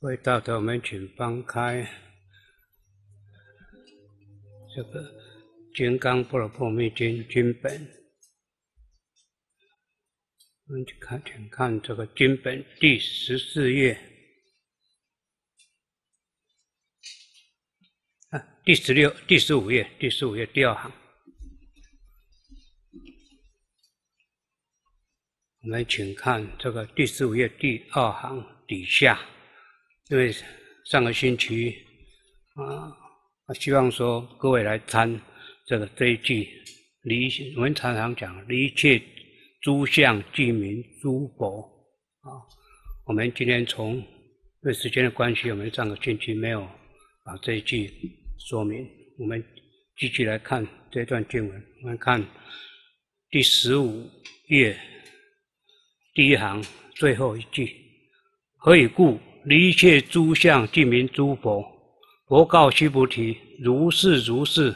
各位大德，我们请翻开这个《金刚波罗波密经》经本，我们去看，请看这个经本第十四页啊，第十六、第十五页，第十五页第二行。我们请看这个第十五页第二行底下。因为上个星期啊，希望说各位来参这个这一句，离我们常常讲离一切诸相即名诸佛啊。我们今天从因为时间的关系，我们上个星期没有把这一句说明。我们继续来看这段经文，我们看第十五页第一行最后一句，何以故？离一切诸相，即名诸佛。佛告须菩提：如是如是。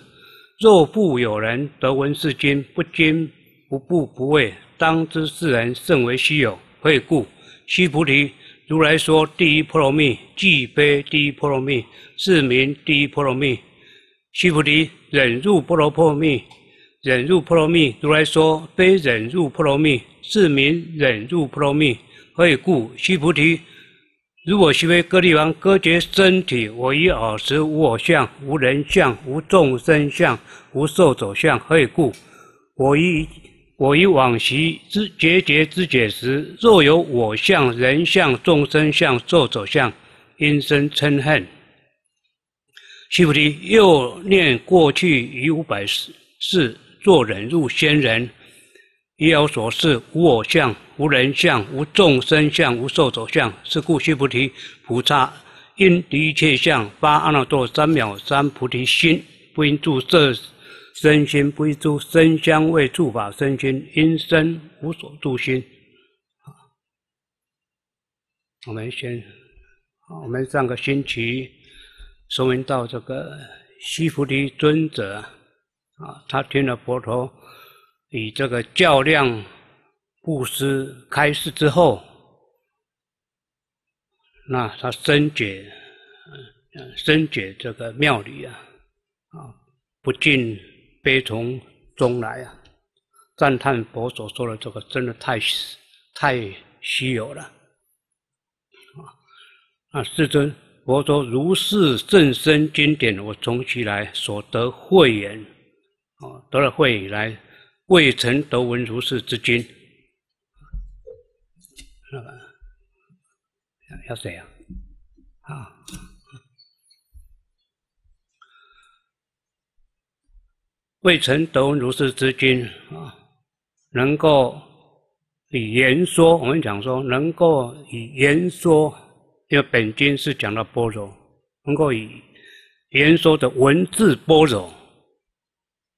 若复有人得闻是经，不惊不怖不畏，当知是人甚为希有。会故，须菩提，如来说第一波罗蜜，即非第一波罗蜜，是名第一波罗蜜。须菩提，忍入波罗波罗蜜，忍入波罗蜜。如来说非忍入波罗蜜，是名忍入波罗蜜。会故，须菩提。如果须为割地王，割绝身体，我于尔时无我相、无人相、无众生相、无寿者相，何以故？我于我于往昔之结节之解时，若有我相、人相、众生相、寿者相，因生嗔恨。须菩提，又念过去于五百世，做人入仙人。亦有所示，无我相，无人相，无众生相，无寿者相。是故，须菩提，菩萨因一切相发阿耨多罗三藐三菩提心，不应住色、身心，不应住声香味触法，身心因身无所住心。我们先，我们上个星期说明到这个须菩提尊者啊，他听了佛陀。与这个较量，布施开示之后，那他深解，嗯，深解这个妙理啊，啊，不禁悲从中来啊，赞叹佛所说的这个真的太太稀有了，啊，那世尊，佛说如是正身经典，我从其来所得慧眼，哦，得了慧眼来。未曾得闻如是之经，那么要要谁啊？啊！未曾得闻如是之经啊，能够以言说，我们讲说，能够以言说，因为本经是讲到般若，能够以言说的文字般若。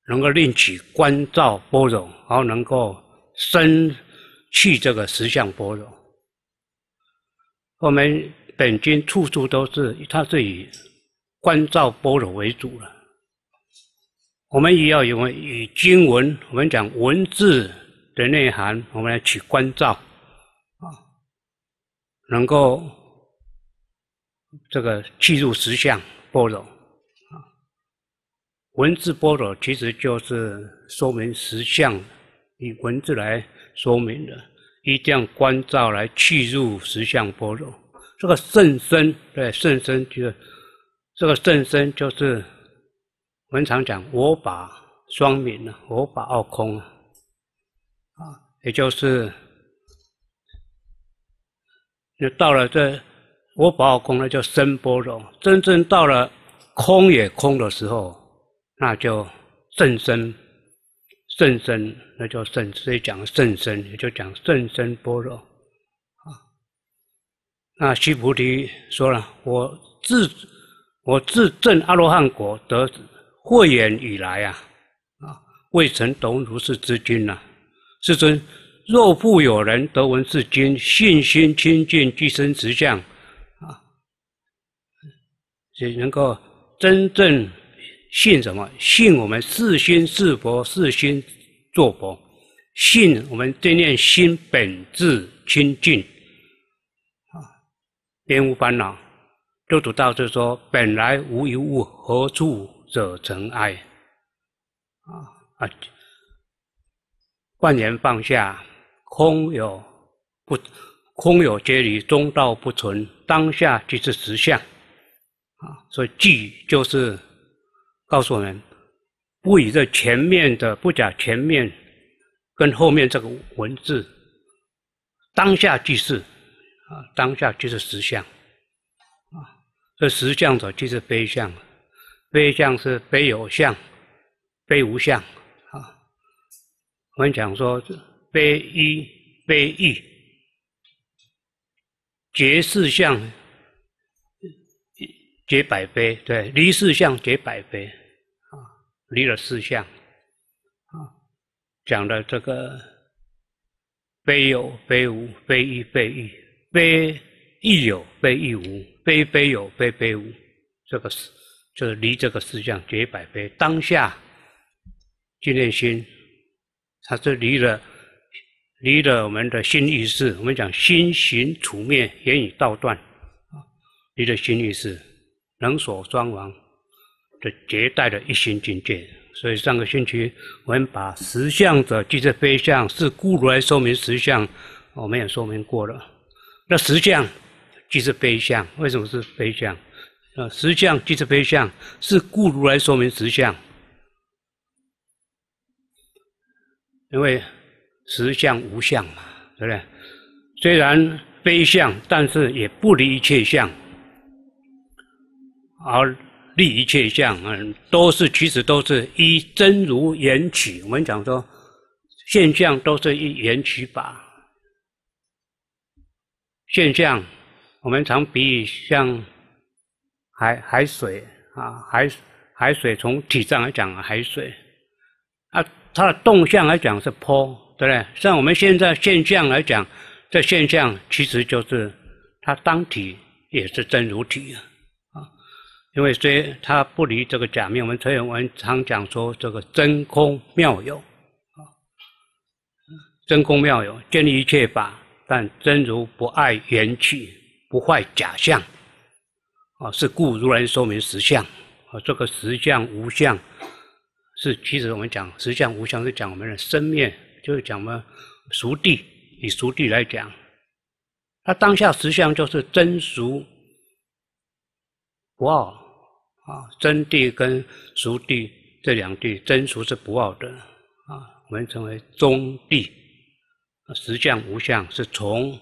能够另取观照般若，然后能够生去这个实相般若。我们本经处处都是，它是以观照般若为主了。我们也要用以经文，我们讲文字的内涵，我们来取观照，啊，能够这个记入实相般若。文字般若其实就是说明实相，以文字来说明的，一定要关照来契入实相般若。这个甚深，对甚深就是这个甚深，就是我们常讲，我把双明我把奥空啊，也就是，那到了这我把奥空呢，叫深般若。真正到了空也空的时候。那就甚深，甚深，那就甚，所以讲甚深，也就讲甚深般若啊。那须菩提说了：“我自我自证阿罗汉果得慧眼以来啊，啊，未曾懂如是之经啊。世尊，若复有人得闻是经，信心清净，即生实相啊，只能够真正。”信什么？信我们是心是佛，是心作佛。信我们锻念心本质清净啊，边无烦恼。都祖道就是说，本来无一物，何处惹尘埃？啊啊！万言放下，空有不空有皆离，中道不存，当下即是实相。啊，所以即就是。告诉我们，不以这前面的，不假前面跟后面这个文字，当下即是啊，当下即是实相啊。这实相者即是非相，非相是非有相，非无相啊。我们讲说非一，非一，绝是相。解百非，对离四相解百非，啊，离了四相，啊，讲的这个非有非无，非一非异，非亦有非亦无，非非有非非无，这个是就是离这个四相解百非。当下，今天心，它是离了离了我们的心意识，我们讲心行处灭，言语道断，啊，离了心意识。能所双亡，的绝代的一心境界。所以上个星期，我们把实相者即是非相，是故如来说明实相，我们也说明过了。那实相即是非相，为什么是非相？呃，实相即是非相，是故如来说明实相，因为实相无相嘛，对不对？虽然非相，但是也不离一切相。而立一切相，嗯，都是其实都是依真如缘起。我们讲说，现象都是依缘起法。现象，我们常比喻像海海水啊，海海水从体上来讲，海水啊，它的动向来讲是坡，对不对？像我们现在现象来讲，这现象其实就是它当体也是真如体啊。因为虽他不离这个假面，我们推宗文常讲说这个真空妙有，啊，真空妙有，建立一切法，但真如不爱缘起，不坏假相，啊，是故如来说明实相，啊，这个实相无相，是其实我们讲实相无相是讲我们的身面，就是讲我们熟地，以熟地来讲，它当下实相就是真熟，不二。啊，真谛跟俗地这两谛，真俗是不二的啊，我们称为中谛。实相无相是从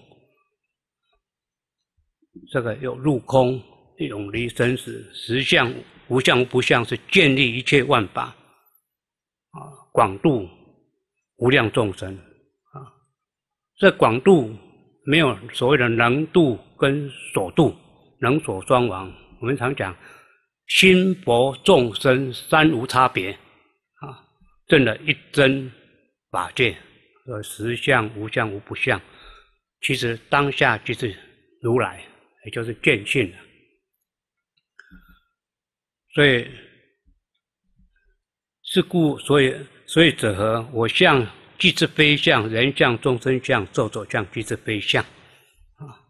这个有入空，永离生死；实相无相不相是建立一切万法啊，广度无量众生啊。这广度没有所谓的能度跟所度，能所双亡。我们常讲。心佛众生三无差别，啊，证了一真法界和实相无相无不相，其实当下即是如来，也就是见性了。所以是故，所以所以者何？我相即是非相，人相众生相，寿者相即是非相。啊，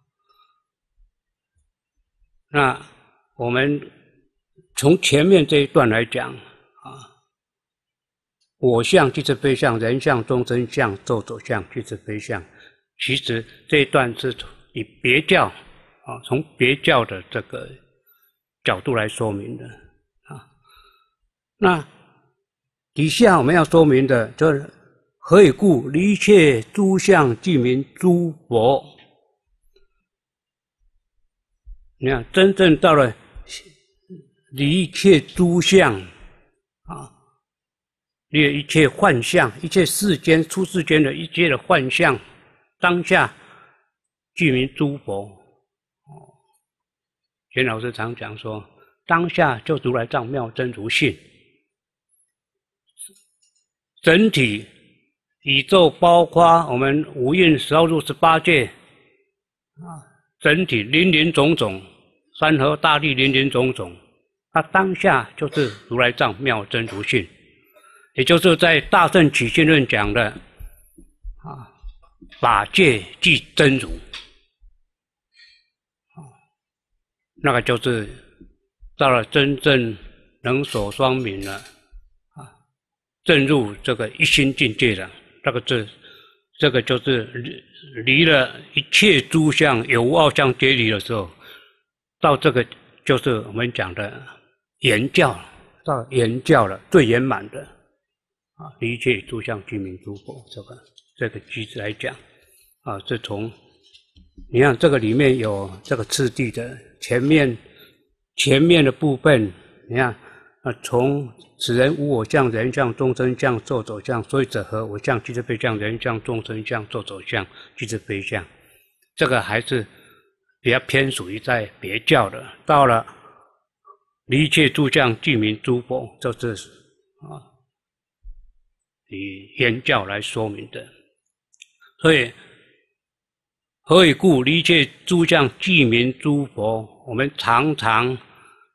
那我们。从前面这一段来讲啊，我相即是非相，人相众生相，寿者相即是非相。其实这一段是以别教啊，从别教的这个角度来说明的啊。那底下我们要说明的就是何以故离一切诸相即名诸佛？你看，真正到了。离一切诸相，啊！离一切幻象，一切世间出世间的一切的幻象，当下具名诸佛。哦，钱老师常讲说，当下就如来藏妙真如性。整体宇宙包括我们五蕴、十二入、十八界，啊！整体林林种种，山河大地林林种种。他当下就是如来藏妙真如性，也就是在《大圣起信论》讲的啊，法界即真如，啊，那个就是到了真正能所双明了啊，证入这个一心境界了。这个字，这个就是离了一切诸相有二相皆离的时候，到这个就是我们讲的。言教到言教了，最圆满的啊，一切诸相居民诸佛这个这个机子来讲啊，是从你看这个里面有这个次第的前面前面的部分，你看啊，从此人无我相人相众生相坐走相所以者和我相即知非相人相众生相坐走相即知非相，这个还是比较偏属于在别教的到了。一切诸相即名诸佛，这是啊以言教来说明的。所以何以故？一切诸相即名诸佛。我们常常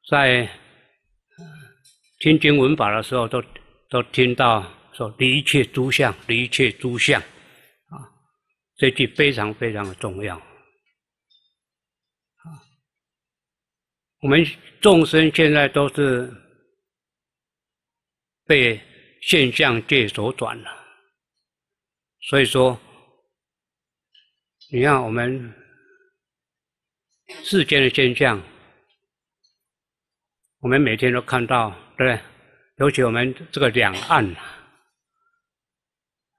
在听经文法的时候，都都听到说“一切诸相，一切诸相”，啊，这句非常非常的重要。我们众生现在都是被现象界所转了，所以说，你看我们世间的现象，我们每天都看到，对不对？尤其我们这个两岸，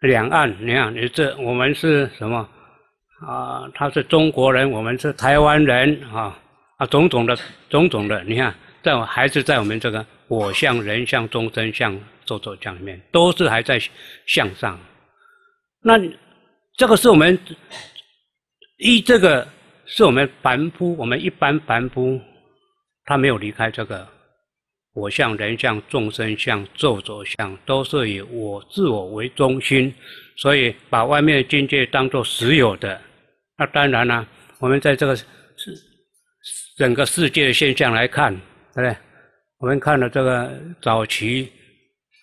两岸，你看，你这我们是什么啊？他是中国人，我们是台湾人，啊。啊，种种的，种种的，你看，在还是在我们这个我相、人相、众生相、寿者相里面，都是还在向上。那这个是我们一，这个是我们凡夫，我们一般凡夫，他没有离开这个我相、人相、众生相、寿者相，都是以我自我为中心，所以把外面的境界当做实有的。那当然呢，我们在这个是。整个世界的现象来看，对不对？我们看了这个早期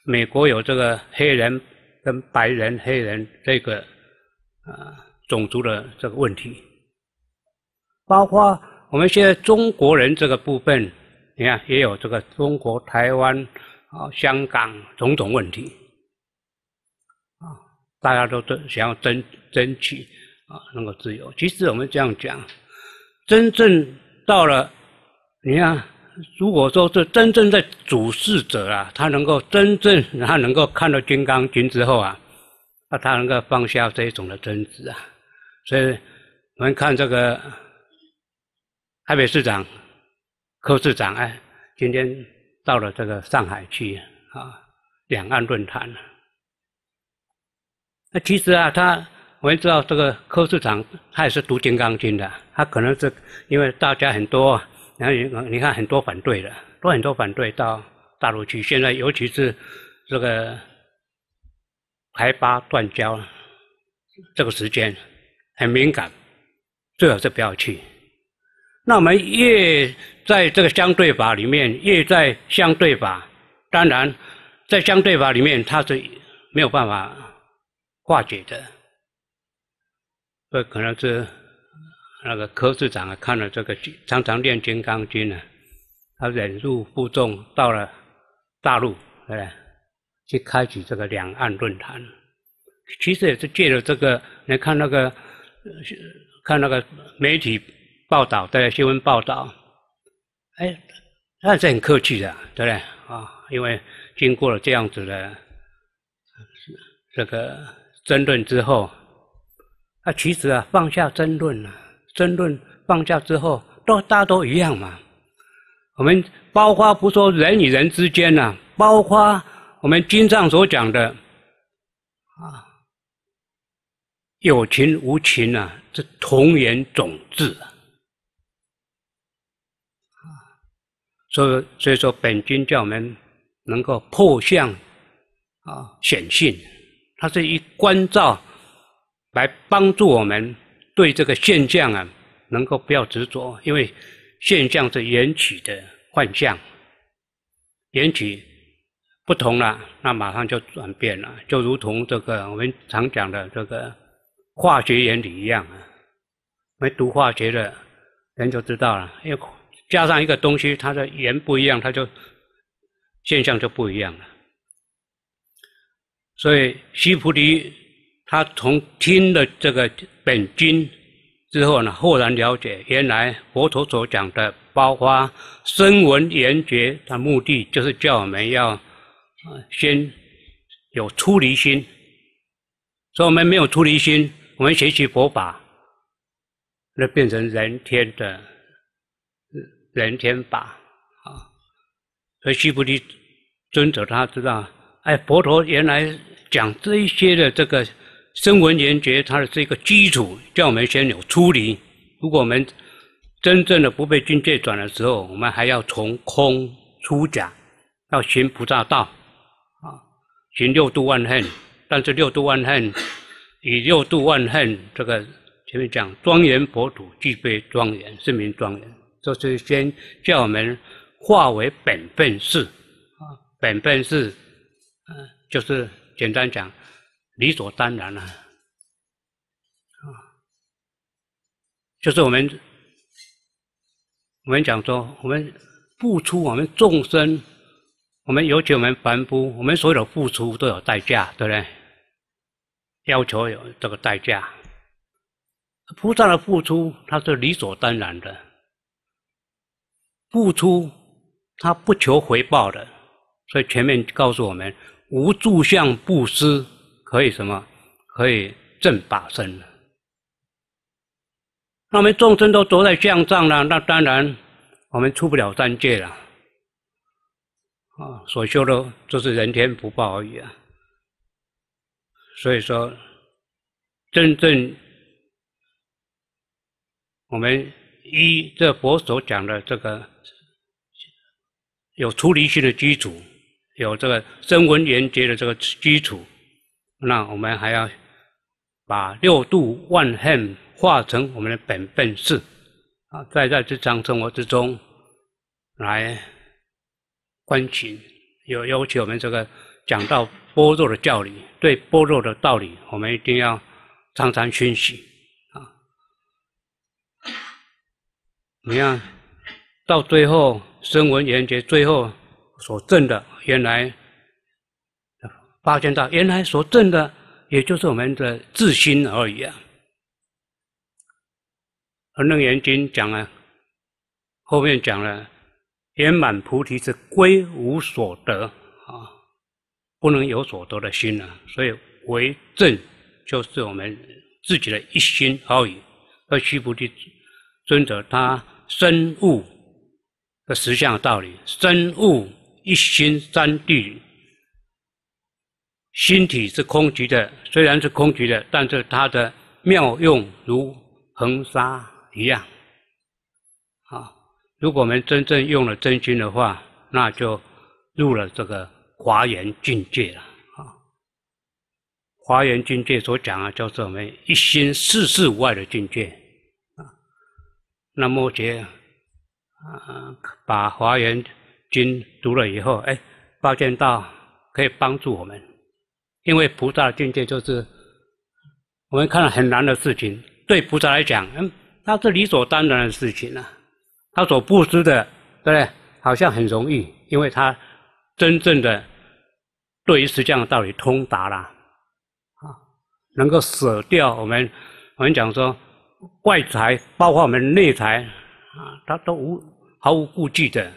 美国有这个黑人跟白人黑人这个啊种族的这个问题，包括我们现在中国人这个部分，你看也有这个中国台湾啊香港种种问题啊，大家都都想要争争取啊能够自由。其实我们这样讲，真正。到了，你看，如果说是真正在主事者啊，他能够真正，他能够看到金刚经之后啊，那他能够放下这一种的争执啊。所以我们看这个台北市长、柯市长哎，今天到了这个上海去啊，两岸论坛。那其实啊，他。我们知道这个柯市长，他也是读《金刚经》的，他可能是因为大家很多，然后你看很多反对的，都很多反对到大陆去。现在尤其是这个台巴断交，这个时间很敏感，最好是不要去。那我们越在这个相对法里面，越在相对法，当然在相对法里面，它是没有办法化解的。呃，可能是那个柯市长看了这个常常练金刚经啊，他忍辱负重到了大陆，哎，去开启这个两岸论坛，其实也是借着这个来看那个看那个媒体报道家新闻报道，哎，那是很客气的，对不对？啊，因为经过了这样子的这个争论之后。那其实啊，放下争论啊，争论放下之后，都大都一样嘛。我们包括不说人与人之间啊，包括我们经上所讲的啊，有情无情啊，这同源种质啊。所以，所以说本经叫我们能够破相啊显性，它是一关照。来帮助我们对这个现象啊，能够不要执着，因为现象是缘起的幻象，缘起不同了，那马上就转变了，就如同这个我们常讲的这个化学原理一样啊。没读化学的人就知道了，因为加上一个东西，它的盐不一样，它就现象就不一样了。所以，西菩提。他从听了这个本经之后呢，豁然了解，原来佛陀所讲的包括声闻缘觉，的目的就是叫我们要，啊，先有出离心。说我们没有出离心，我们学习佛法，那变成人天的，人天法啊。所以须菩提尊者他知道，哎，佛陀原来讲这一些的这个。声闻缘觉，它的是一个基础，叫我们先有出离。如果我们真正的不被境界转的时候，我们还要从空出假，要行菩萨道，啊，行六度万恨。但是六度万恨，以六度万恨这个前面讲庄严佛土，具备庄严，是名庄严。就是先叫我们化为本分事，啊，本分事，嗯，就是简单讲。理所当然了，啊，就是我们，我们讲说，我们付出，我们众生，我们尤其我们凡夫，我们所有的付出都有代价，对不对？要求有这个代价，菩萨的付出他是理所当然的，付出他不求回报的，所以前面告诉我们，无住相布施。可以什么？可以正法身。那我们众生都坐在相上了，那当然我们出不了三界了。啊，所修的只是人天福报而已啊。所以说，真正我们依这佛所讲的这个有出离心的基础，有这个声闻缘觉的这个基础。那我们还要把六度万恨化成我们的本分事啊，在在日常生活之中来观情，有要求我们这个讲到般若的教理，对般若的道理，我们一定要常常熏习啊。你看，到最后声闻缘觉最后所证的，原来。八千到原来所证的，也就是我们的自心而已啊。而楞严经讲了，后面讲了，圆满菩提是归无所得啊，不能有所得的心啊。所以为证，就是我们自己的一心而已。而须菩提尊者，他深悟的实相道理，深悟一心三谛。心体是空寂的，虽然是空寂的，但是它的妙用如恒沙一样啊！如果我们真正用了真心的话，那就入了这个华严境界了啊！华严境界所讲啊，就是我们一心四事无碍的境界啊。那么，羯，觉啊，把华严经读了以后，哎，发现道可以帮助我们。因为菩萨境界就是，我们看了很难的事情，对菩萨来讲，嗯，那是理所当然的事情啊。他所布施的，对不对？好像很容易，因为他真正的对于实善的道理通达了，啊，能够舍掉我们，我们讲说外财，包括我们内财，啊，他都无毫无顾忌的，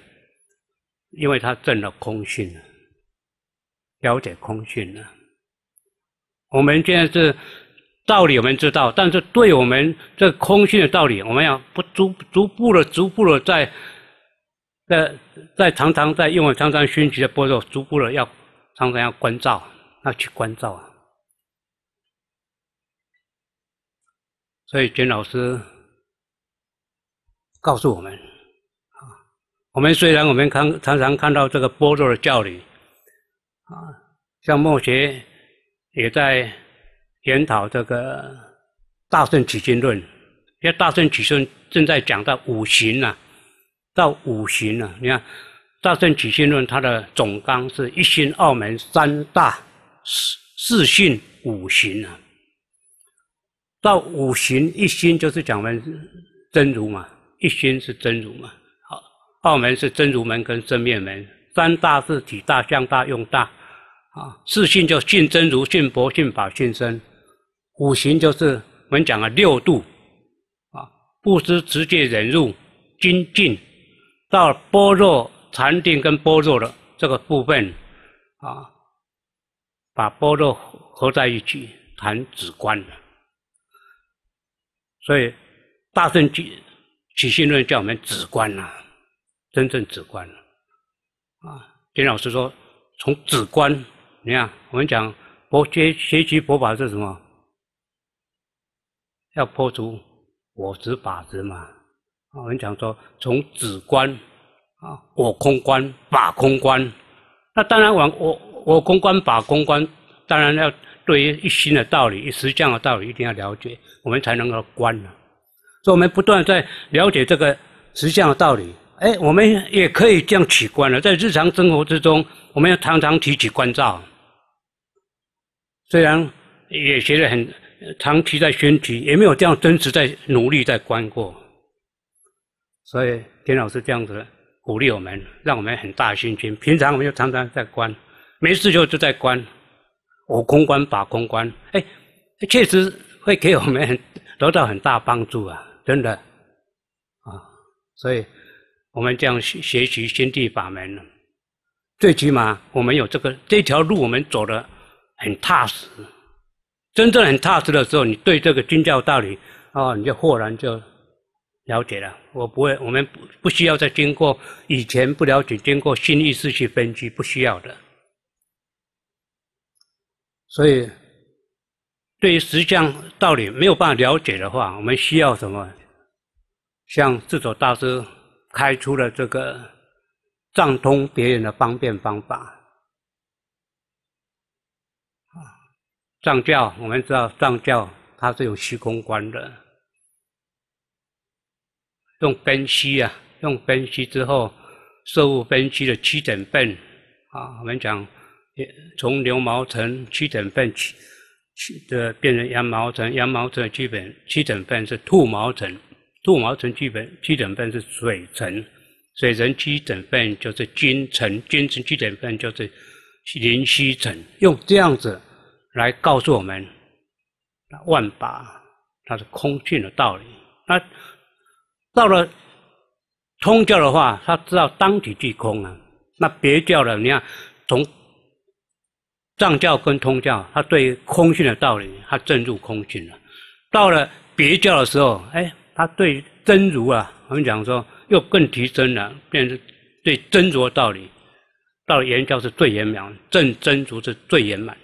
因为他证了空性了，了解空性了。我们现在是道理我们知道，但是对我们这空性的道理，我们要不逐逐步的、逐步的在在在常常在用常常熏习的波若，逐步的要常常要关照，要去关照啊。所以，金老师告诉我们：啊，我们虽然我们看常常看到这个波若的教理啊，像梦学也在研讨这个《大圣起心论》，因为《大圣起心》正在讲到五行啊，到五行啊。你看，《大圣起心论》它的总纲是一心、二门、三大、四四性、五行啊。到五行，一心就是讲我们真如嘛，一心是真如嘛。好，二门是真如门跟真灭门，三大是体大、相大、用大。啊，四性就性真如、性佛、性法、性身；五行就是我们讲的六度，啊，不施、直接忍入精进，到般若禅定跟般若的这个部分，啊，把般若合在一起谈止观。所以《大圣起起信论》叫我们止观啊，真正止观啊。丁老师说，从止观。你看，我们讲佛学学习佛法是什么？要破除我执法执嘛。我们讲说从止观啊，我空观、法空观。那当然，我我我空观、法空观，当然要对于一心的道理、实相的道理一定要了解，我们才能够观呢。所以，我们不断在了解这个实相的道理。哎，我们也可以这样取观了。在日常生活之中，我们要常常提起关照。虽然也学得很长期在学习，也没有这样真实在努力在关过，所以田老师这样子鼓励我们，让我们很大信心。平常我们就常常在关，没事就就在关，我空关把空关，哎，确实会给我们得到很大帮助啊，真的啊，所以我们这样学学习心地法门，最起码我们有这个这条路，我们走了。很踏实，真正很踏实的时候，你对这个经教道理，哦，你就豁然就了解了。我不会，我们不需要再经过以前不了解，经过新意识去分析，不需要的。所以，对于实相道理没有办法了解的话，我们需要什么？像智者大师开出了这个畅通别人的方便方法。藏教我们知道，藏教它是有虚空观的。用分析啊，用分析之后，事物分析的七等分啊，我们讲从牛毛成七等分，去去的变成羊毛层，羊毛层的基本七等分是兔毛层，兔毛层基本七等分是水层，水层七等分就是金层，金层七等分就是灵犀层，用这样子。来告诉我们，那万法它是空性的道理。那到了通教的话，他知道当体即空了。那别教的，你看从藏教跟通教，他对空性的道理，他证入空性了。到了别教的时候，哎，他对真如啊，我们讲说又更提升了，变成对真如的道理。到了圆教是最圆满，证真如是最圆满。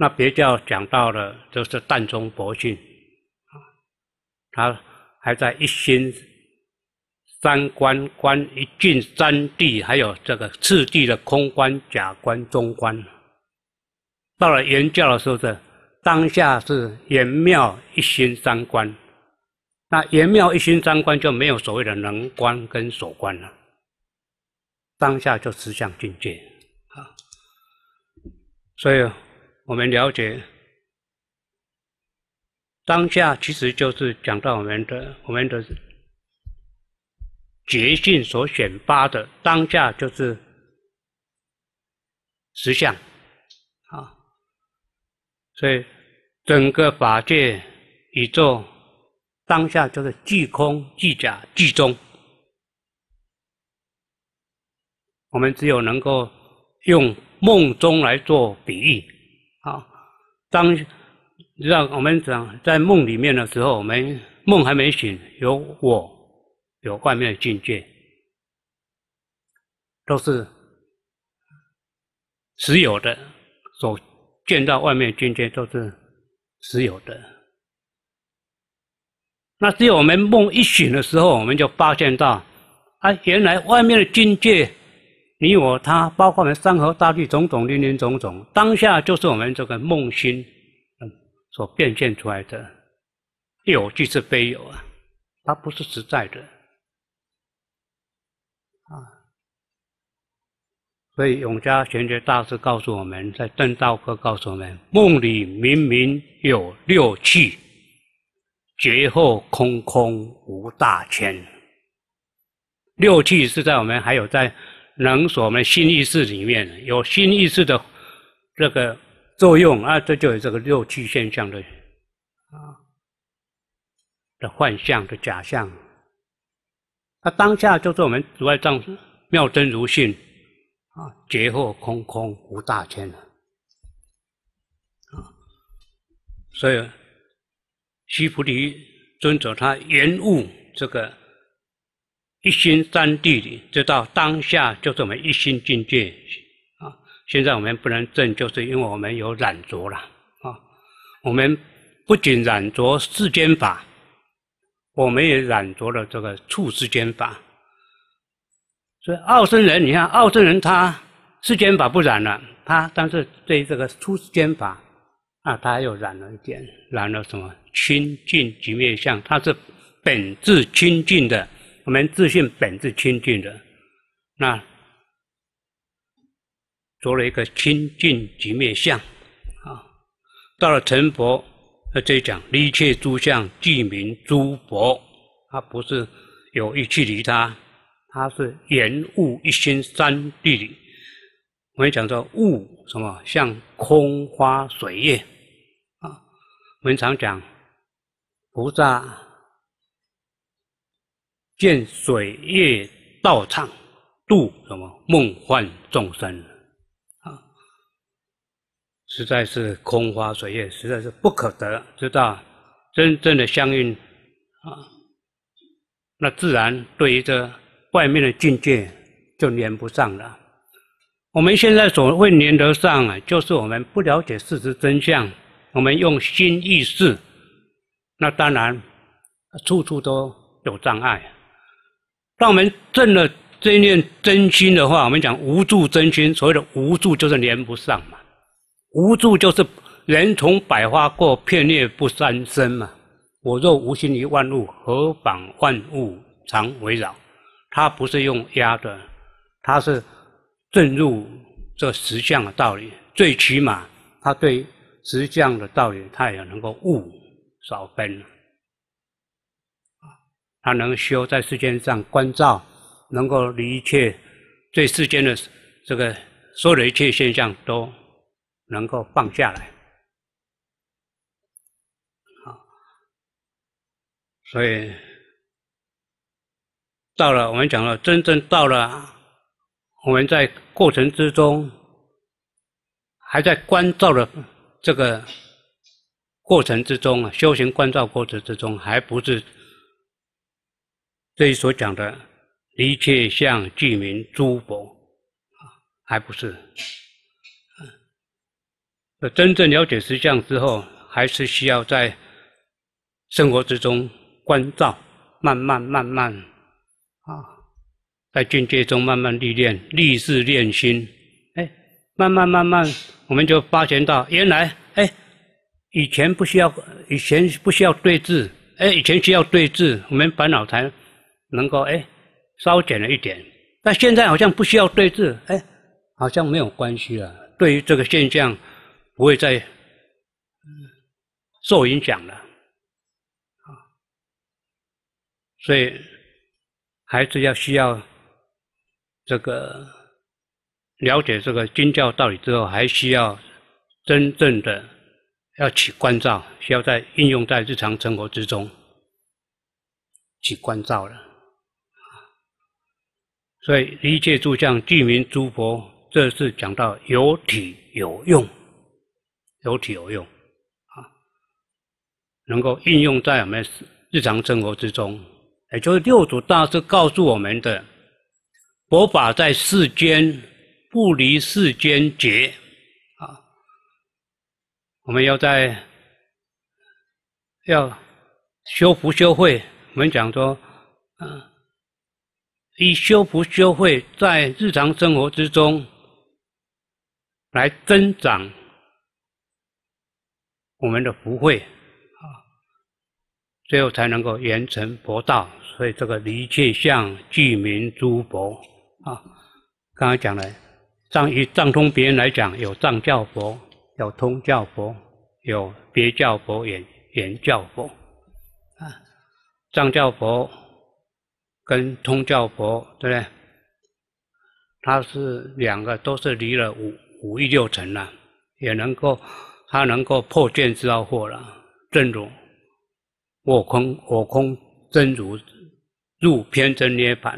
那别教讲到的，就是淡中博训，啊，他还在一心三观观一境三地，还有这个次第的空观、假观、中观。到了圆教的时候，是当下是圆妙一心三观，那圆妙一心三观就没有所谓的能观跟所观了，当下就实相境界，啊，所以。我们了解当下，其实就是讲到我们的我们的觉性所选发的当下，就是实相啊。所以，整个法界宇宙当下就是即空即假即中。我们只有能够用梦中来做比喻。好，当让我们讲在梦里面的时候，我们梦还没醒，有我，有外面的境界，都是实有的，所见到外面境界都是实有的。那只有我们梦一醒的时候，我们就发现到，啊，原来外面的境界。你我他，包括我们山河大地，种种林林种种，当下就是我们这个梦心所变现出来的有，即是非有啊，它不是实在的啊。所以永嘉玄觉大师告诉我们，在正道科告诉我们，梦里明明有六气，劫后空空无大千。六气是在我们还有在。能说我们心意识里面有心意识的这个作用啊，这就有这个六气现象的啊的幻象的假象。那当下就是我们如来藏妙真如性啊，劫后空空无大千啊。所以，西菩提尊者他延误这个。一心三地，里，知道当下就是我们一心境界啊。现在我们不能证，就是因为我们有染着了啊。我们不仅染着世间法，我们也染着了这个处世间法。所以，奥森人，你看奥森人，他世间法不染了，他但是对这个出世间法啊，他又染了一点，染了什么清净即灭相，他是本质清净的。我们自信本自清净的，那做了一个清净即灭相，啊，到了成佛，这里讲一切诸相即名诸佛，它不是有一切离他，他是言物一心三谛理。我们讲说物什么像空花水叶啊，我们常讲菩萨。见水月道场，度什么梦幻众生啊？实在是空花水月，实在是不可得。知道真正的相应啊，那自然对于这外面的境界就连不上了。我们现在所谓连得上啊，就是我们不了解事实真相，我们用心意识，那当然处处都有障碍。让我们证了一念真心的话，我们讲无助真心。所谓的无助，就是连不上嘛。无助就是“人从百花过，片叶不沾身”嘛。我若无心于万物，何妨万物常围绕？他不是用压的，他是正入这实相的道理。最起码，他对实相的道理，他也能够悟少分。他能修在世间上关照，能够一切对世间的这个所有的一切现象都能够放下来。好，所以到了我们讲了，真正到了我们在过程之中，还在关照的这个过程之中啊，修行关照过程之中，还不是。这里所讲的，一切相具名诸佛，啊，还不是，嗯，真正了解实相之后，还是需要在生活之中关照，慢慢慢慢，啊，在境界中慢慢历练，历事练心，哎，慢慢慢慢，我们就发现到，原来，哎，以前不需要，以前不需要对峙，哎，以前需要对峙，我们烦恼才能够哎，稍减了一点，但现在好像不需要对峙，哎，好像没有关系了。对于这个现象，不会再受影响了。啊，所以还是要需要这个了解这个经教道理之后，还需要真正的要起关照，需要在应用在日常生活之中起关照了。所以一切诸相，具名诸佛，这是讲到有体有用，有体有用啊，能够应用在我们日常生活之中。也就是六祖大师告诉我们的，佛法在世间，不离世间觉啊。我们要在要修福修慧，我们讲说，嗯。以修福修慧，在日常生活之中来增长我们的福慧啊，最后才能够圆成佛道。所以这个一切相具名诸佛啊，刚刚讲了藏与藏通，别人来讲有藏教佛，有通教佛，有别教佛，也圆教佛啊，藏教佛。跟通教佛，对不对？他是两个，都是离了五五欲六尘了，也能够他能够破见知道惑了。正如我空我空，真如入偏真涅盘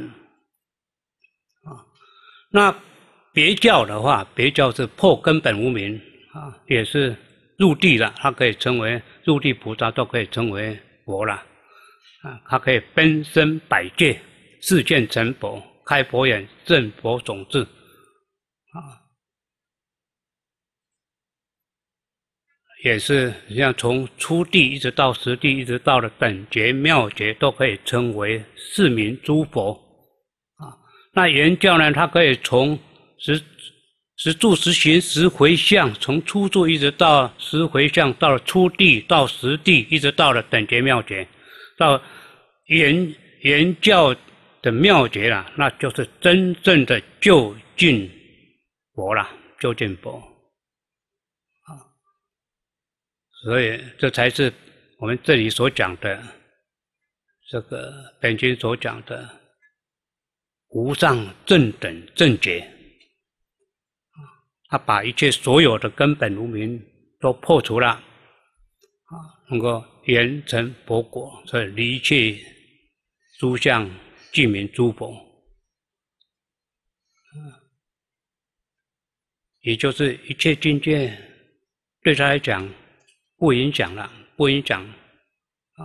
啊。那别教的话，别教是破根本无明啊，也是入地了，他可以称为入地菩萨，都可以称为佛了。啊，它可以分身百界，四见成佛，开佛眼，正佛种子，啊，也是像从初地一直到十地，一直到了等觉妙觉，都可以称为四明诸佛，啊，那原教呢？它可以从十十住、十行、十回向，从初住一直到十回向，到了初地到十地，一直到了等觉妙觉。到圆圆教的妙诀了，那就是真正的究竟佛了，究竟佛啊！所以这才是我们这里所讲的这个本经所讲的无上正等正觉他把一切所有的根本无名都破除了啊，能够。言成佛果，所以离去诸相，即名诸佛。也就是一切境界对他来讲，不影响了，不影响啊。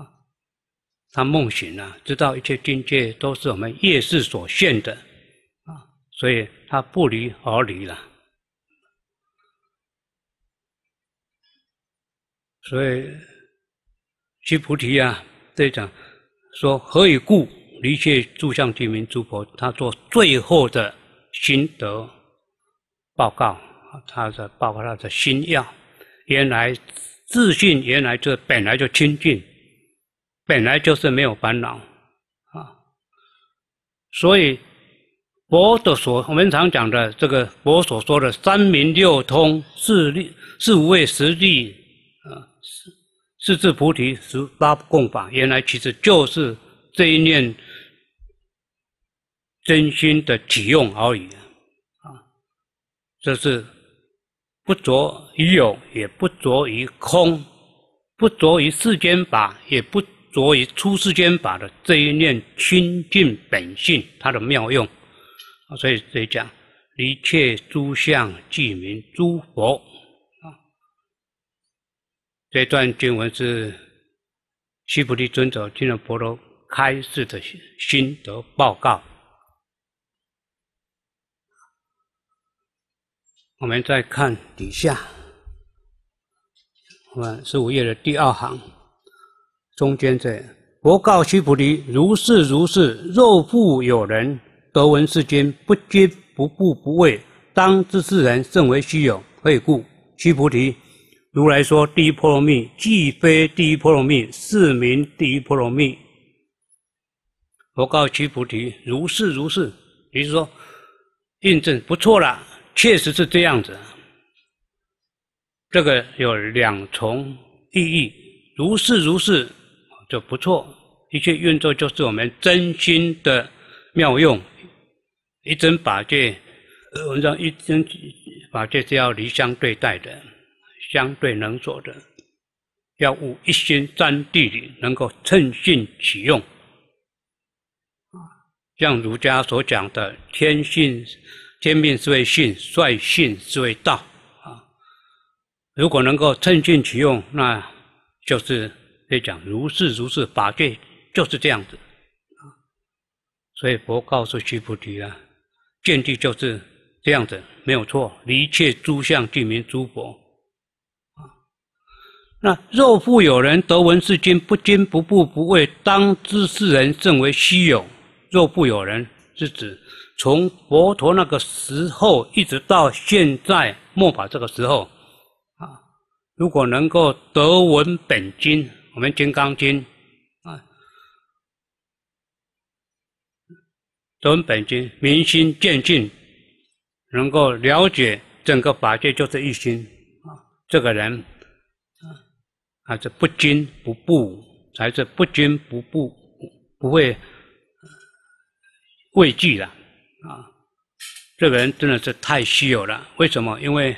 他梦醒了，知道一切境界都是我们业识所现的啊，所以他不离而离了。所以。须菩提啊，这讲说何以故？一切诸相天名诸佛，他做最后的心得报告，他的报告他的心要，原来自信，原来就本来就清净，本来就是没有烦恼啊。所以佛的所，我们常讲的这个佛所说的三明六通、四力、四无畏、十地啊。四字菩提十八供法，原来其实就是这一念真心的体用而已啊！这是不着于有，也不着于空，不着于世间法，也不着于出世间法的这一念清净本性，它的妙用啊！所以，所以讲一切诸相即名诸佛。这段经文是须菩提尊者听了婆罗开示的心心得报告。我们再看底下，我们十五页的第二行，中间这佛告须菩提：“如是如是，若复有人得闻是经，不惊不怖不畏，当知是人甚为稀有。”会故，须菩提。如来说：“第一波罗蜜，既非第一波罗蜜，是名第一波罗蜜。”佛告须菩提：“如是如是。”也就是说，印证不错了，确实是这样子。这个有两重意义：“如是如是”就不错，一切运作就是我们真心的妙用。一真法界，文章一真法界是要离相对待的。相对能做的，要悟一心占地里，能够趁性取用。啊，像儒家所讲的“天性，天命之谓性，率性之谓道”。啊，如果能够趁性取用，那就是可以讲如是如是，法界就是这样子。所以佛告诉须菩提啊，见地就是这样子，没有错。一切诸相即名诸佛。那若复有人得闻是经，不经、不怖不畏，当知是人甚为稀有。若复有人是指从佛陀那个时候一直到现在末法这个时候啊，如果能够得闻本经，我们《金刚经》，啊，得闻本经，明心见性，能够了解整个法界就是一心啊，这个人。啊，这不精不布才是不精不布，不会畏惧了啊！这个人真的是太稀有了。为什么？因为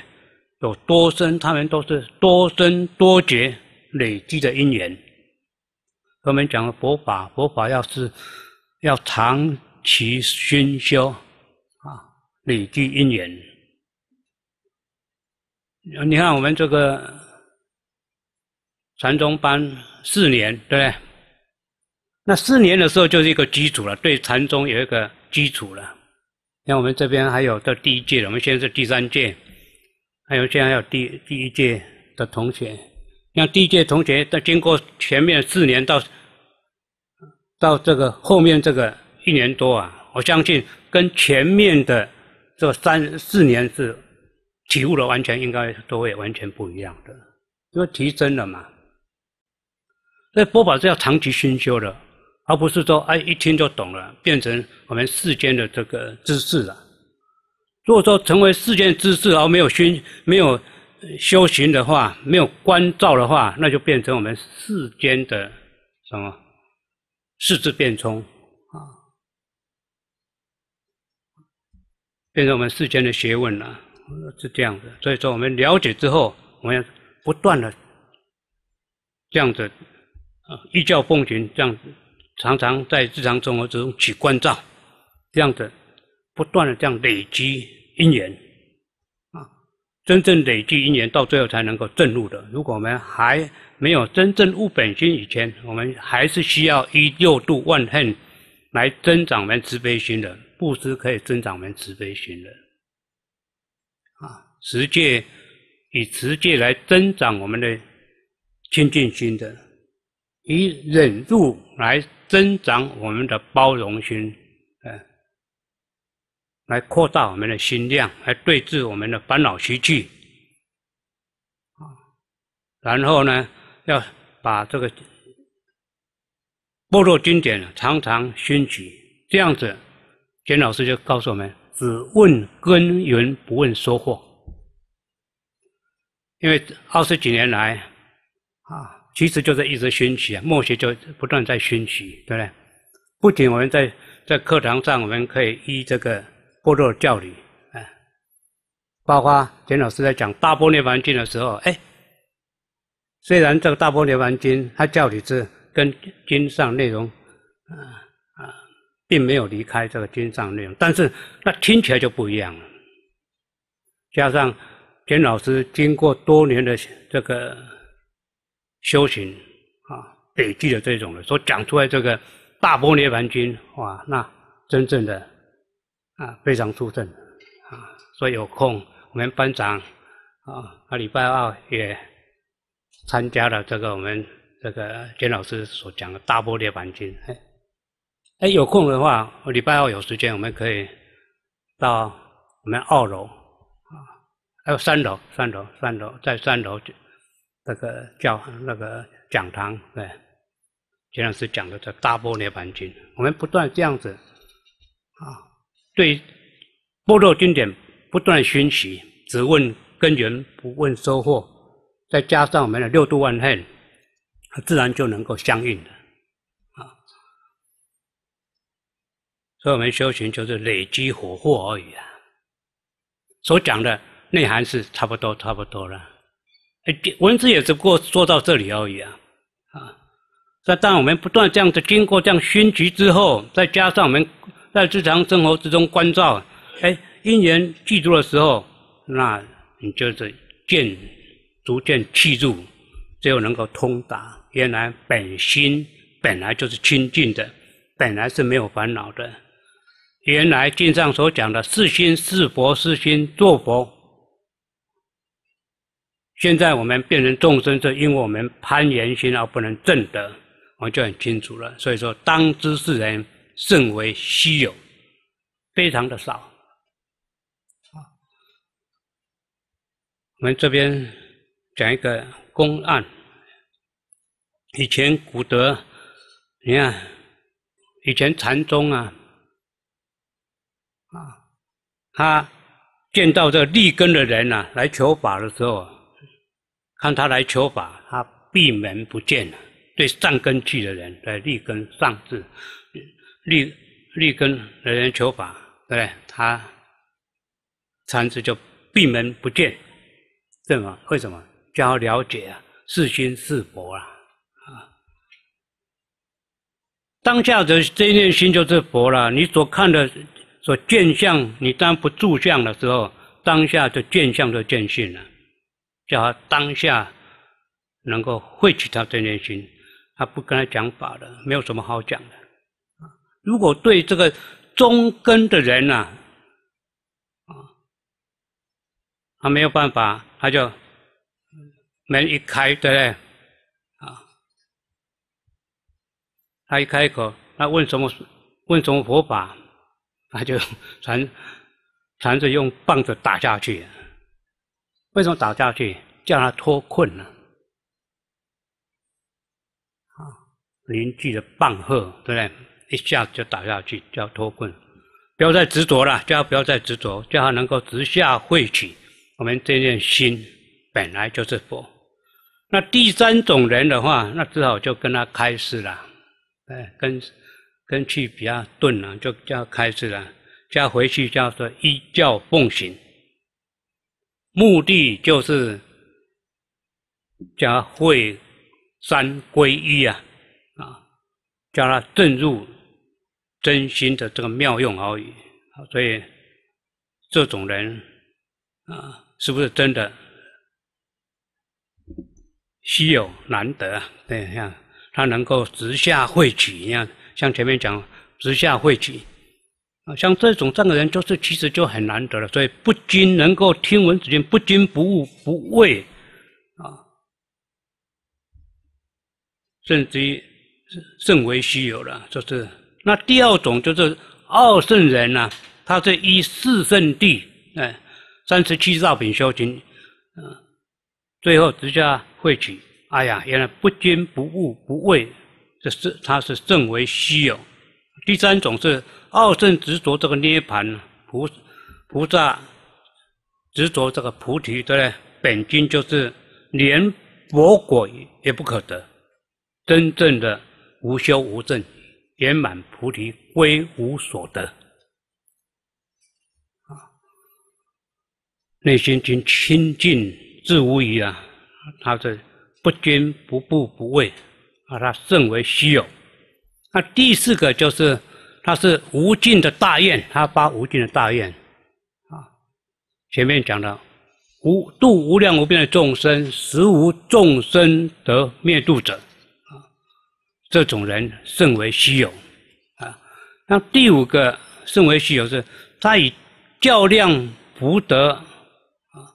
有多生，他们都是多生多劫累积的因缘。我们讲佛法，佛法要是要长期熏修啊，累积因缘。你看我们这个。禅宗班四年，对不对？那四年的时候就是一个基础了，对禅宗有一个基础了。像我们这边还有到第一届，我们现在是第三届，还有现在还有第第一届的同学。像第一届同学，在经过前面四年到到这个后面这个一年多啊，我相信跟前面的这三四年是体悟的完全应该都会完全不一样的，因为提升了嘛。所以佛法是要长期熏修的，而不是说哎一听就懂了，变成我们世间的这个知识了。如果说成为世间知识而没有熏、没有修行的话，没有关照的话，那就变成我们世间的什么世智变聪啊，变成我们世间的学问了，是这样的。所以说，我们了解之后，我们要不断的这样子。啊，依教奉行这样，子，常常在日常生活中起关照，这样子不断的这样累积因缘啊，真正累积因缘到最后才能够证悟的。如果我们还没有真正悟本心以前，我们还是需要以六度万恨来增长我们慈悲心的，布施可以增长我们慈悲心的啊，持戒以持戒来增长我们的清净心的。以忍住来增长我们的包容心，呃，来扩大我们的心量，来对治我们的烦恼习气，啊，然后呢，要把这个《般若经典》常常熏举，这样子，钱老师就告诉我们：只问耕耘，不问收获。因为二十几年来，啊。其实就是一直熏习啊，默学就不断在熏习，对不对？不仅我们在在课堂上，我们可以依这个波若教理，啊，包括田老师在讲大波涅蜜经的时候，哎，虽然这个大波涅蜜经它教理是跟经上内容，啊啊，并没有离开这个经上内容，但是那听起来就不一样了。加上田老师经过多年的这个。修行啊，累积的这种的，所讲出来这个大波涅盘经，哇，那真正的啊，非常殊胜啊。所以有空，我们班长啊，啊，礼拜二也参加了这个我们这个简老师所讲的大波涅盘经。哎，哎，有空的话，礼拜二有时间，我们可以到我们二楼啊，还有三楼，三楼，三楼，在三楼。那个教那个讲堂，对，前老师讲的叫大波涅盘经，我们不断这样子啊，对波若经典不断学习，只问根源不问收获，再加上我们的六度万恨，它自然就能够相应的啊。所以，我们修行就是累积火祸而已啊。所讲的内涵是差不多，差不多了。文字也只不过说到这里而已啊！啊，那当我们不断这样子经过这样熏习之后，再加上我们在日常生活之中关照，哎，因缘具足的时候，那你就是渐逐渐契入，最后能够通达。原来本心本来就是清净的，本来是没有烦恼的。原来经上所讲的“是心是佛，是心做佛”。现在我们变成众生，是因为我们攀缘心而不能证得，我们就很清楚了。所以说，当知世人甚为稀有，非常的少。好，我们这边讲一个公案。以前古德，你看，以前禅宗啊，啊，他见到这立根的人啊，来求法的时候。看他来求法，他闭门不见。对上根去的人，在利根上智，利利根的人求法，对他禅师就闭门不见，对吗？为什么？教了解啊，是心是佛啊。当下的这一念心就是佛了。你所看的所见相，你当不住相的时候，当下就见相就见性了。叫他当下能够会取他这念心，他不跟他讲法的，没有什么好讲的。如果对这个中根的人呢，啊，他没有办法，他就门一开对不对？啊，他一开口，他问什么？问什么佛法？他就缠缠着用棒子打下去。为什么打下去叫他脱困呢？啊，邻居的棒喝，对不对？一下子就打下去叫脱困，不要再执着了，叫他不要再执着，叫他能够直下慧取。我们这念心本来就是佛。那第三种人的话，那只好就跟他开示了，哎，跟跟去比较钝了，就叫开示了，叫回去叫做一觉梦醒。目的就是加会三归一啊，啊，将他顿入真心的这个妙用而已。所以这种人啊，是不是真的稀有难得？对，像他能够直下会取一样，像前面讲直下会取。啊，像这种这样的人，就是其实就很难得了。所以不惊能够听闻此经，不惊不悟不畏，啊，甚至于甚为稀有了。就是那第二种就是二圣人呢，他是依四圣地，哎，三十七道品修行，嗯，最后直接会取，哎呀，原来不惊不悟不畏，这是他是甚为稀有。第三种是傲胜执着这个涅盘菩菩萨执着这个菩提的本经就是连佛果也不可得，真正的无修无证，圆满菩提归无所得啊，内心经清净自无疑啊，他是不捐不怖不畏，而他甚为稀有。那第四个就是，他是无尽的大愿，他发无尽的大愿，啊，前面讲的无度无量无边的众生，实无众生得灭度者，啊，这种人甚为稀有，啊，那第五个甚为稀有是，他以较量福德，啊，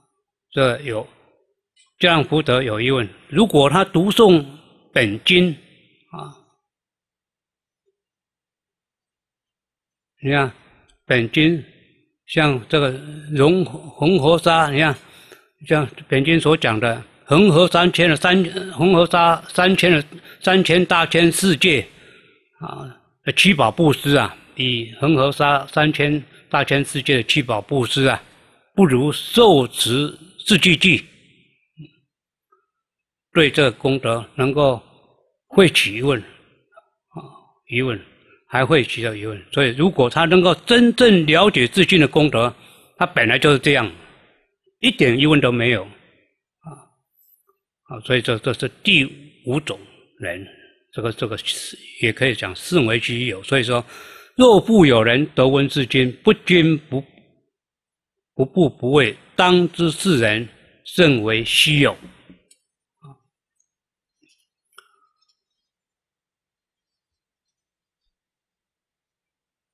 这有较量福德有疑问，如果他读诵本经，啊。你看，本经像这个《融恒河沙》，你看，像本经所讲的《恒河三千》的三《恒河沙三千》的三千大千世界，啊，七宝布施啊，比恒河沙三千大千世界的七宝布施啊，不如受持《四句记。对这功德能够会起疑问，啊，疑问。还会起到疑问，所以如果他能够真正了解自己的功德，他本来就是这样，一点疑问都没有啊！啊，所以这这是第五种人，这个这个也也可以讲视为稀有。所以说，若复有人得闻自今，不君不不不不畏，当知此人甚为稀有。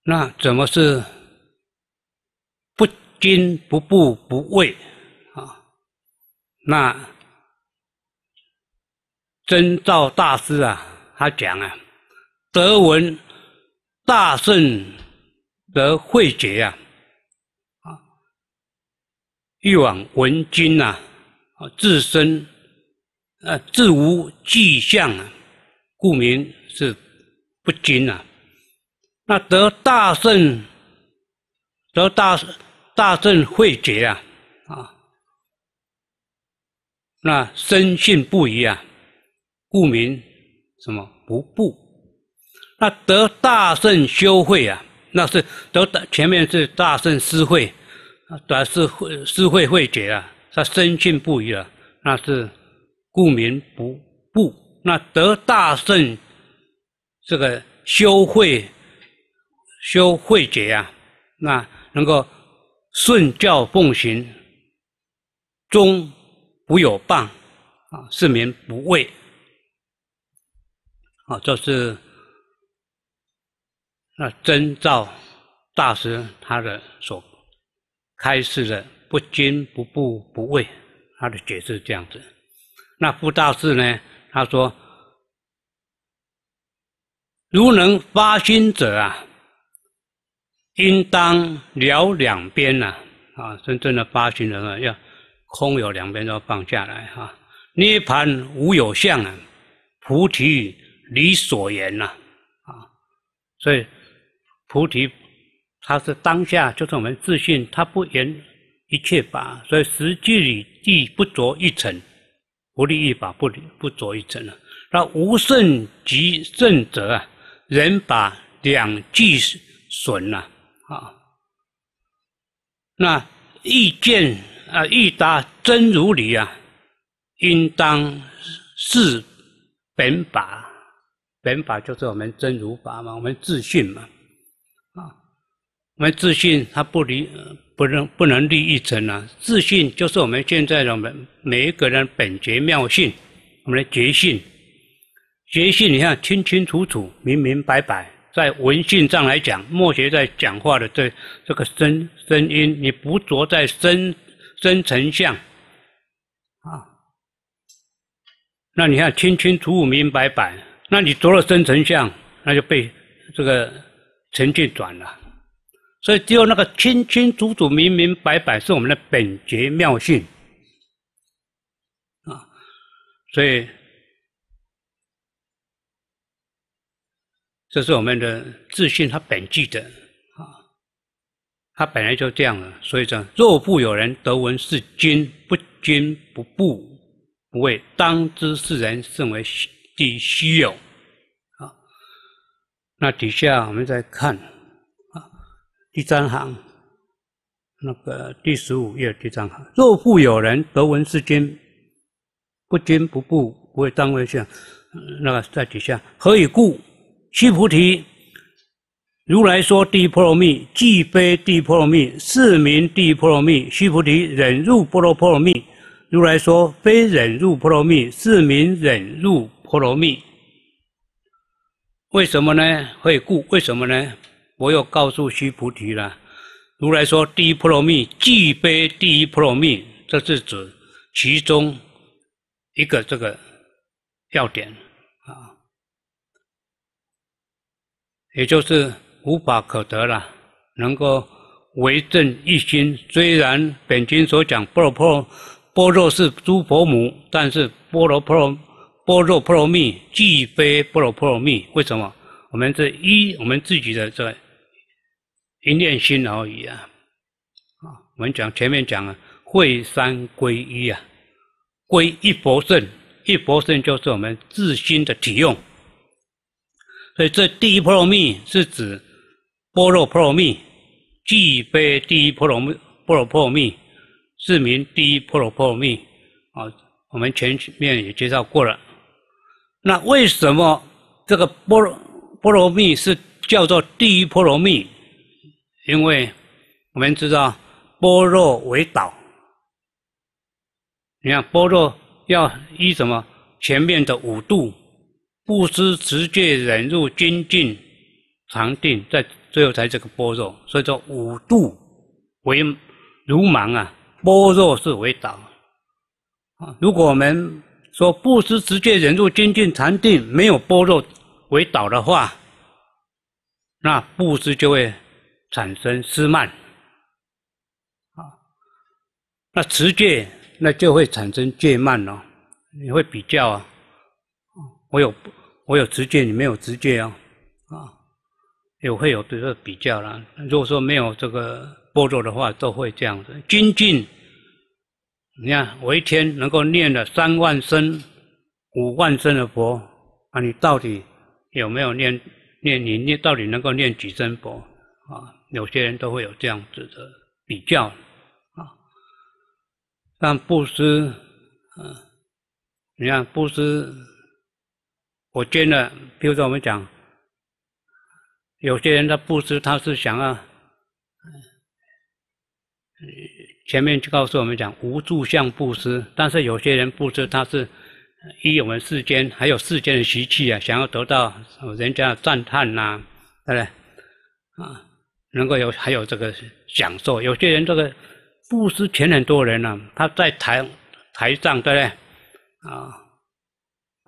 那怎么是不惊不怖不畏啊？那真照大师啊，他讲啊，得闻大圣得慧觉啊，啊，欲往闻经啊，啊，自身呃，自无迹象啊，故名是不惊啊。那得大圣，得大大圣慧觉啊，啊，那深信不疑啊，故名什么不怖。那得大圣修慧啊，那是得大前面是大圣思慧，得思慧思慧慧觉啊，他深信不疑啊，那是故名不怖。那得大圣这个修慧。修慧解啊，那能够顺教奉行，终不有谤啊，是民不畏，啊，这是那真照大师他的所开示的不惊不怖不畏，他的解释这样子。那副大师呢，他说：如能发心者啊。应当了两边呐，啊，真正的发心人啊，要空有两边都要放下来哈。涅盘无有相啊，菩提离所言呐，啊，所以菩提他是当下就是我们自信，他不言一切法，所以实际里地不着一层，不立一法，不不着一层啊。那无胜及胜者啊，人把两俱损啊。那遇见啊，遇达真如理啊，应当是本法。本法就是我们真如法嘛，我们自信嘛，啊，我们自信它不离不能不能立一成啊。自信就是我们现在我们每一个人本觉妙性，我们的觉性，觉性你看清清楚楚、明明白白。在文性上来讲，墨学在讲话的这这个声声音，你不着在声声成相啊，那你看清清楚楚、明明白白，那你着了声成相，那就被这个成绩转了。所以只有那个清清楚楚、明明白白，是我们的本觉妙性啊，所以。这是我们的自信，他本具的啊，他本来就这样了。所以说，若复有人得闻是经，不经不布，不为当知是人，甚为第虚有啊。那底下我们再看啊，第三行那个第十五页第三行，若复有人得闻是经，不经不怖，不为当为像那个在底下，何以故？须菩提，如来说第一波罗蜜，即非第一波罗蜜，是名第一波罗蜜。须菩提，忍入波罗波罗蜜，如来说非忍入波罗蜜，是名忍入波罗蜜。为什么呢？会故为什么呢？我又告诉须菩提了。如来说第一波罗蜜，即非第一波罗蜜，这是指其中一个这个要点。也就是无法可得了，能够为正一心。虽然本经所讲波罗波波若是诸佛母，但是般罗波罗波若波罗蜜，既非般罗波罗蜜。为什么？我们这一我们自己的这一念心而已啊！啊，我们讲前面讲会三归一啊，归一佛圣，一佛圣就是我们自心的体用。所以，这第一波罗蜜是指波若波罗蜜，具备第一波罗蜜，波若波罗蜜是名第一波罗波罗蜜啊。我们前面也介绍过了。那为什么这个波若波罗蜜是叫做第一波罗蜜？因为我们知道波若为导，你看波若要依什么？前面的五度。布施持戒忍辱精进禅定，在最后才这个般若，所以说五度为如盲啊，般若是为导啊。如果我们说布施持戒忍辱精进禅定没有般若为导的话，那布施就会产生失慢啊，那持戒那就会产生戒慢哦，你会比较啊，我有。我有直接，你没有直接啊，啊，也会有这个比较啦。如果说没有这个波折的话，都会这样子。精进，你看，我一天能够念了三万声、五万声的佛，啊，你到底有没有念？念你念到底能够念几声佛？啊，有些人都会有这样子的比较啊。但布施，嗯，你看布施。我见了，比如说我们讲，有些人的布施，他是想要前面就告诉我们讲无住相布施，但是有些人布施他是依我们世间还有世间的习气啊，想要得到人家赞叹呐，对不对？啊，能够有还有这个享受。有些人这个布施，前很多人呢，他在台台上，对不对？啊。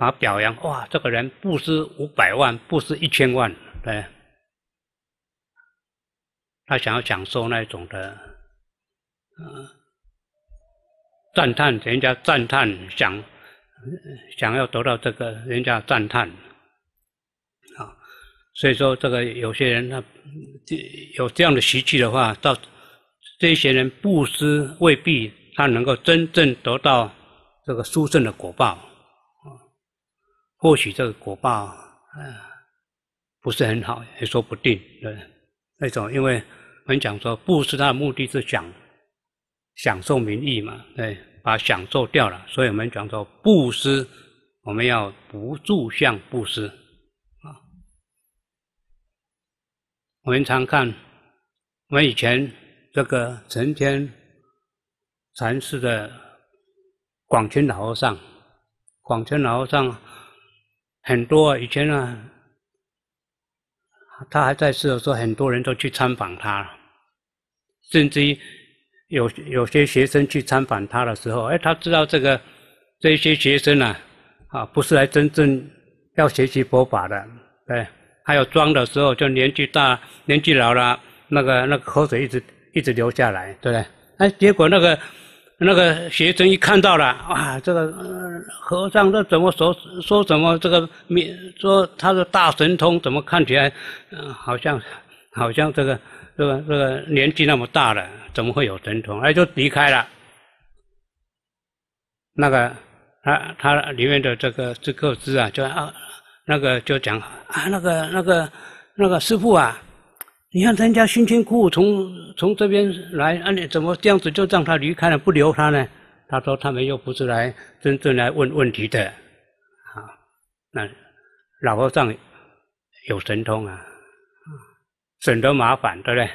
他表扬哇，这个人布施五百万，布施一千万，对，他想要享受那一种的，啊，赞叹，人家赞叹，想想要得到这个人家赞叹，啊，所以说这个有些人他有这样的习气的话，到这些人布施未必他能够真正得到这个殊胜的果报。或许这个果报，嗯，不是很好，也说不定。对，那种，因为我们讲说，布施它的目的是想享受名意嘛，对，把享受掉了，所以我们讲说，布施我们要不住相布施。啊，我们常看，我们以前这个成天禅师的广泉老和尚，广泉老和尚。很多以前呢，他还在世的时候，很多人都去参访他，甚至于有有些学生去参访他的时候，哎，他知道这个这些学生呢，啊，不是来真正要学习佛法的，对，还有装的时候，就年纪大、年纪老了，那个那个口水一直一直流下来，对不对？哎，结果那个。那个学生一看到了，啊，这个和尚这怎么说说什么？这个明说他的大神通，怎么看起来，嗯，好像，好像这个这个这个年纪那么大了，怎么会有神通？哎，就离开了。那个他他里面的这个这个字啊，就啊那个就讲啊那个那个那个师傅啊。你看人家辛辛苦苦从从这边来，你怎么这样子就让他离开了，不留他呢？他说他们又不是来真正来问问题的，啊，那老和尚有神通啊，省得麻烦，对不对？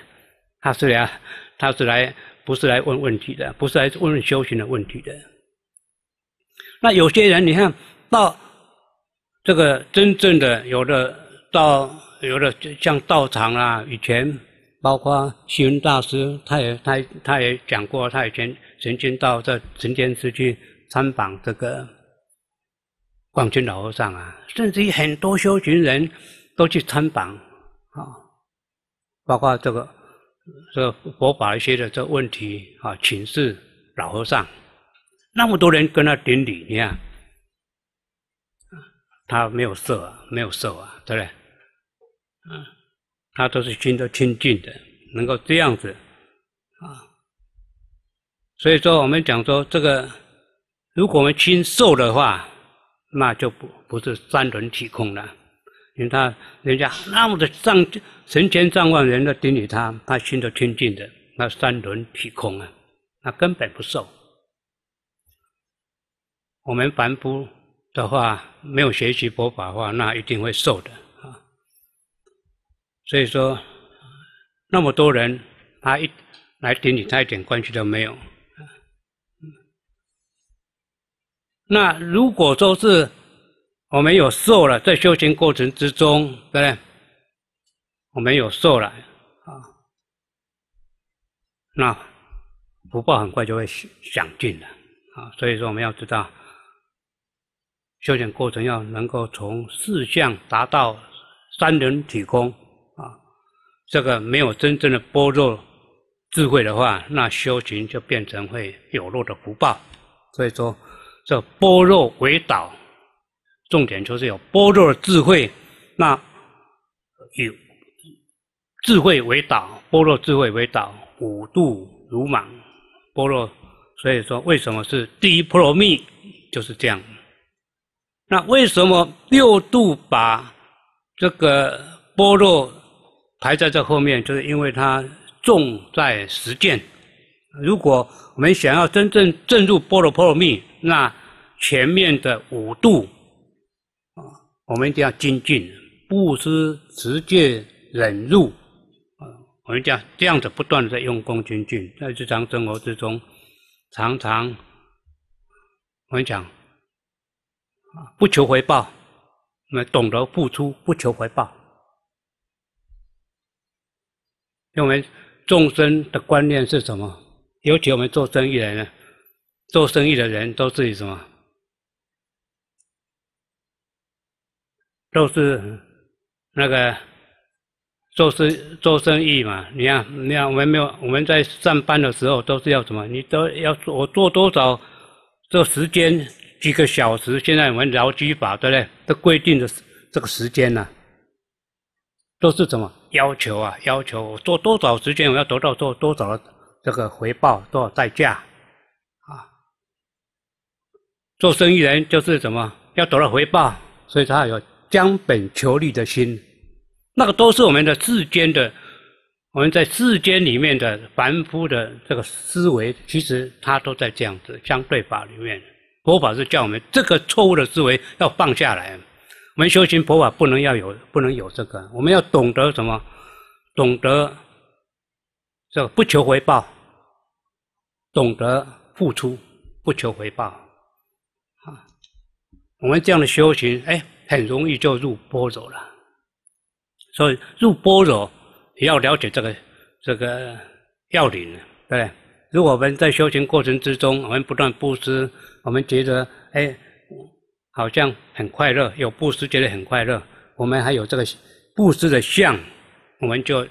他是来，他是来，不是来问问题的，不是来问问修行的问题的。那有些人你看到这个真正的，有的到。有的像道场啊，以前包括虚云大师，他也他他也讲过，他以前曾经到这，曾天是去参访这个广清老和尚啊，甚至于很多修行人都去参访啊，包括这个这佛法一些的这问题啊，请示老和尚，那么多人跟他顶礼，你看他没有色，啊，没有色啊，对不对？嗯，他都是心都清净的，能够这样子啊。所以说，我们讲说这个，如果我们亲受的话，那就不不是三轮体空了。你看，人家那么的上成千上万人都盯着他，他心都清净的，那三轮体空啊，那根本不受。我们凡夫的话，没有学习佛法的话，那一定会受的。所以说，那么多人他一来顶你，他一点关系都没有。那如果说是我们有受了，在修行过程之中，对不对？我们有受了啊，那福报很快就会享尽了啊。所以说，我们要知道，修行过程要能够从四项达到三轮体空。这个没有真正的般若智慧的话，那修行就变成会有漏的福报。所以说，这般若为导，重点就是有般若智慧。那以智慧为导，般若智慧为导，五度如莽，般若。所以说，为什么是第一波罗蜜就是这样？那为什么六度把这个般若？排在这后面，就是因为它重在实践。如果我们想要真正正入波罗波罗蜜，那前面的五度啊，我们一定要精进，不知直接忍入啊。我们讲这样子，不断的在用功精进，在日常生活之中，常常我们讲啊，不求回报，那懂得付出，不求回报。因为众生的观念是什么？尤其我们做生意的人，做生意的人都是以什么？都是那个做生做生意嘛。你看，你看，我们没有我们在上班的时候都是要什么？你都要做做多少？做时间几个小时？现在我们劳基法对不对？都规定的这个时间呢，都是什么？要求啊，要求做多少时间，我要得到做多少的这个回报，多少代价啊？做生意人就是什么要得到回报，所以他有将本求利的心。那个都是我们的世间的，我们在世间里面的凡夫的这个思维，其实他都在这样子相对法里面。佛法是叫我们这个错误的思维要放下来。我们修行佛法不能要有，不能有这个。我们要懂得什么？懂得这个不求回报，懂得付出不求回报。啊，我们这样的修行，哎，很容易就入般若了。所以入般若要了解这个这个要领，对。如果我们在修行过程之中，我们不断布施，我们觉得哎。好像很快乐，有布施觉得很快乐。我们还有这个布施的相，我们就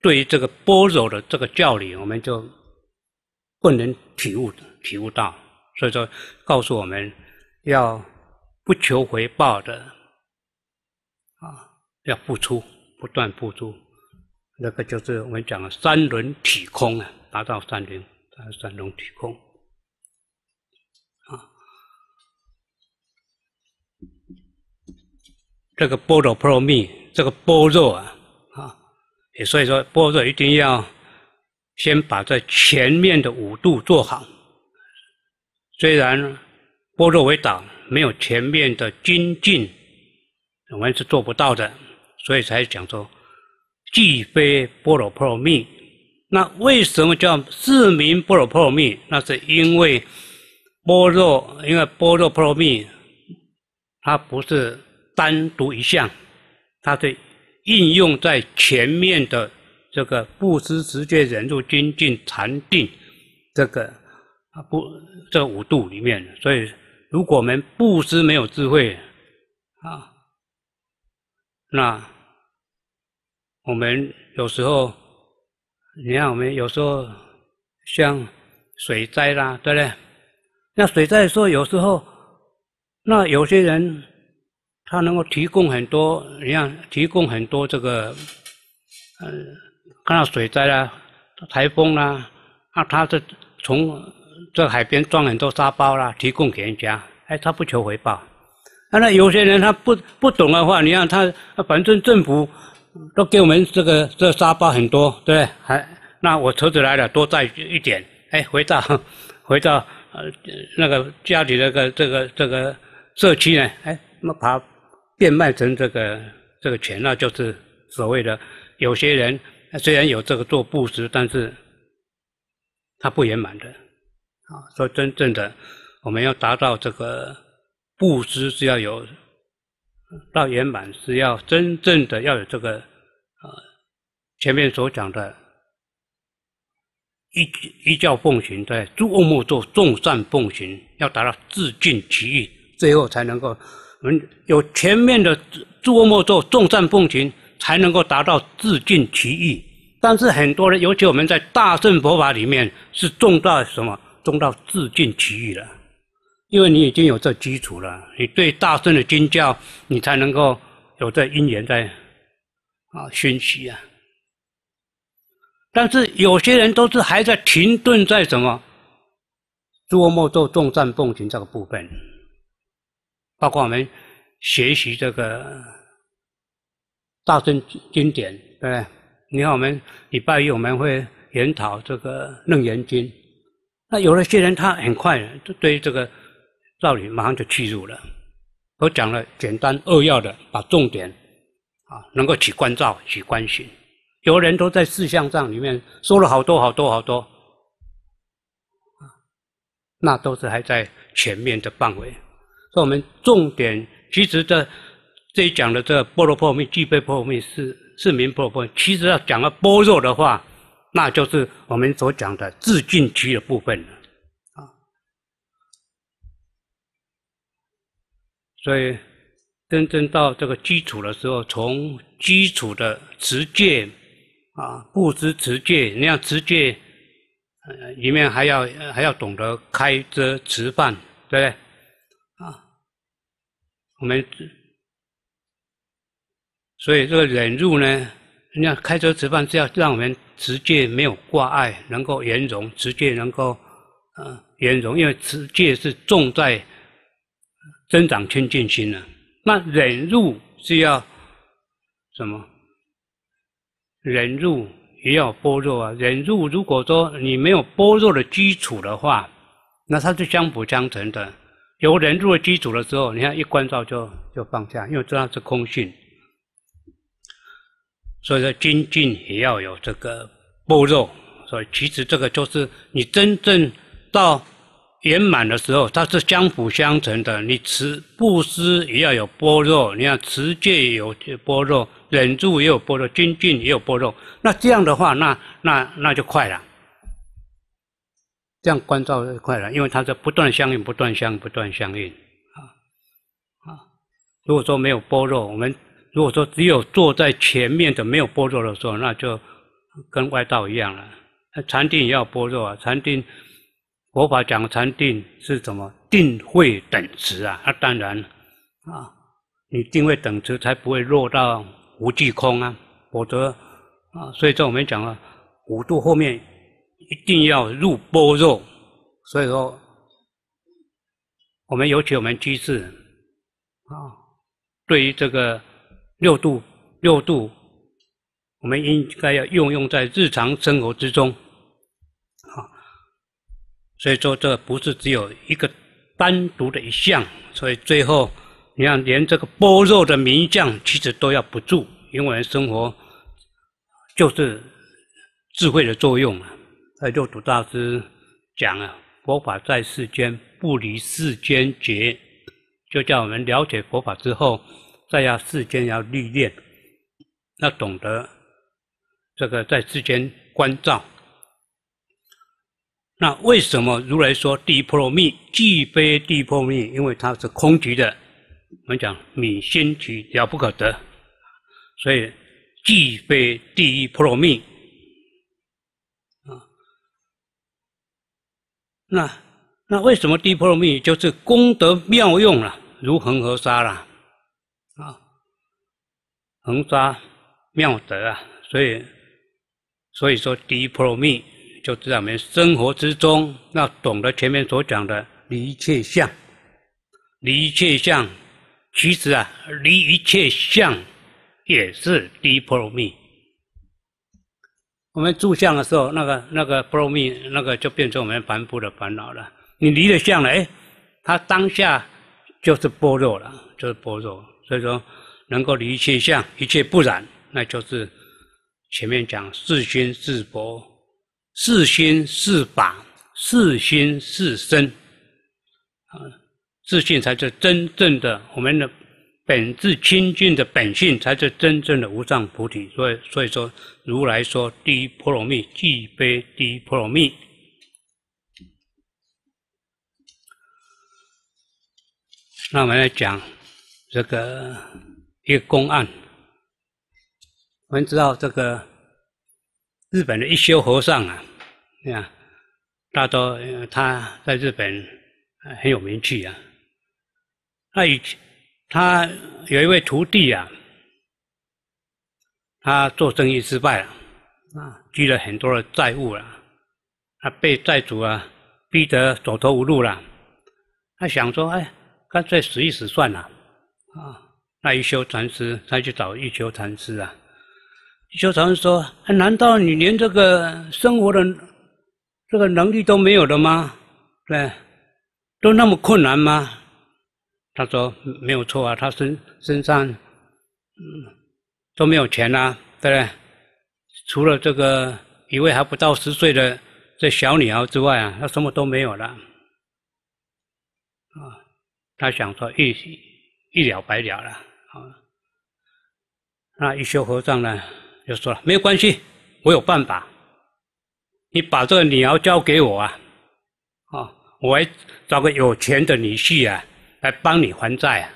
对于这个波柔的这个教理，我们就不能体悟体悟到。所以说，告诉我们要不求回报的啊，要付出，不断付出。那个就是我们讲的三轮体空啊，达到三轮，达到三轮体空。这个波罗波罗蜜，这个波若啊，啊，也所以说波若一定要先把这前面的五度做好。虽然波若为党没有前面的精进，我们是做不到的，所以才讲说既非波罗波罗蜜。那为什么叫四名波罗波罗蜜？那是因为波若，因为波若波罗蜜，它不是。单独一项，它对应用在前面的这个不知直接忍辱、精进、禅定，这个啊不这五度里面。所以，如果我们不知没有智慧，啊，那我们有时候，你看我们有时候像水灾啦，对不对？那水灾说有时候，那有些人。他能够提供很多，你看，提供很多这个，嗯，看到水灾啦，台风啦，啊，他这从这海边装很多沙包啦，提供给人家，哎，他不求回报。那那有些人他不不懂的话，你看他，反正政府都给我们这个这沙包很多，对，还那我车子来了，多带一点，哎，回到回到呃那个家里那个这个这个社区呢，哎，那么爬。变卖成这个这个钱，那就是所谓的有些人虽然有这个做布施，但是他不圆满的。啊，所以真正的我们要达到这个布施是要有到圆满，是要真正的要有这个啊前面所讲的一一教奉行，对，诸恶莫作，众善奉行，要达到自尽其意，最后才能够。我们有全面的琢磨做众善奉行，才能够达到自尽其意。但是很多人，尤其我们在大乘佛法里面，是重到什么？重到自尽其意了，因为你已经有这基础了，你对大乘的经教，你才能够有这因缘在啊熏习啊。但是有些人都是还在停顿在什么琢磨做众善奉行这个部分。包括我们学习这个大圣经典，对不对？你看我们礼拜一我们会研讨这个楞严经。那有了些人他很快，对这个道理马上就记住了。我讲了简单扼要的，把重点啊能够去关照、去关心。有的人都在四象上里面说了好多好多好多，那都是还在全面的范围。所以我们重点，其实这这一讲的这个般若破灭、俱悲破灭是是明破灭。其实要讲到般若的话，那就是我们所讲的自净区的部分了啊。所以真正到这个基础的时候，从基础的持戒啊，不知持戒，你要持戒？呃，里面还要还要懂得开遮持饭，对不对？我们所以这个忍辱呢，家开车吃饭是要让我们直接没有挂碍，能够圆融，直接能够呃圆融，因为直接是重在增长清净心呢。那忍辱是要什么？忍辱也要般若啊！忍辱如果说你没有般若的基础的话，那它是相辅相成的。由忍住的基础的时候，你看一关照就就放下，因为这样是空性。所以说，精进也要有这个波若。所以，其实这个就是你真正到圆满的时候，它是相辅相成的。你持布施也要有波若，你看持戒也有波若，忍住也有波若，精进也有波若。那这样的话，那那那就快了。这样关照一块了，因为它在不断相应，不断相应，不断相应，啊啊！如果说没有般若，我们如果说只有坐在前面的没有般若的时候，那就跟外道一样了。禅定也要般若啊！禅定佛法讲禅定是怎么定慧等持啊？那当然啊，你定慧等持才不会落到无际空啊，否则啊，所以在我们讲了五度后面。一定要入般若，所以说，我们尤其我们居士啊，对于这个六度六度，我们应该要运用在日常生活之中，啊，所以说这不是只有一个单独的一项，所以最后你看，连这个般若的名将，其实都要不住，因为我们生活就是智慧的作用啊。哎，六祖大师讲啊，佛法在世间，不离世间觉，就叫我们了解佛法之后，在要世间要历练，要懂得这个在世间关照。那为什么如来说第一波罗蜜，既非第一波罗蜜？因为它是空寂的，我们讲你心集了不可得，所以既非第一波罗蜜。那那为什么 deepromi 就是功德妙用了，如恒河沙了，啊，恒沙妙德啊，所以所以说 deepromi 就让我们生活之中要懂得前面所讲的离一切相，离一切相，其实啊离一切相也是 deepromi。我们住相的时候，那个那个波罗蜜，那个就变成我们凡夫的烦恼了。你离了相了，哎，它当下就是般若了，就是般若。所以说，能够离一切相，一切不染，那就是前面讲自心是佛，自心是法，自心是身啊，自信才是真正的我们的本质清净的本性，才是真正的无上菩提。所以，所以说。如来说第一波罗蜜，即悲第一波罗蜜。那我们来讲这个一个公案。我们知道这个日本的一休和尚啊，对啊，大多他在日本很有名气啊。以前他有一位徒弟啊。他做生意失败了，啊，积了很多的债务了，他被债主啊逼得走投无路了，他想说，哎，干脆死一死算了，啊，那一休禅师，他去找一休禅师啊，一休禅师说，难道你连这个生活的这个能力都没有了吗？对，都那么困难吗？他说没有错啊，他身身上，嗯。都没有钱呐，对不对？除了这个一位还不到十岁的这小女儿之外啊，他什么都没有了，啊，他想说一一了百了了，啊，那一休和尚呢，就说了，没有关系，我有办法，你把这个女儿交给我啊，啊，我找个有钱的女婿啊，来帮你还债啊，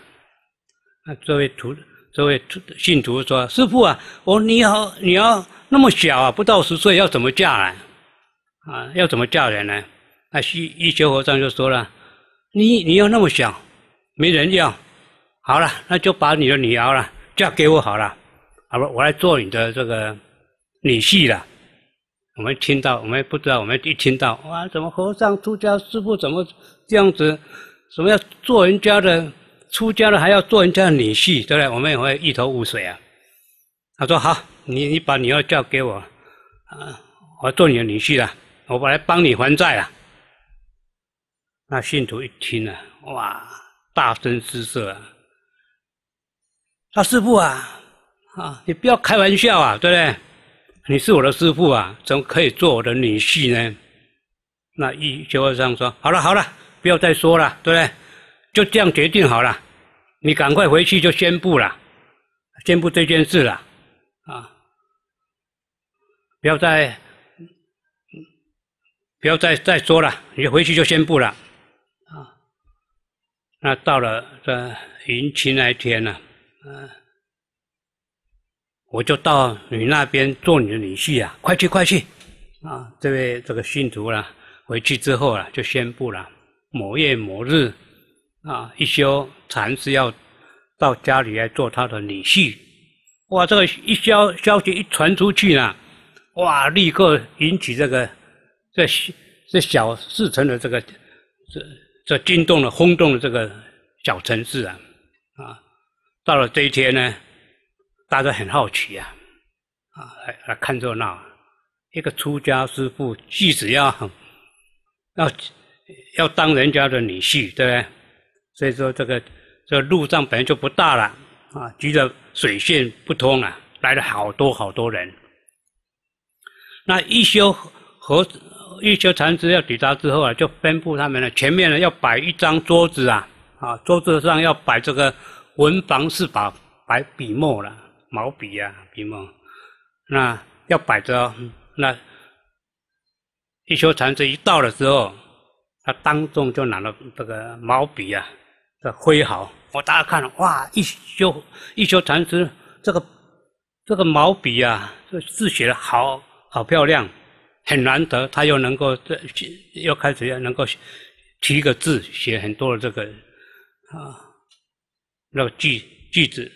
那这位徒。这位信徒说：“师傅啊，我你要你要那么小啊，不到十岁，要怎么嫁来？啊，要怎么嫁人呢？那西一学和尚就说了：，你你要那么小，没人要。好了，那就把你的女儿了，嫁给我好了。啊不，我来做你的这个女婿了。我们听到，我们不知道，我们一听到，哇，怎么和尚出家师傅怎么这样子？什么要做人家的？”出家了还要做人家的女婿，对不对？我们也会一头雾水啊。他说：“好，你你把女儿嫁给我，啊，我做你的女婿了，我来帮你还债了。”那信徒一听啊，哇，大声失色啊！“他师傅啊，啊，你不要开玩笑啊，对不对？你是我的师傅啊，怎么可以做我的女婿呢？”那一会和尚说：“好了好了，不要再说了，对不对？”就这样决定好了，你赶快回去就宣布了，宣布这件事了，啊，不要再不要再再说了，你回去就宣布了，啊，那到了这迎亲那一天呢，嗯，我就到你那边做你的女婿啊，快去快去，啊，这位这个信徒啊，回去之后啊就宣布了，某月某日。啊！一休禅师要到家里来做他的女婿，哇！这个一消消息一传出去呢，哇！立刻引起这个这这小四城的这个这这惊动了，轰动了这个小城市啊！啊，到了这一天呢，大家很好奇啊啊，来看热闹。一个出家师傅，即使要要要当人家的女婿，对不对？所以说这个这个、路障本来就不大了啊，急着水泄不通啊，来了好多好多人。那一修和一休船只要抵达之后啊，就吩咐他们了，前面呢要摆一张桌子啊，啊，桌子上要摆这个文房四宝，摆笔墨了，毛笔啊，笔墨。那要摆着，那一休船只一到的时候，他当众就拿了这个毛笔啊。挥毫，我大家看，哇！一修一修禅师这个这个毛笔啊，这字写的好好漂亮，很难得。他又能够这又开始要能够提个字，写很多的这个啊，那个句句子，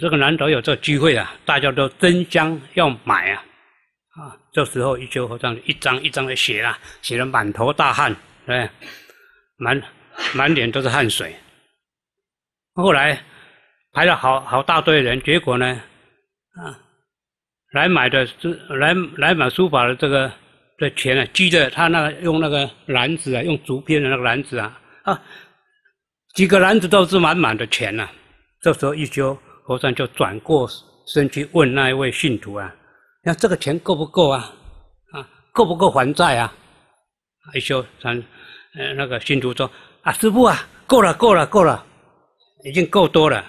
这个难得有这个机会啊！大家都争相要买啊！啊，这时候一修这样一张一张的写啊，写的满头大汗，对，满。满脸都是汗水，后来排了好好大堆人，结果呢，啊，来买的是来来买书法的这个的钱啊，积着他那个用那个篮子啊，用竹编的那个篮子啊，啊，几个篮子都是满满的钱啊。这时候一休和尚就转过身去问那一位信徒啊，那这个钱够不够啊？啊，够不够还债啊？一休说，呃，那个信徒说。啊，师傅啊，够了，够了，够了，已经够多了。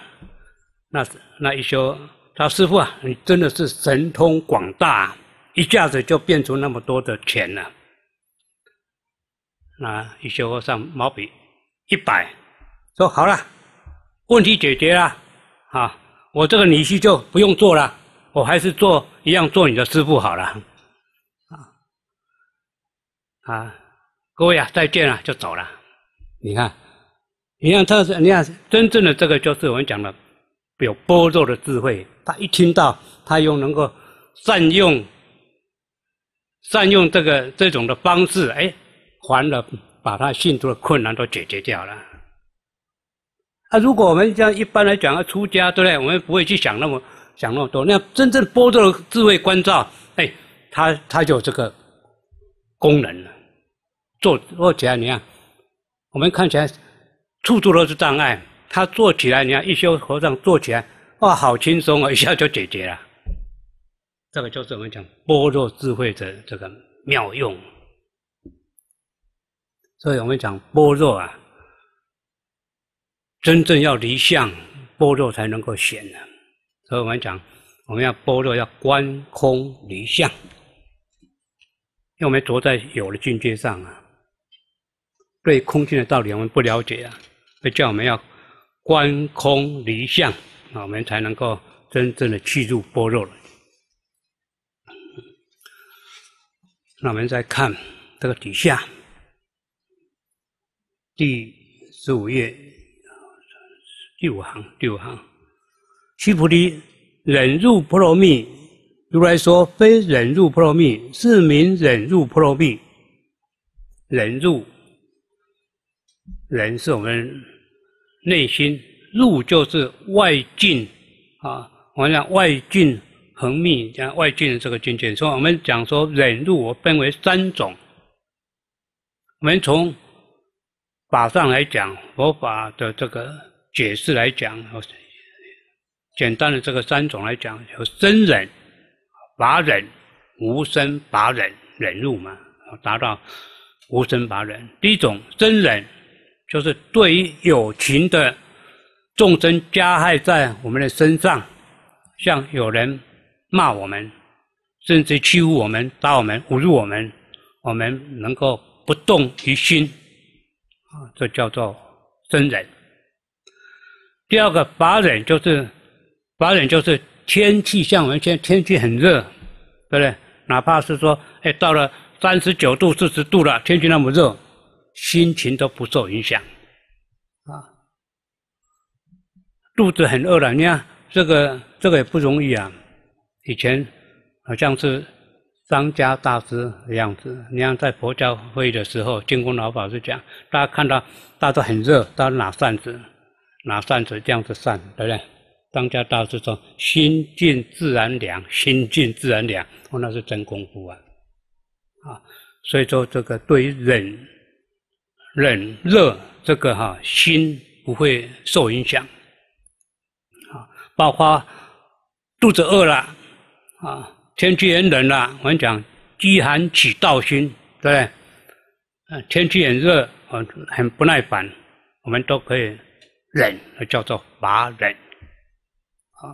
那那一休，说师傅啊，你真的是神通广大，一下子就变出那么多的钱了。那一休上毛笔一百，说好了，问题解决了，啊，我这个女婿就不用做了，我还是做一样做你的师傅好了。啊啊，各位啊，再见了，就走了。你看，你看，他是你看，真正的这个就是我们讲的有波若的智慧，他一听到，他又能够善用善用这个这种的方式，哎，还了把他信徒的困难都解决掉了。啊，如果我们像一般来讲要出家对不对？我们不会去想那么想那么多。那真正波若的智慧关照，哎，他他有这个功能了。做做起来，你看。我们看起来处处都是障碍，他做起来，你看一休和尚做起来，哇，好轻松啊，一下就解决了。这个就是我们讲般若智慧的这个妙用。所以我们讲般若啊，真正要离相，般若才能够显的。所以我们讲，我们要般若，要观空离相，因为我们着在有的境界上啊。对空性的道理，我们不了解啊，所以叫我们要观空离相，我们才能够真正的去入般若了。那我们再看这个底下，第十五页第五行，第五行，须菩提，忍辱波罗蜜，如来说非忍辱波罗蜜，是名忍辱波罗蜜，忍辱。人是我们内心，入就是外境啊。我们讲外境恒密讲外境的这个境界，所以我们讲说忍入我分为三种。我们从法上来讲，佛法的这个解释来讲，简单的这个三种来讲有真忍、法忍、无声法忍忍入嘛，达到无声法忍。第一种真忍，就是对于有情的众生加害在我们的身上，像有人骂我们，甚至欺负我们、打我们、侮辱我们，我们能够不动于心，啊，这叫做真人。第二个法忍就是，法忍就是天气像我们现在天气很热，对不对？哪怕是说哎到了三十九度、四十度了，天气那么热。心情都不受影响，啊，肚子很饿了。你看这个，这个也不容易啊。以前好像是张家大师的样子。你看在佛教会的时候，净空老法师讲，大家看到大家都很热，大家拿扇子，拿扇子这样子扇，对不对？张家大师说：“心静自然凉，心静自然凉。”哦，那是真功夫啊，啊，所以说这个对于人。冷热这个哈心不会受影响，啊，包括肚子饿了啊，天气很冷了，我们讲饥寒起盗心，对不对？天气很热，很很不耐烦，我们都可以忍，叫做拔忍。啊，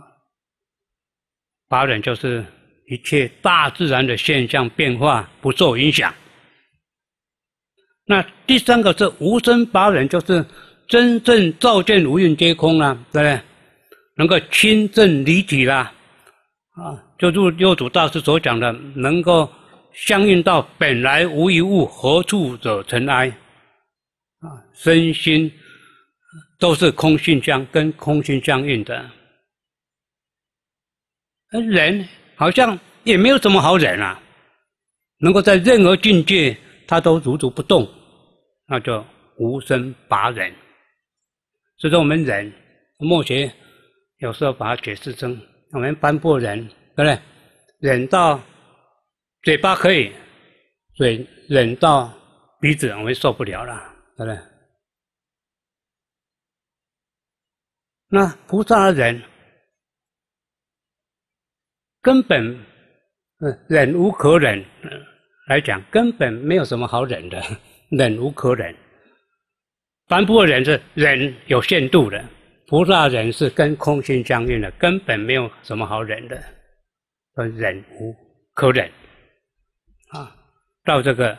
拔忍就是一切大自然的现象变化不受影响。那第三个是无生法忍，就是真正照见无蕴皆空啦，对不对？能够清正离体啦，啊，就如六祖大师所讲的，能够相应到本来无一物何处惹尘埃啊，身心都是空性相跟空心相应的。人忍好像也没有什么好忍啊，能够在任何境界，他都如如不动。那就无生拔忍，所以说我们忍，墨学有时候把它解释成我们颁布忍，对不对？忍到嘴巴可以，忍忍到鼻子我们受不了了，对不对？那菩萨忍，根本忍无可忍，来讲根本没有什么好忍的。忍无可忍，凡夫的人是忍有限度的，菩萨人是跟空心相应的，根本没有什么好忍的，说忍无可忍，啊，到这个，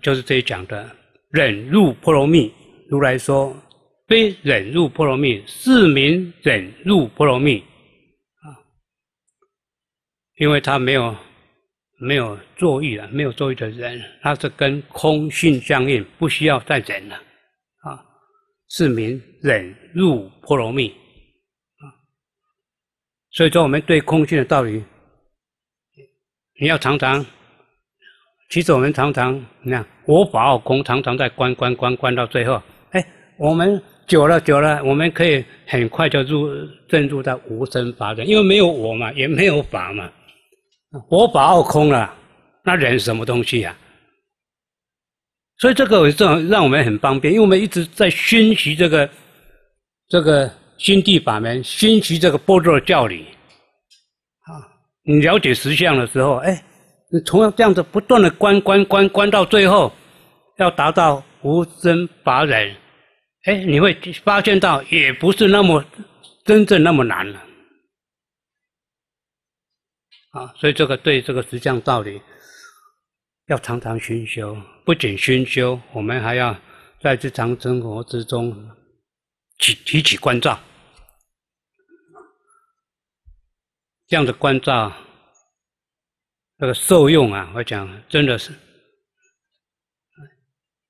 就是这里讲的忍入波罗蜜。如来说，非忍入波罗蜜，是名忍入波罗蜜，啊，因为他没有。没有作意了，没有作意的人，他是跟空性相应，不需要再忍了啊！是名忍入波罗蜜啊。所以说，我们对空性的道理，你要常常，其实我们常常，你看，我法空常常在观观观观到最后，哎，我们久了久了，我们可以很快就入进入到无生法的，因为没有我嘛，也没有法嘛。我把熬空了，那人什么东西呀？所以这个让让我们很方便，因为我们一直在熏习这个这个心地法门，熏习这个般若教理。啊，你了解实相的时候，哎，你从这样子不断的观观观观到最后，要达到无生法忍，哎，你会发现到也不是那么真正那么难了。啊，所以这个对这个实相道理，要常常熏修。不仅熏修，我们还要在日常生活之中提提起关照。这样的关照，这个受用啊，我讲真的是，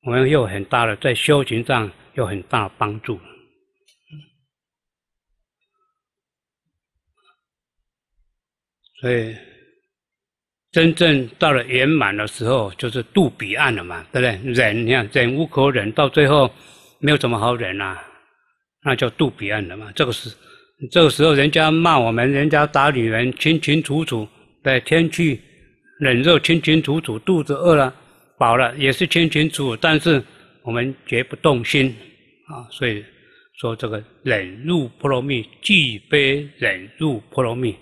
我们有很大的在修行上有很大帮助。哎，真正到了圆满的时候，就是渡彼岸了嘛，对不对？忍，你看忍无可忍，到最后没有什么好忍了，那叫渡彼岸了嘛。这个是这个时候，人家骂我们，人家打女人，清清楚楚；对天气冷热，清清楚楚；肚子饿了饱了，也是清清楚。但是我们绝不动心啊。所以说这个忍辱波罗蜜，俱悲忍辱波罗蜜。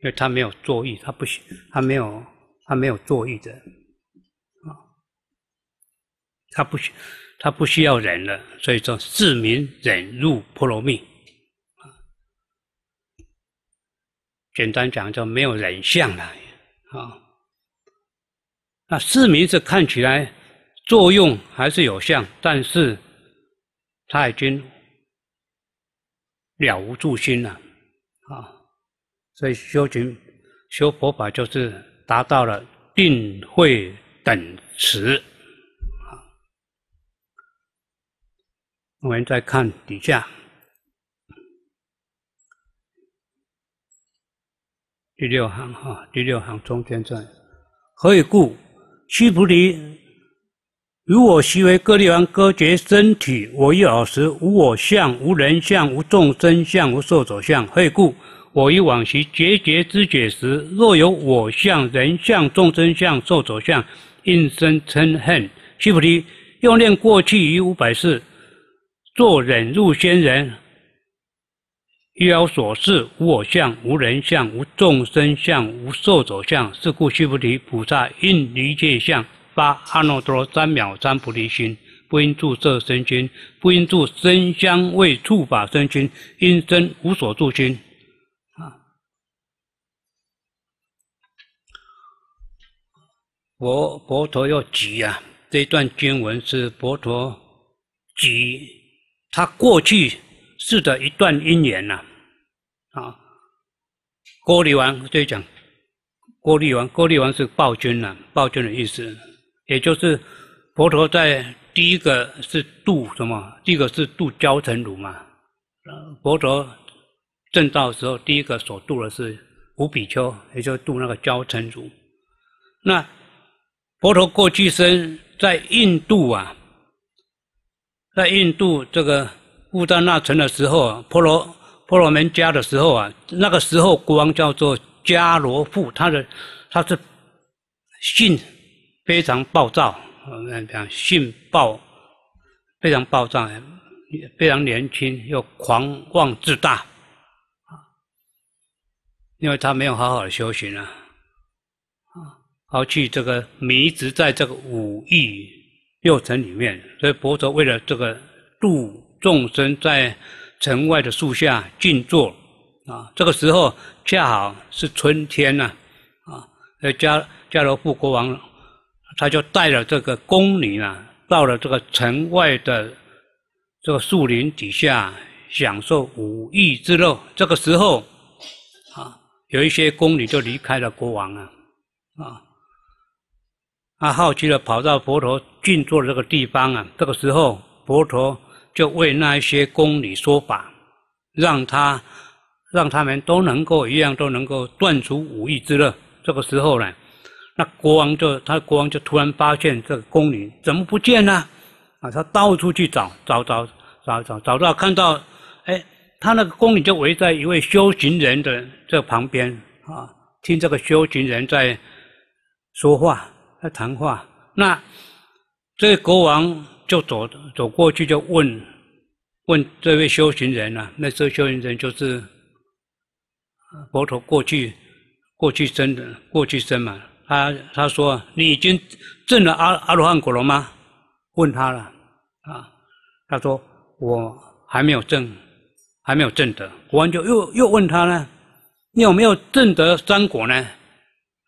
因为他没有坐意，他不需，他没有他没有坐意的，啊，他不需，他不需要人了。所以说，市民忍入婆罗蜜，简单讲，就没有忍相了。啊，那市民是看起来作用还是有相，但是他已经了无助心了，啊。所以修行修佛法就是达到了定、慧、等持。我们再看底下第六行哈，第六行《中天传》：何以故？须菩提，如我昔为各地王割绝身体，我于尔时无我相、无人相、无众生相、无寿者相。何以故？我于往昔节节知解时，若有我相、人相、众生相、寿者相，应生嗔恨。须菩提，要念过去已五百世，作忍入仙人，要所事无我相、无人相、无众生相、无寿者相。是故，须菩提，菩萨应离界相，发阿耨多罗三藐三菩提心，不应住色身心，不应著声香味触法身心，应生无所著心。佛佛陀要举啊，这一段经文是佛陀举他过去世的一段因缘呐。啊，郭立王这里讲，郭立王，郭立王是暴君呐，暴君的意思，也就是佛陀在第一个是度什么？第一个是度焦城儒嘛。佛陀正道的时候，第一个所度的是五比丘，也就是度那个焦城儒，那佛陀过去生在印度啊，在印度这个乌达那城的时候啊，婆罗婆罗门家的时候啊，那个时候国王叫做迦罗富，他的他是性非常暴躁，我们讲性暴，非常暴躁，非常年轻又狂妄自大，因为他没有好好的修行啊。而去这个迷执在这个五欲六尘里面，所以佛陀为了这个度众生，在城外的树下静坐啊。这个时候恰好是春天呐啊，那加加罗富国王他就带了这个宫女啊，到了这个城外的这个树林底下享受五欲之乐。这个时候啊，有一些宫女就离开了国王了，啊。他好奇地跑到佛陀静坐的这个地方啊，这个时候佛陀就为那一些宫女说法，让他让他们都能够一样都能够断除五欲之乐。这个时候呢，那国王就他国王就突然发现这个宫女怎么不见呢？啊，他到处去找找找找找找到看到，哎，他那个宫女就围在一位修行人的这旁边啊，听这个修行人在说话。谈话，那这个国王就走走过去，就问问这位修行人啊。那这修行人就是佛陀过去过去生的过去生嘛。他他说你已经证了阿阿罗汉果了吗？问他了啊。他说我还没有证，还没有证得。国王就又又问他呢，你有没有证得三果呢？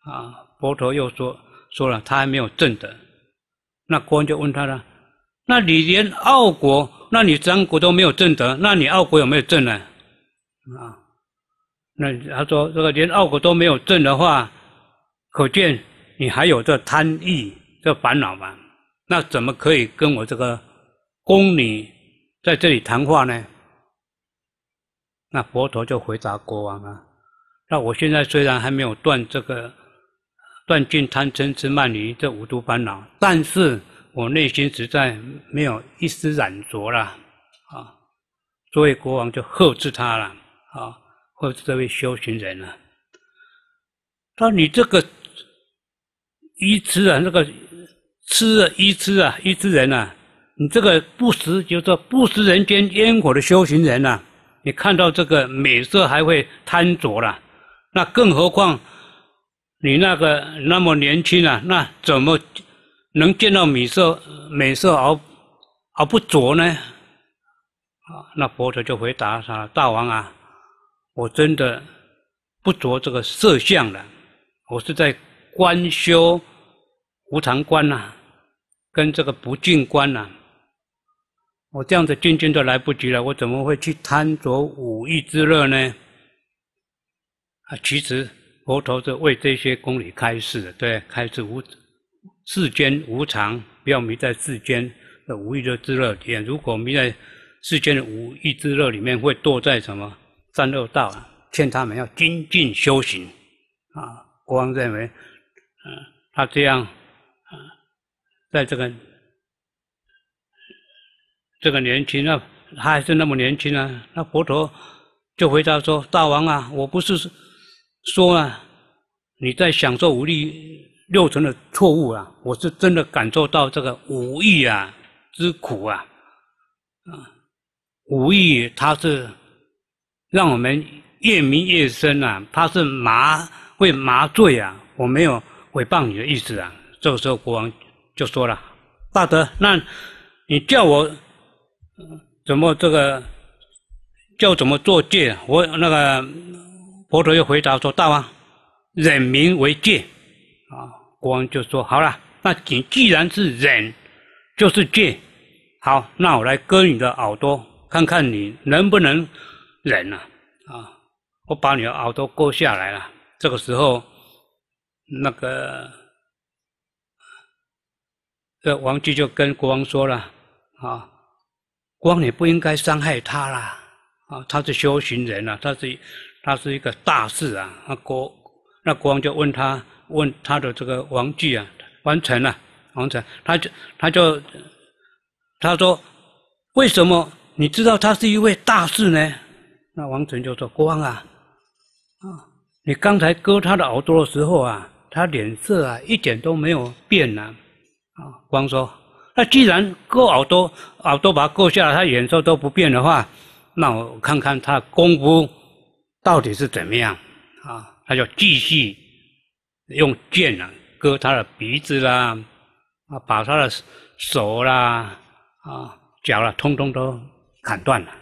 啊，佛陀又说。说了，他还没有正德，那国王就问他了：，那你连傲国，那你张国都没有正德，那你傲国有没有正呢？啊，那他说：这个连傲国都没有正的话，可见你还有这贪欲、这烦恼嘛？那怎么可以跟我这个宫女在这里谈话呢？那佛陀就回答国王啊：“那我现在虽然还没有断这个。断尽贪嗔痴慢疑这五毒烦恼，但是我内心实在没有一丝染着了啊！作为国王就呵斥他了啊，呵斥这位修行人了。说你这个一吃啊，那个吃啊一吃啊一吃人呐，你这个不食就说不食人间烟火的修行人呐，你看到这个美色还会贪着了，那更何况？你那个那么年轻啊，那怎么能见到美色？美色而而不着呢？啊，那佛陀就回答他：“大王啊，我真的不着这个色相了。我是在观修无常观呐，跟这个不净观呐。我这样子进进都来不及了，我怎么会去贪着五欲之乐呢？”啊，其实。佛陀是为这些宫女开示的，对，开示无世间无常，不要迷在世间的无欲之乐里面。如果迷在世间的无欲之乐里面，会堕在什么三恶道？劝他们要精进修行。啊，国王认为，嗯，他这样，啊，在这个这个年轻啊，他还是那么年轻啊，那佛陀就回答说：“大王啊，我不是。”说啊，你在享受五力六成的错误啊！我是真的感受到这个五欲啊之苦啊！啊，五欲它是让我们越迷越深啊，它是麻会麻醉啊！我没有诽谤你的意思啊！这个时候国王就说了：“大德，那你叫我怎么这个叫怎么做戒？我那个。”佛陀又回答说：“大王，忍名为戒。”啊，国王就说：“好了，那既既然是忍，就是戒。好，那我来割你的耳朵，看看你能不能忍了。”啊，我把你的耳朵割下来了。这个时候，那个呃，王姬就跟国王说了：“啊，国王你不应该伤害他了。啊，他是修行人啊，他是。”他是一个大事啊，那国那国王就问他问他的这个王具啊，王臣啊，王臣，他就他就他说为什么你知道他是一位大事呢？那王臣就说国王啊，啊，你刚才割他的耳朵的时候啊，他脸色啊一点都没有变啊，啊，国王说那既然割耳朵耳朵把它割下来，他脸色都不变的话，那我看看他功夫。到底是怎么样？啊，他就继续用剑啊割他的鼻子啦，啊，把他的手啦，啊，脚啦，通通都砍断了，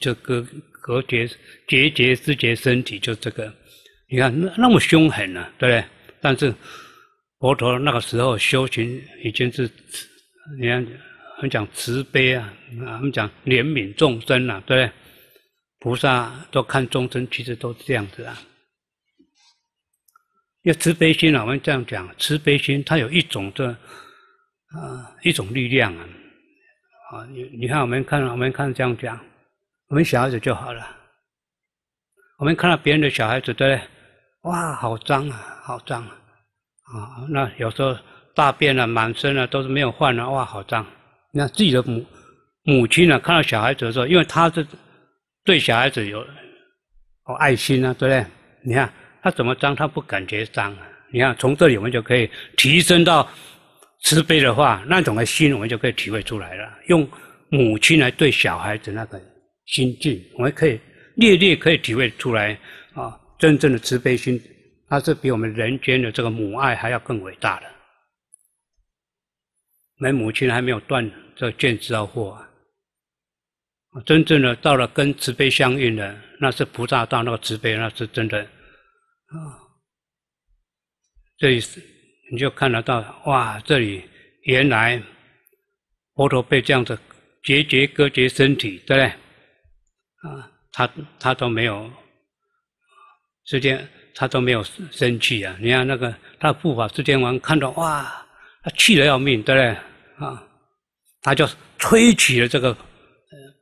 就隔隔绝、截节肢节身体，就这个。你看那那么凶狠呢，对不对？但是佛陀那个时候修行已经是，你看我们讲慈悲啊，我们讲怜悯众生啊，对不对？菩萨都看众生，其实都是这样子啊。要慈悲心啊，我们这样讲，慈悲心它有一种的，啊，一种力量啊。啊，你你看，我们看我们看这样讲，我们小孩子就好了。我们看到别人的小孩子，对不对？哇，好脏啊，好脏啊！啊，那有时候大便啊，满身啊，都是没有换啊，哇，好脏！那自己的母母亲啊，看到小孩子的时候，因为她是。对小孩子有有爱心啊，对不对？你看他怎么脏，他不感觉脏。你看从这里，我们就可以提升到慈悲的话，那种的心，我们就可以体会出来了。用母亲来对小孩子那个心境，我们可以略略可以体会出来啊。真正的慈悲心，它是比我们人间的这个母爱还要更伟大的。们母亲还没有断这见知道惑啊。真正的到了跟慈悲相应的，那是菩萨道那个慈悲，那是真的啊。这里你就看得到，哇！这里原来佛陀被这样子节节割绝身体，对不对？啊，他他都没有时间，他都没有生气啊！你看那个他护法释天王看到，哇，他气得要命，对不对？啊，他就吹起了这个。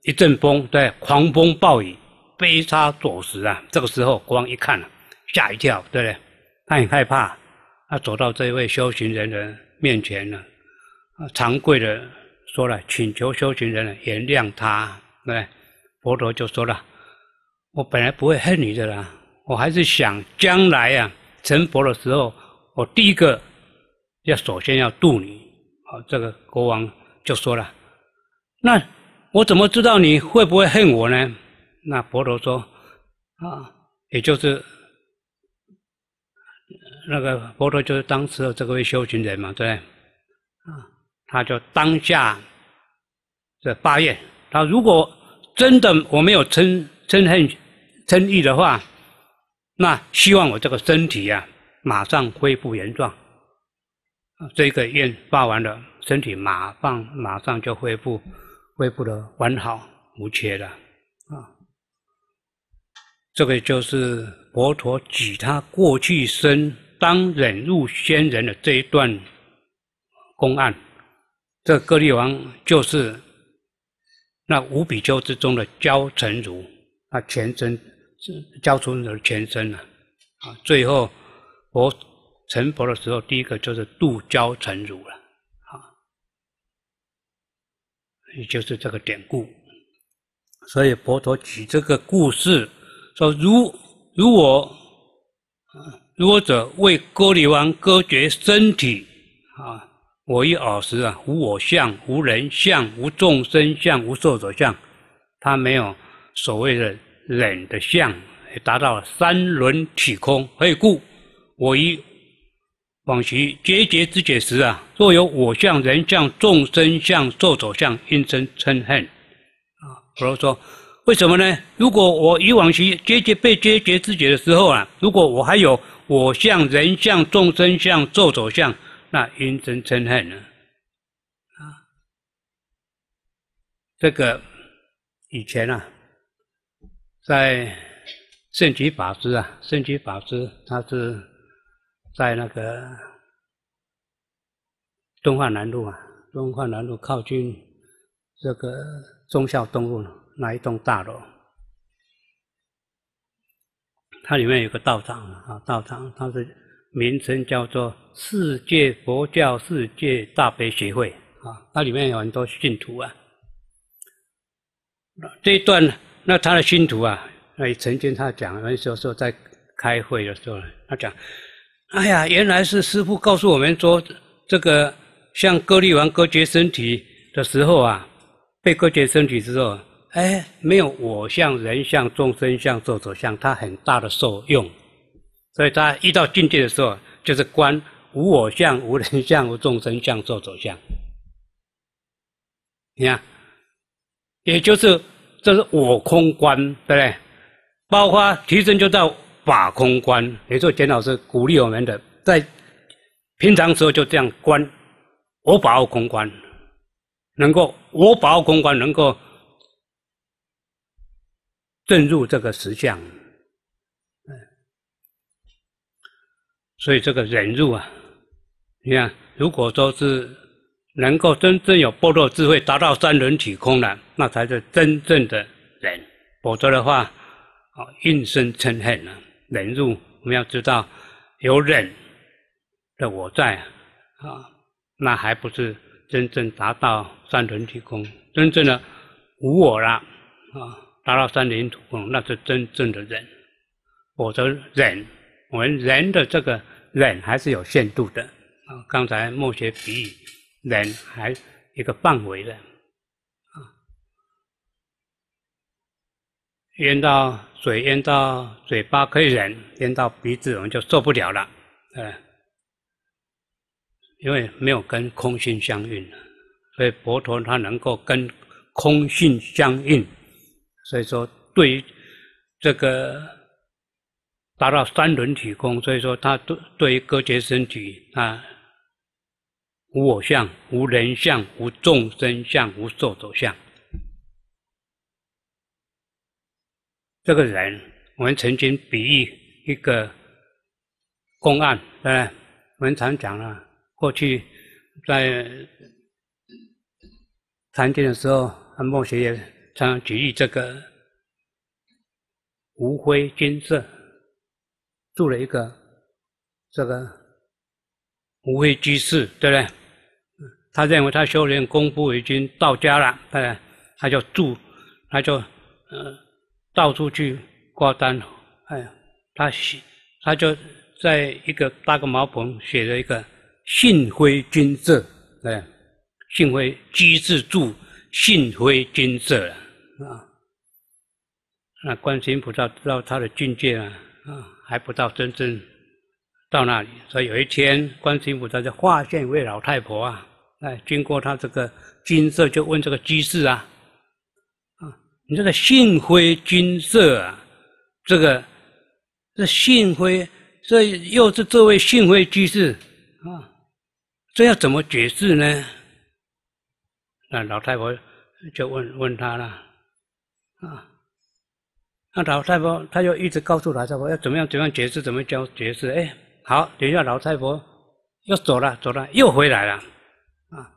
一阵风，对，狂风暴雨，飞沙走石啊！这个时候，国王一看吓一跳，对不对？他很害怕，他走到这位修行人的面前呢，啊，长跪的说了，请求修行人原谅他，对不对？佛陀就说了，我本来不会恨你的啦，我还是想将来啊成佛的时候，我第一个要首先要度你。好，这个国王就说了，那。我怎么知道你会不会恨我呢？那佛陀说：“啊，也就是那个佛陀，就是当时的这位修行人嘛，对，啊，他就当下这发愿，他如果真的我没有嗔嗔恨嗔意的话，那希望我这个身体呀，马上恢复原状。这个愿发完了，身体马上马上就恢复。”恢复的完好无缺了啊！这个就是佛陀举他过去生当忍辱仙人的这一段公案。这个力王就是那无比丘之中的焦成如，他全身焦成如全身了啊！最后佛成佛的时候，第一个就是度焦成如了。也就是这个典故，所以佛陀举这个故事，说如如果，啊，如果者为割离王割绝身体，啊，我一耳时啊，无我相、无人相、无众生相、无寿者相，他没有所谓的人的相，达到三轮体空，可以故我一。往昔结节之解时啊，若有我相、人相、众生相、寿者相，应生嗔恨啊。佛说：为什么呢？如果我以往昔结节被结节之解的时候啊，如果我还有我相、人相、众生相、寿者相，那应生嗔恨呢？啊，这个以前啊，在圣吉法师啊，圣吉法师他是。在那个东化南路啊，东化南路靠近这个中孝东路那一栋大楼，它里面有个道场啊，道场，它是名称叫做世界佛教世界大悲协会啊，它里面有很多信徒啊。这一段，那他的信徒啊，哎，曾经他讲，那时候说在开会的时候，他讲。哎呀，原来是师父告诉我们说，这个像割裂完割绝身体的时候啊，被割绝身体之后，哎，没有我相、人相、众生相、寿者相，他很大的受用。所以，他一到境界的时候，就是观无我相、无人相、无众生相、寿者相。你看，也就是这是我空观，对不对？包括提升就到。把空观，也就简老师鼓励我们的，在平常时候就这样观，我把握空观，能够我把握空观能够证入这个实相，嗯，所以这个忍入啊，你看，如果说是能够真正有般若智慧，达到三轮体空了，那才是真正的人，否则的话，啊，应声嗔恨啊。忍辱，我们要知道有忍的我在啊，那还不是真正达到三轮体空。真正的无我了啊，达到三轮体空，那是真正的忍。否则忍，我们人的这个忍还是有限度的啊。刚才墨学比喻，忍还一个范围的。淹到嘴，淹到嘴巴可以忍；淹到鼻子，我们就受不了了。嗯，因为没有跟空性相应，所以佛陀他能够跟空性相应。所以说，对于这个达到三轮体空，所以说他对对于各绝身体啊，无我相、无人相、无众生相、无寿者相。这个人，我们曾经比喻一个公案，对不对？我们常讲了，过去在参军的时候，阿莫学也常举例这个无辉军社住了一个这个无辉居士，对不对？他认为他修炼功夫已经到家了，对不对？他就住，他就，嗯。到处去挂单，哎，他写，他就在一个搭个茅棚，写了一个“幸亏金舍”，哎，“幸亏机智住，幸亏金舍”，啊，那观世音菩萨知道他的境界啊，啊，还不到真正到那里，所以有一天观世音菩萨就化现一位老太婆啊，哎，经过他这个金色，就问这个机智啊。你这个信辉君色啊，这个这信辉这又是这位信辉居士啊，这要怎么解释呢？那老太婆就问问他了，啊，那老太婆他就一直告诉老太婆要怎么样怎么样解释，怎么教解释。哎，好，等一下老太婆要走了走了又回来了，啊，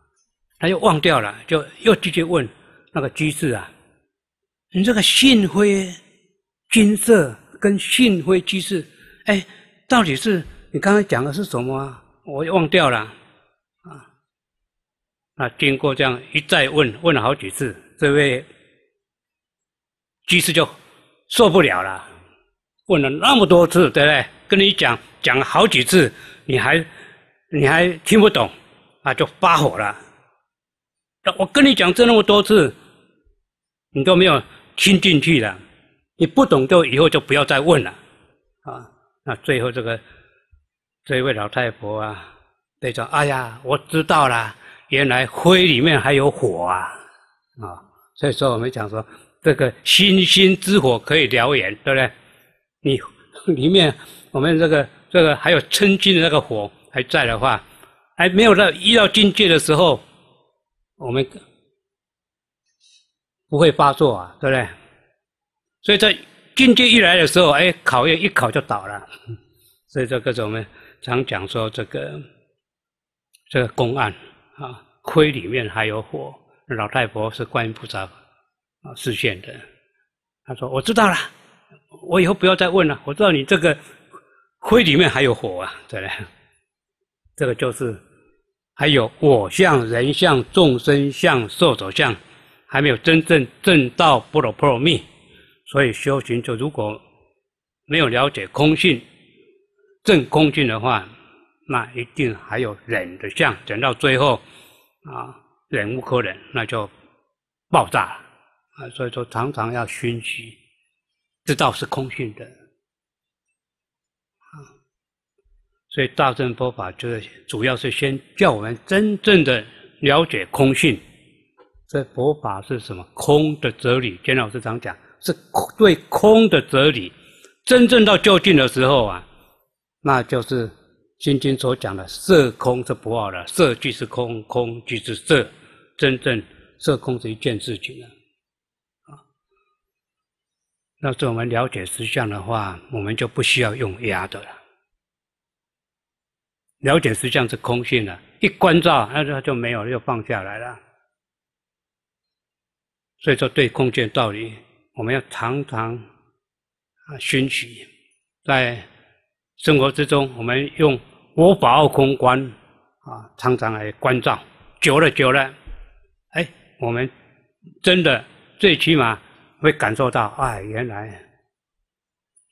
他又忘掉了，就又继续问那个居士啊。你这个信徽金色跟信徽居士，哎，到底是你刚才讲的是什么？啊？我忘掉了啊！那经过这样一再问，问了好几次，这位居士就受不了了。问了那么多次，对不对？跟你讲讲了好几次，你还你还听不懂啊？就发火了。我跟你讲这那么多次，你都没有。听进去了，你不懂就以后就不要再问了，啊，那最后这个这位老太婆啊，对着，哎呀，我知道了，原来灰里面还有火啊，啊。”所以说我们讲说，这个星星之火可以燎原，对不对？你里面我们这个这个还有曾经的那个火还在的话，还没有到一到境界的时候，我们。不会发作啊，对不对？所以在境界一来的时候，哎，考验一考就倒了。所以这个种我们常讲说这个这个公案啊，灰里面还有火。老太婆是观音菩萨啊示现的。他说：“我知道了，我以后不要再问了。我知道你这个灰里面还有火啊，对不对？”这个就是还有我相、人相、众生相、寿者相。还没有真正证到波罗波罗蜜，所以修行就如果没有了解空性，证空性的话，那一定还有忍的相，忍到最后，啊，忍无可忍，那就爆炸了啊！所以说，常常要熏习，知道是空性的啊。所以大乘佛法就是主要是先叫我们真正的了解空性。这佛法是什么空的哲理？简老师常讲，是对空的哲理。真正到究竟的时候啊，那就是《心经》所讲的“色空”是不二的，“色即是空，空即是色”，真正色空是一件事情了。那是我们了解实相的话，我们就不需要用压的了。了解实相是空性了，一关照，那它就没有又放下来了。所以说，对空间道理，我们要常常啊，寻取在生活之中，我们用五法奥空观啊，常常来关照，久了久了，哎，我们真的最起码会感受到，哎，原来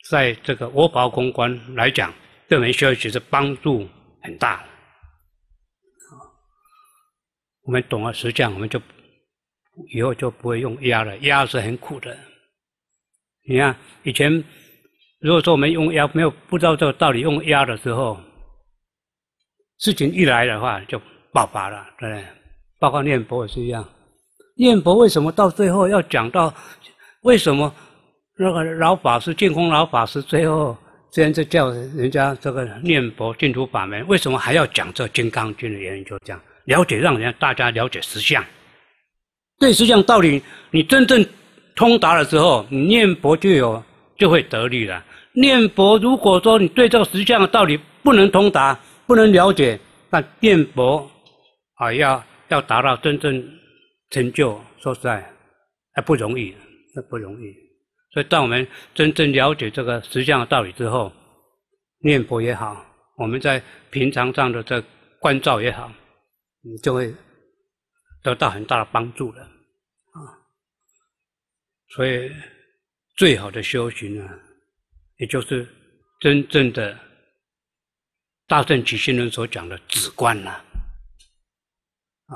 在这个五法奥空观来讲，对我们修行是帮助很大我们懂了，实际上我们就。以后就不会用压了，压是很苦的。你看以前，如果说我们用压没有不知道这个道理，用压的时候，事情一来的话就爆发了，对。包括念佛也是一样，念佛为什么到最后要讲到为什么那个老法师净空老法师最后样就叫人家这个念佛净土法门，为什么还要讲这《金刚经》的原因？就这样了解，让人家大家了解实相。对实上道理，你真正通达的时候，你念佛就有就会得力了。念佛如果说你对这个实上的道理不能通达、不能了解，那念佛啊，要要达到真正成就，说实在，还不容易，那不容易。所以，当我们真正了解这个实上的道理之后，念佛也好，我们在平常上的这关照也好，你就会。得到很大的帮助了啊！所以最好的修行呢，也就是真正的大圣起心人所讲的止观了啊！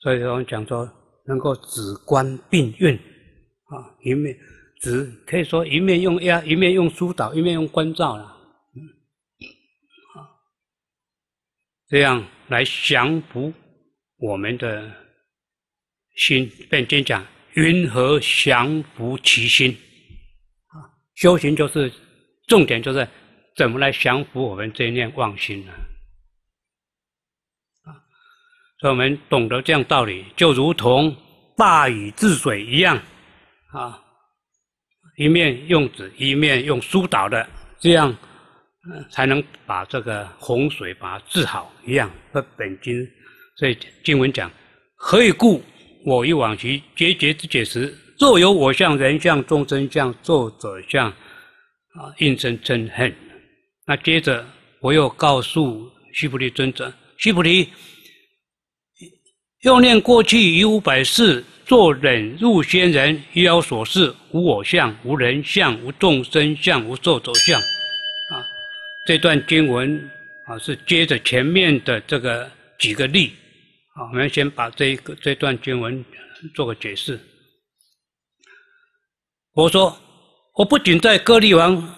所以我们讲说，能够止观并运啊，一面止，可以说一面用压，一面用疏导，一面用关照了。这样来降服我们的心，本经讲云何降服其心？啊，修行就是重点，就是怎么来降服我们这念妄心呢？啊，所以我们懂得这样道理，就如同大禹治水一样，啊，一面用纸，一面用疏导的，这样。嗯，才能把这个洪水把它治好一样。的本经，以经文讲，何以故？我欲往其结结之解时，若有我相、人相、众生相、作者相，啊，应生憎恨。那接着，我又告诉须菩提尊者，须菩提，要念过去无百世，作人入仙人，一有所事无我相、无人相、无众生相、无作者相。这段经文啊，是接着前面的这个举个例啊，我们先把这一个这段经文做个解释。我说，我不仅在割离王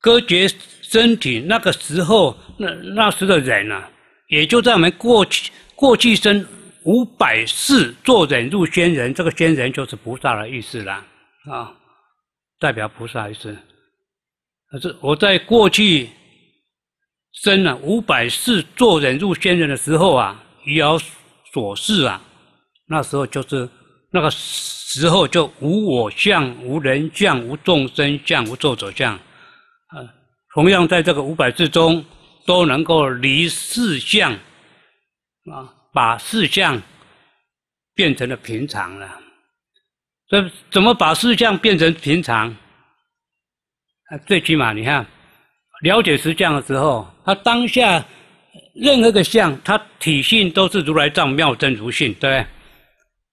割绝身体那个时候，那那时的人啊，也就在我们过去过去生五百世做人入仙人，这个仙人就是菩萨的意思啦啊，代表菩萨意思。可是我在过去。真呢，五百世做人入仙人的时候啊，余姚所事啊，那时候就是那个时候就无我相、无人相、无众生相、无作者相啊。同样在这个五百世中，都能够离四相啊，把四相变成了平常了。这怎么把四相变成平常？啊，最起码你看。了解实相的时候，他当下任何个相，它体性都是如来藏妙真如性，对不对？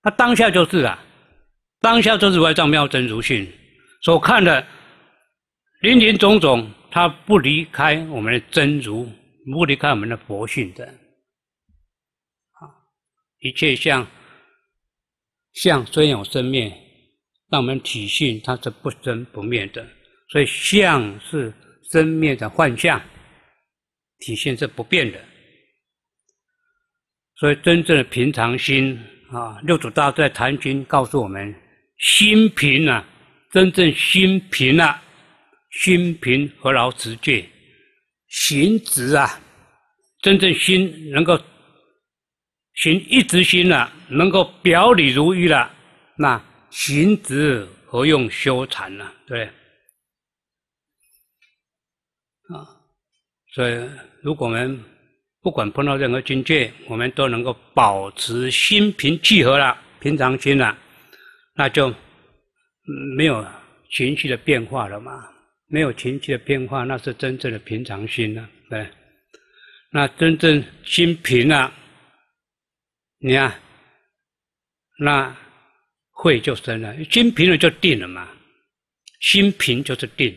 他当下就是啊，当下就是如来藏妙真如性所看的林林种种，它不离开我们的真如，不离开我们的佛性的。啊，一切相，相虽有生灭，但我们体性它是不生不灭的，所以相是。真面的幻象，体现是不变的。所以真正的平常心啊，六祖大在禅经告诉我们：心平啊，真正心平了，心平何劳持戒？行直啊，真正心能够行一直心了，能够表里如一了，那行直何用修禅呢？对。所以，如果我们不管碰到任何境界，我们都能够保持心平气和了，平常心了，那就没有情绪的变化了嘛。没有情绪的变化，那是真正的平常心了。对，那真正心平了，你看，那慧就生了。心平了就定了嘛，心平就是定，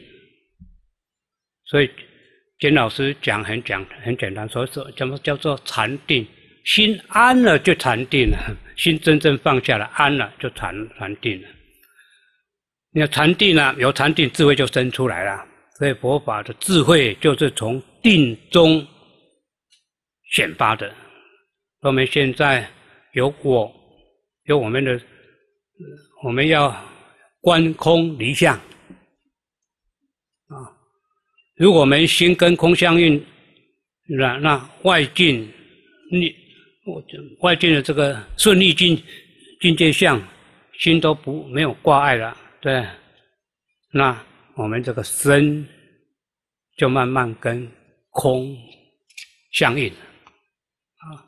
所以。金老师讲很讲很简单，所以说怎么叫做禅定？心安了就禅定了，心真正放下了安了就禅禅定了。你要禅定呢？有禅定智慧就生出来了。所以佛法的智慧就是从定中显发的。我们现在有我，有我们的，我们要观空离相。如果我们心跟空相应，那那外境，逆，外境的这个顺逆境境界相，心都不没有挂碍了，对。那我们这个身，就慢慢跟空相应了，啊。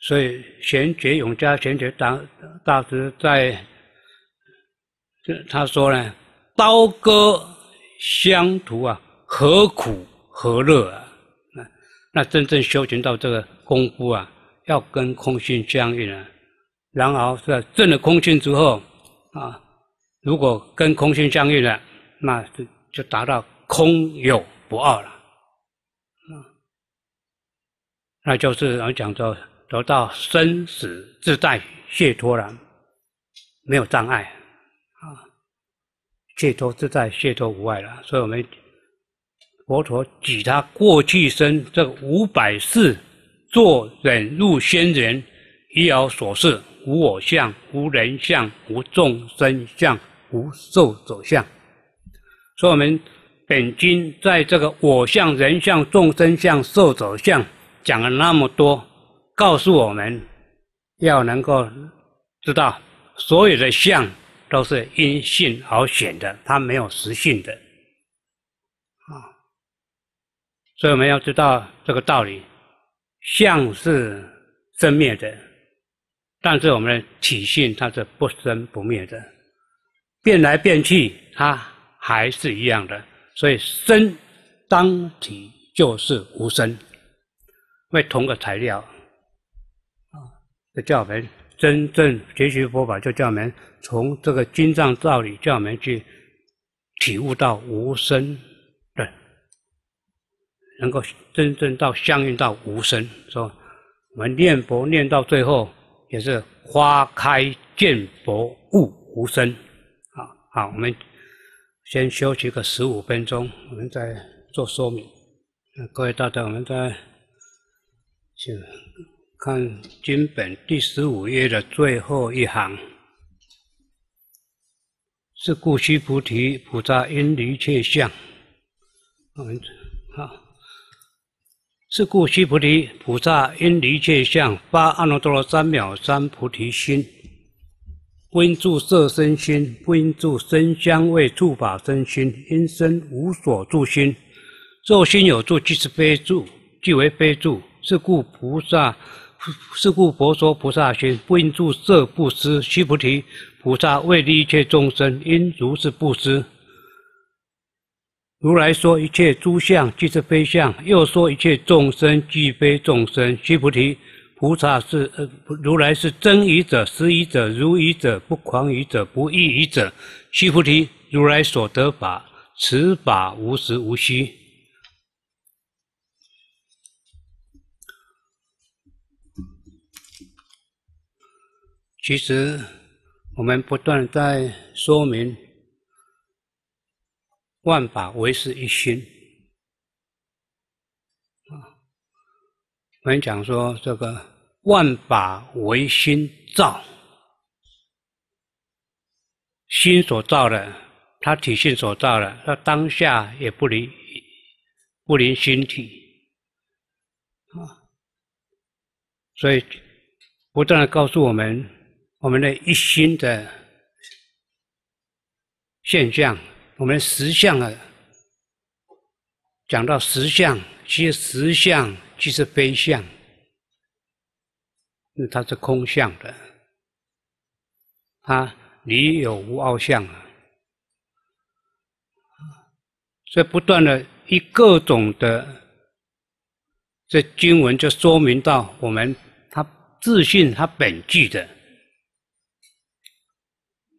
所以玄觉永嘉玄觉大大师在，这他说呢。刀割相土啊，何苦何乐啊？那那真正修行到这个功夫啊，要跟空性相应啊。然而，是证了空性之后啊，如果跟空性相应了，那就就达到空有不二了。那就是我们讲说，得到生死自在解脱了，没有障碍。解脱自在，解脱无碍了。所以，我们佛陀举他过去生这五百世，做忍辱仙人，一有所事：无我相，无人相，无众生相，无寿者相。所以，我们本经在这个我相、人相、众生相、寿者相讲了那么多，告诉我们要能够知道所有的相。都是因性而显的，它没有实性的啊。所以我们要知道这个道理，相是生灭的，但是我们的体性它是不生不灭的，变来变去它还是一样的。所以生当体就是无生，为同个材料啊，这叫我们。真正学习佛法，就叫我们从这个经藏道理，叫我们去体悟到无声的，能够真正到相应到无声。说我们念佛念到最后，也是花开见佛悟无声。好，好，我们先休息个十五分钟，我们再做说明。各位大友，我们再请。看经本第十五页的最后一行，是故须菩提，菩萨因离一切相，嗯，好。是故须菩提，菩萨因离一切相，发阿耨多罗三藐三菩提心，不应住色身心，不应住身香味触法身心，因身无所住心，若心有住即是非住，即为非住。是故菩萨。是故佛说菩萨行，不应住色布施。须菩提，菩萨为利一切众生，应如是布施。如来说一切诸相即是非相，又说一切众生即非众生。须菩提，菩萨是，如来是真语者、实语者、如语者、不狂语者、不异语者。须菩提，如来所得法，此法无实无虚。其实，我们不断在说明“万法唯是一心”啊。我们讲说这个“万法唯心造”，心所造的，它体性所造的，它当下也不离不离心体啊。所以，不断的告诉我们。我们的一心的现象，我们实相啊，讲到实相，其实实相即是非相，因为它是空相的，啊，你有无二相啊。所以不断的以各种的这经文就说明到我们它自信它本具的。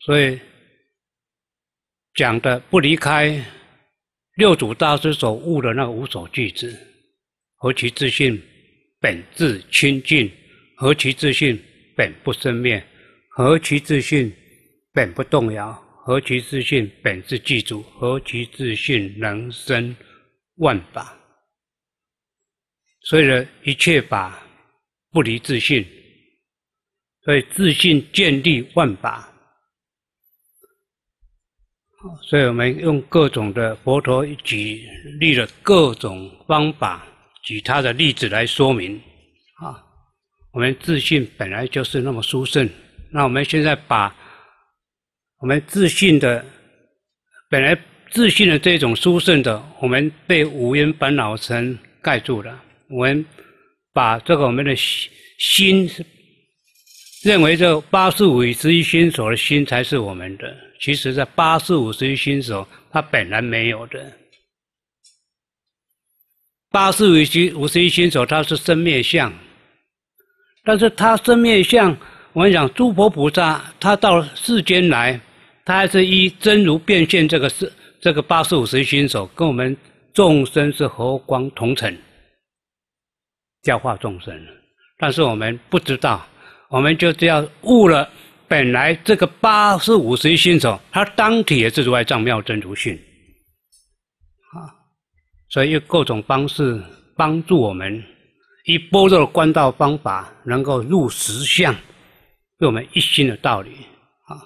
所以讲的不离开六祖大师所悟的那个无所子，何其自信，本自清净；何其自信，本不生灭；何其自信，本不动摇；何其自信，本自具足；何其自信，能生万法。所以呢，一切法不离自信，所以自信建立万法。所以我们用各种的佛陀举例的各种方法，举他的例子来说明啊，我们自信本来就是那么殊胜。那我们现在把我们自信的本来自信的这种殊胜的，我们被五蕴烦恼尘盖住了。我们把这个我们的心，认为这八十五十一心所的心才是我们的。其实，在八十五岁新手，他本来没有的。八十五岁、五十一新手，他是生面相。但是他生面相，我们讲诸佛菩萨他到世间来，他还是依真如变现这个是这个八十五岁新手，跟我们众生是和光同尘，教化众生。但是我们不知道，我们就这样悟了。本来这个八是五十一心者，他当体也是如来藏妙真如性，啊，所以用各种方式帮助我们，以波若的观道方法能够入实相，为我们一心的道理，啊，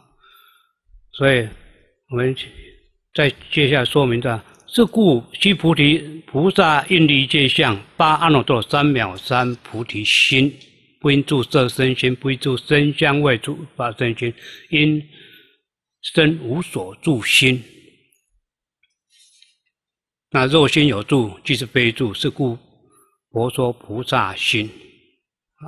所以我们在接下来说明的，是故须菩提，菩萨应力界相八阿耨多罗三藐三菩提心。不应住色身心，不应住身香味触法生心，因身无所住心。那若心有住，即是非住。是故佛说菩萨心啊，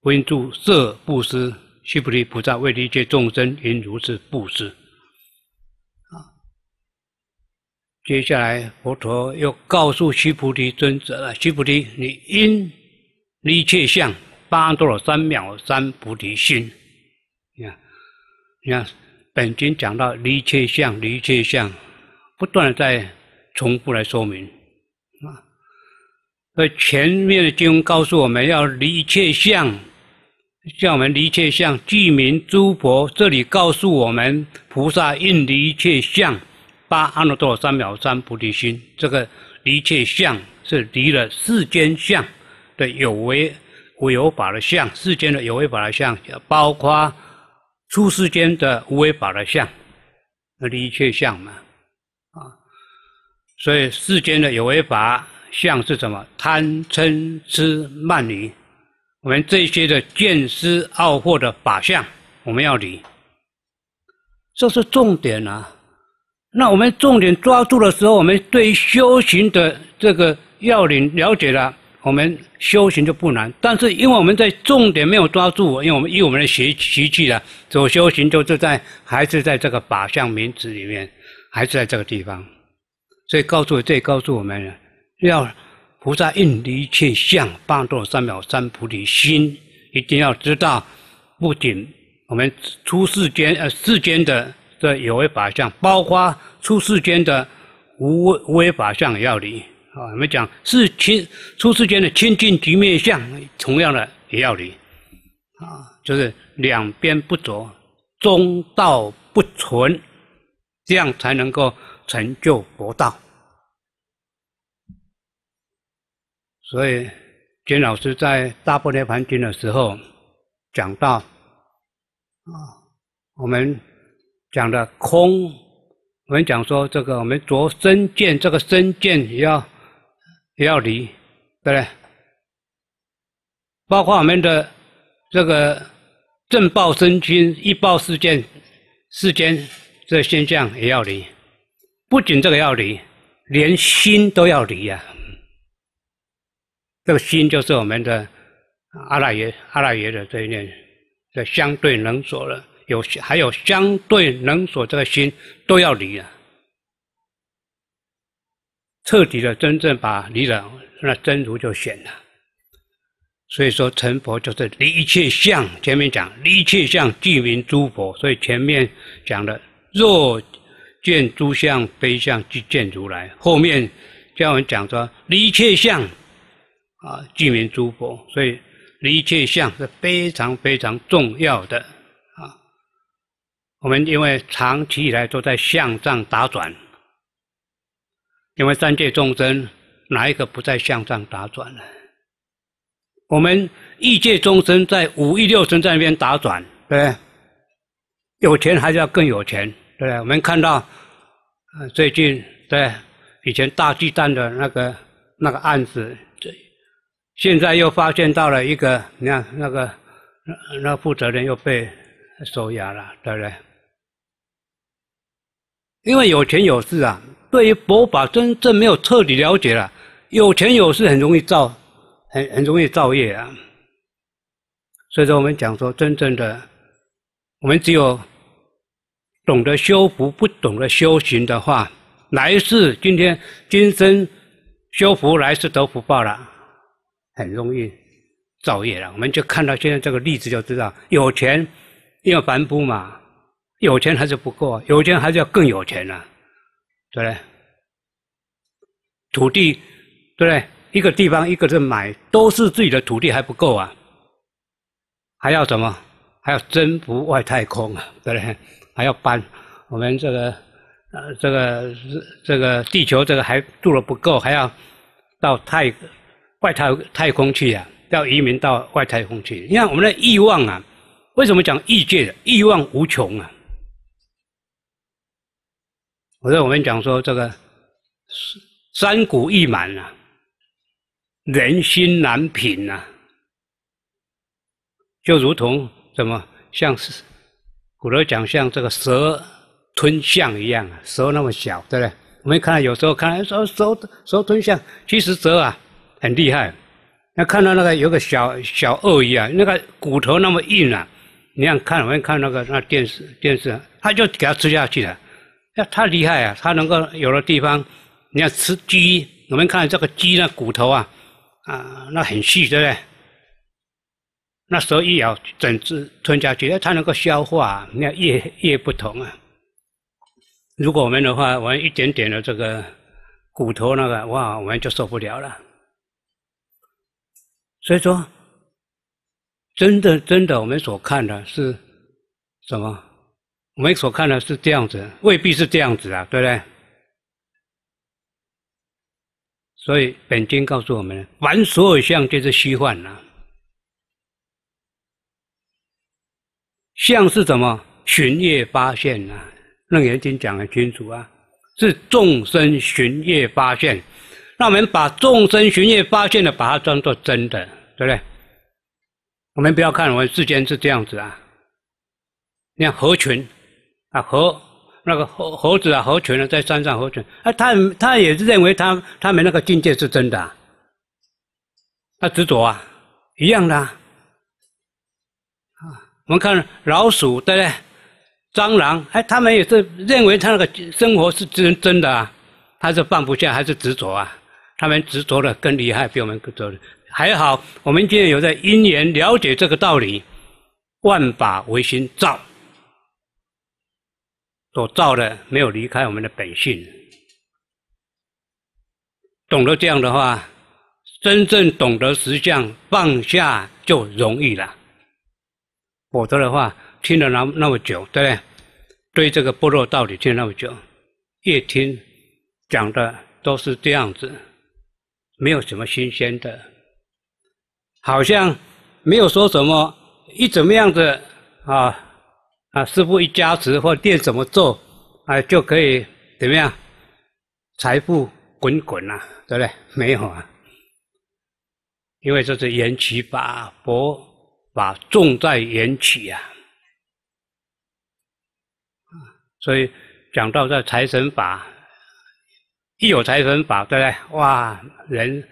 不应住色布施。须菩提，菩萨为理解众生，应如是布施啊。接下来，佛陀又告诉须菩提尊者了：须菩提，你应离切相八阿耨三藐三菩提心，你看，你看本经讲到离切相，离切相，不断的在重复来说明啊。所以前面的经告诉我们要离切相，像我们离切相具名诸佛，这里告诉我们菩萨应离切相，八阿耨三藐三菩提心。这个离切相是离了世间相。对有为无有法的相，世间的有为法的相，包括出世间的无为法的相，那离却相嘛，啊，所以世间的有为法相是什么？贪嗔痴慢疑，我们这些的见思傲惑的法相，我们要离，这是重点啊。那我们重点抓住的时候，我们对修行的这个要领了解了。我们修行就不难，但是因为我们在重点没有抓住，因为我们以我们的习习气了，所修行就是在还是在这个法相名词里面，还是在这个地方，所以告诉这告诉我们，要菩萨应离一切相，般若三藐三菩提心，一定要知道，不仅我们出世间呃世间的这有为法相，包括出世间的无为法相要理。啊，我们讲是清出世间的清净局面相，同样的也要离，啊，就是两边不着，中道不存，这样才能够成就佛道。所以，金老师在大般涅盘经的时候讲到，啊，我们讲的空，我们讲说这个我们着身见，这个真见要。也要离，对不对？包括我们的这个正报生、军一报事件世间这现象也要离。不仅这个要离，连心都要离呀。这个心就是我们的阿赖耶阿赖耶的这一念，这相对能所了，有还有相对能所这个心都要离啊。彻底的真正把离了那真如就显了，所以说成佛就是离一切相。前面讲离一切相即名诸佛，所以前面讲的若见诸相非相即见如来。后面教文讲说离一切相啊即名诸佛，所以离一切相是非常非常重要的啊。我们因为长期以来都在相上打转。因为三界众生哪一个不在向上打转了？我们异界众生在五亿六尘在那边打转，对不对？有钱还是要更有钱，对不对？我们看到，最近对以前大鸡蛋的那个那个案子，这现在又发现到了一个，你看那个那那负责人又被收押了，对不对？因为有钱有势啊。对于佛法真正没有彻底了解了，有钱有势很容易造，很很容易造业啊。所以说，我们讲说真正的，我们只有懂得修福，不懂得修行的话，来世今天今生修福来世得福报了，很容易造业了。我们就看到现在这个例子就知道，有钱要凡夫嘛，有钱还是不够，有钱还是要更有钱啊。对不对？土地，对不对？一个地方，一个人买，都是自己的土地还不够啊，还要什么？还要征服外太空啊？对不对？还要搬我们这个呃，这个这个地球，这个还住的不够，还要到太外太太空去啊？要移民到外太空去？你看我们的欲望啊，为什么讲欲界？的欲望无穷啊！我是我们讲说这个，山谷易满呐，人心难平呐，就如同怎么像，古来讲像这个蛇吞象一样，蛇那么小，对不对？我们看有时候看蛇蛇蛇吞象，其实蛇啊很厉害。那看到那个有个小小鳄鱼啊，那个骨头那么硬啊，你想看我，们看那个那电视电视，他就给它吃下去了。那太厉害啊！他能够有的地方，你要吃鸡，我们看这个鸡那骨头啊，啊，那很细，对不对？那时候一咬整只吞下去，它能够消化，你看，也不同啊。如果我们的话，我们一点点的这个骨头那个，哇，我们就受不了了。所以说，真的，真的，我们所看的是什么？我们所看的是这样子，未必是这样子啊，对不对？所以本经告诉我们，玩所有相就是虚幻呐。相是怎么寻业发现啊？楞严经讲很清楚啊，是众生寻业发现。那我们把众生寻业发现的，把它当做真的，对不对？我们不要看我们世间是这样子啊。你看合群。啊，猴那个猴猴子啊，猴群呢，在山上猴群，啊，他他也是认为他他们那个境界是真的，他执着啊，一样的啊。我们看老鼠对不对？蟑螂哎，他们也是认为他那个生活是真真的啊，他是放不下，还是执着啊？他们执着的更厉害，比我们执着。的还好我们今天有在因缘了解这个道理，万法唯心造。所造的没有离开我们的本性，懂得这样的话，真正懂得实相放下就容易了。否则的话，听了那那么久，对不对？对这个般若道理听那么久，越听讲的都是这样子，没有什么新鲜的，好像没有说什么一怎么样子啊。啊，师傅一加持或店怎么做啊，就可以怎么样，财富滚滚呐，对不对？没有啊，因为这是缘起法，佛法重在缘起啊，所以讲到这财神法，一有财神法，对不对？哇，人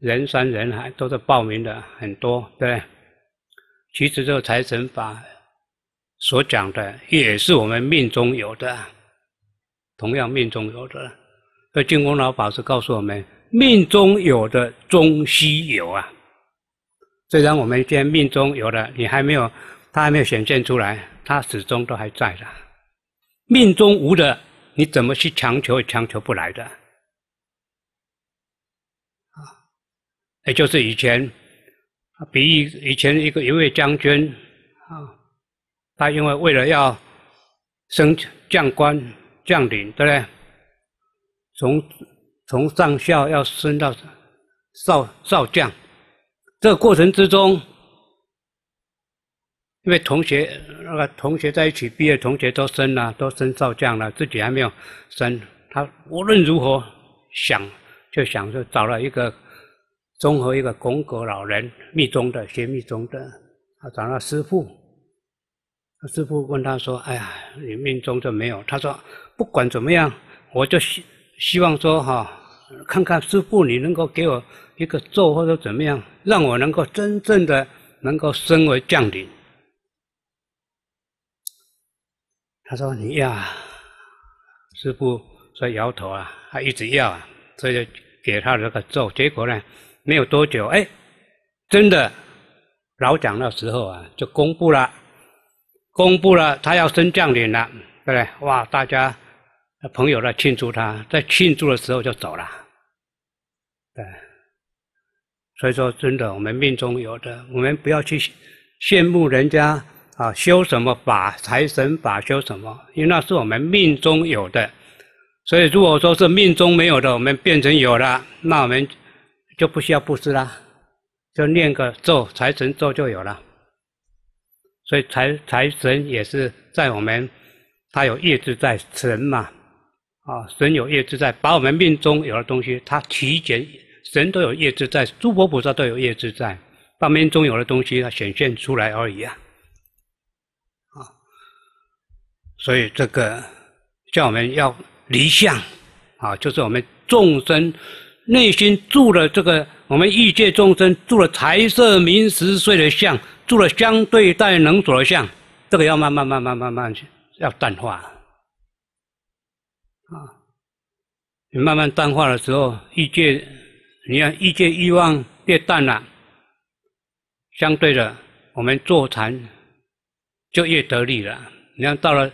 人山人海，都是报名的很多，对不对？其实这个财神法。所讲的也是我们命中有的，同样命中有的。那净空老法师告诉我们，命中有的终须有啊。虽然我们现在命中有的，你还没有，它还没有显现出来，它始终都还在的。命中无的，你怎么去强求，强求不来的。啊，也就是以前，比以前一个一位将军。他因为为了要升将官将领，对不对？从从上校要升到少少将，这个过程之中，因为同学那个同学在一起毕业，同学都升了，都升少将了，自己还没有升。他无论如何想，就想就找了一个综合一个古格老人密宗的学密宗的，他找了师傅。师傅问他说：“哎呀，你命中就没有。”他说：“不管怎么样，我就希希望说哈，看看师傅你能够给我一个咒或者怎么样，让我能够真正的能够升为将领。”他说：“你要。”师傅说：“摇头啊，他一直要啊，所以就给他这个咒。结果呢，没有多久，哎，真的老蒋那时候啊，就公布了。公布了，他要升将领了，对不对？哇，大家朋友来庆祝他，在庆祝的时候就走了，对。所以说，真的，我们命中有的，我们不要去羡慕人家啊，修什么法财神法修什么，因为那是我们命中有的。所以，如果说是命中没有的，我们变成有了，那我们就不需要布施了，就念个咒财神咒就有了。所以财财神也是在我们，他有业志在神嘛，啊，神有业志在，把我们命中有的东西，他提前神都有业志在，诸佛菩萨都有业志在，把命中有的东西它显现出来而已啊，啊，所以这个叫我们要离相，啊，就是我们众生内心住了这个，我们异界众生住了财色名食睡的相。做了相对待能所相，这个要慢慢慢慢慢慢去，要淡化。啊，你慢慢淡化的时候，意界，你看意界欲望越淡了，相对的，我们坐禅就越得力了。你看到了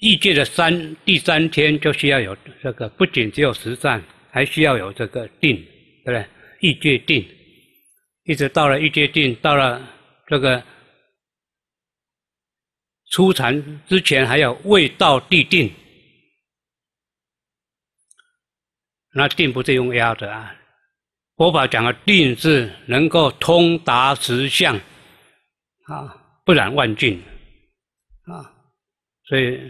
意界的三第三天，就需要有这个不仅只有实战，还需要有这个定，对不对？意界定，一直到了欲界定到了。这个出禅之前还有未到地定，那定不是用压的啊。佛法讲的定是能够通达实相，啊，不染万境，啊，所以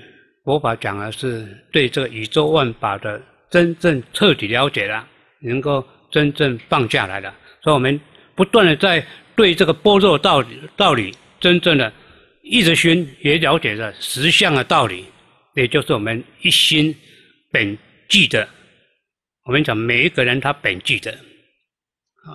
佛法讲的是对这个宇宙万法的真正彻底了解了，能够真正放下来了。所以我们不断的在。对这个般若道道理，真正的一直熏，也了解了实相的道理，也就是我们一心本具的。我们讲每一个人他本具的啊，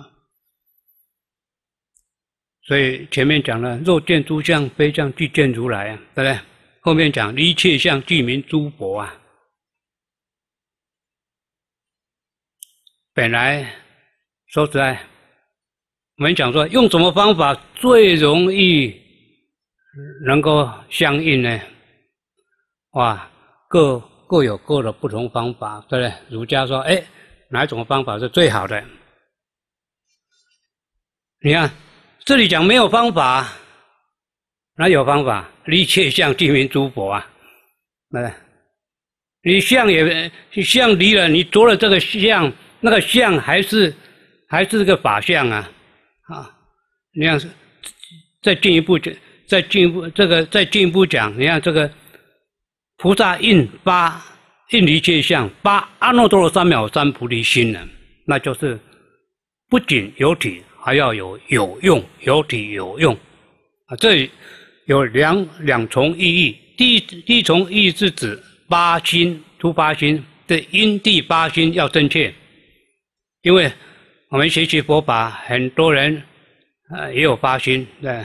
所以前面讲了，若见诸相非相即见如来啊，对不对？后面讲一切相即名诸佛啊。本来说实在。我们讲说用什么方法最容易能够相应呢？哇，各各有各的不同方法，对不对？儒家说，哎，哪种方法是最好的？你看，这里讲没有方法，哪有方法？离切相，镜明诸佛啊，来，你相也相离了，你着了这个相，那个相还是还是个法相啊？啊，你看，再进一步讲，再进一步，这个再进一步讲，你看这个菩萨印八，印离界相八阿耨多罗三藐三菩提心呢，那就是不仅有体，还要有有用，有体有用。啊，这里有两两重意义，第一第一重意义是指八心，出八心的因地八心要正确，因为。我们学习佛法，很多人啊也有发心，对，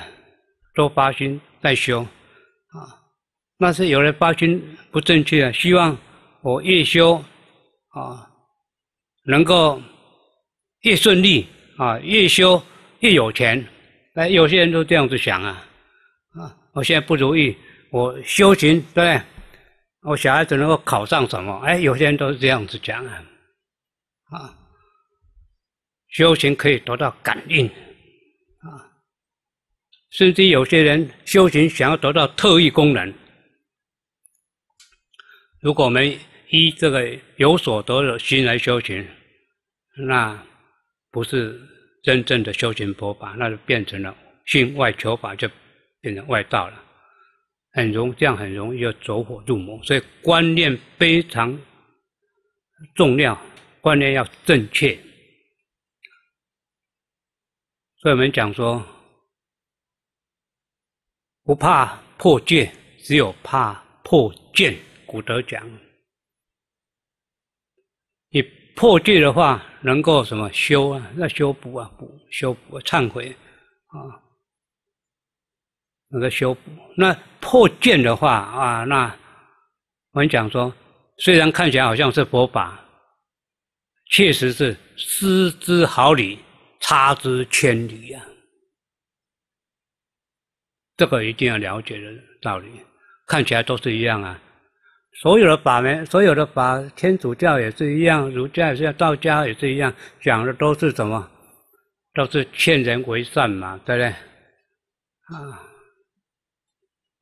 都发心在修，啊，但是有人发心不正确，啊，希望我越修啊，能够越顺利啊，越修越有钱，哎，有些人都这样子想啊，啊，我现在不如意，我修行对，我小孩子能够考上什么？哎，有些人都是这样子讲啊，啊。修行可以得到感应，啊，甚至有些人修行想要得到特异功能。如果我们依这个有所得的心来修行，那不是真正的修行佛法，那就变成了信外求法，就变成外道了。很容这样很容易就走火入魔，所以观念非常重要，观念要正确。所以我们讲说，不怕破戒，只有怕破戒。古德讲，你破戒的话，能够什么修啊？那修补啊，补修补、忏悔啊，那个修补。那破戒的话啊，那我们讲说，虽然看起来好像是佛法，确实是失之毫厘。差之千里呀！这个一定要了解的道理。看起来都是一样啊，所有的法门，所有的法，天主教也是一样，儒家也是一样，道家也是一样，讲的都是什么？都是劝人为善嘛，对不对？啊，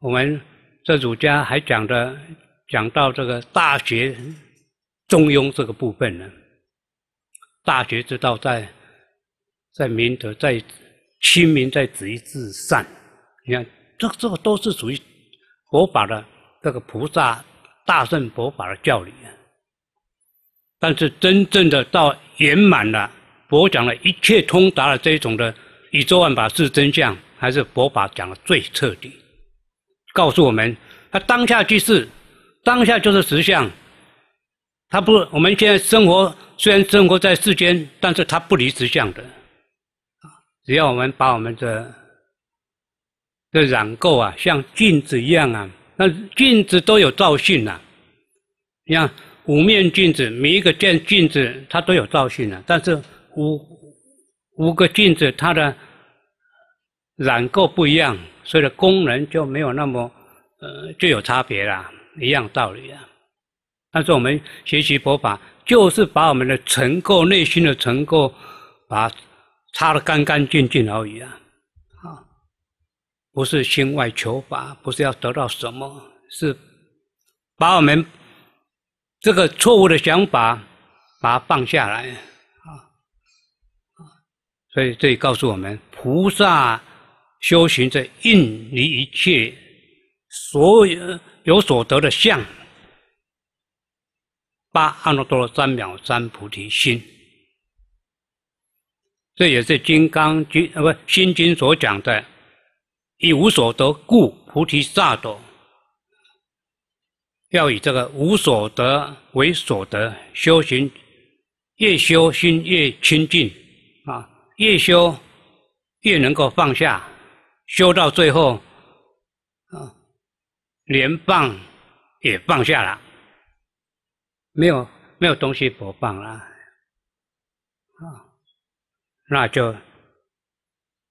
我们这儒家还讲的，讲到这个《大学》《中庸》这个部分呢，《大学之道》在。在明德，在亲民，在止于至善。你看，这这个都是属于佛法的这个菩萨大圣佛法的教理。但是真正的到圆满了，佛讲的一切通达了这一种的宇宙万法是真相，还是佛法讲的最彻底？告诉我们，他当下即是，当下就是实相。他不，我们现在生活虽然生活在世间，但是他不离实相的。只要我们把我们的这染垢啊，像镜子一样啊，那镜子都有造型啊。你看五面镜子，每一个镜镜子它都有造型啊，但是五五个镜子它的染垢不一样，所以功能就没有那么呃就有差别了，一样道理啊。但是我们学习佛法，就是把我们的尘垢内心的尘垢把。擦得干干净净而已啊！啊，不是心外求法，不是要得到什么，是把我们这个错误的想法把它放下来啊！啊，所以这里告诉我们，菩萨修行在应离一切所有有所得的相，八阿耨多罗三藐三菩提心。这也是金刚经啊，不，心经所讲的“以无所得故，菩提萨埵”，要以这个无所得为所得，修行越修心越清净啊，越修越能够放下，修到最后啊，连棒也放下了，没有没有东西不放了啊。那就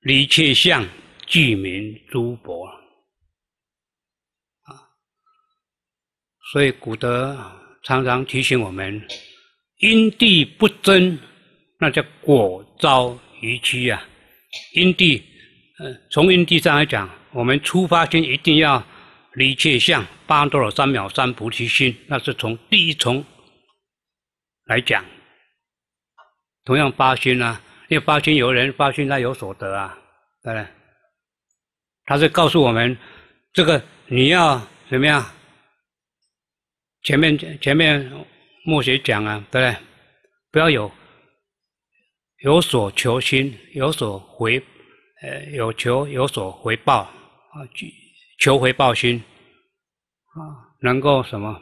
离切相具名诸佛啊，所以古德常常提醒我们：因地不争，那叫果遭余期啊。因地，呃，从因地上来讲，我们出发前一定要离切相，八度三藐三菩提心，那是从第一重来讲。同样，八心呢？发心有人发心，他有所得啊，对不对？他是告诉我们，这个你要怎么样？前面前面墨学讲啊，对不对？不要有有所求心，有所回，呃，有求有所回报啊，求回报心啊，能够什么？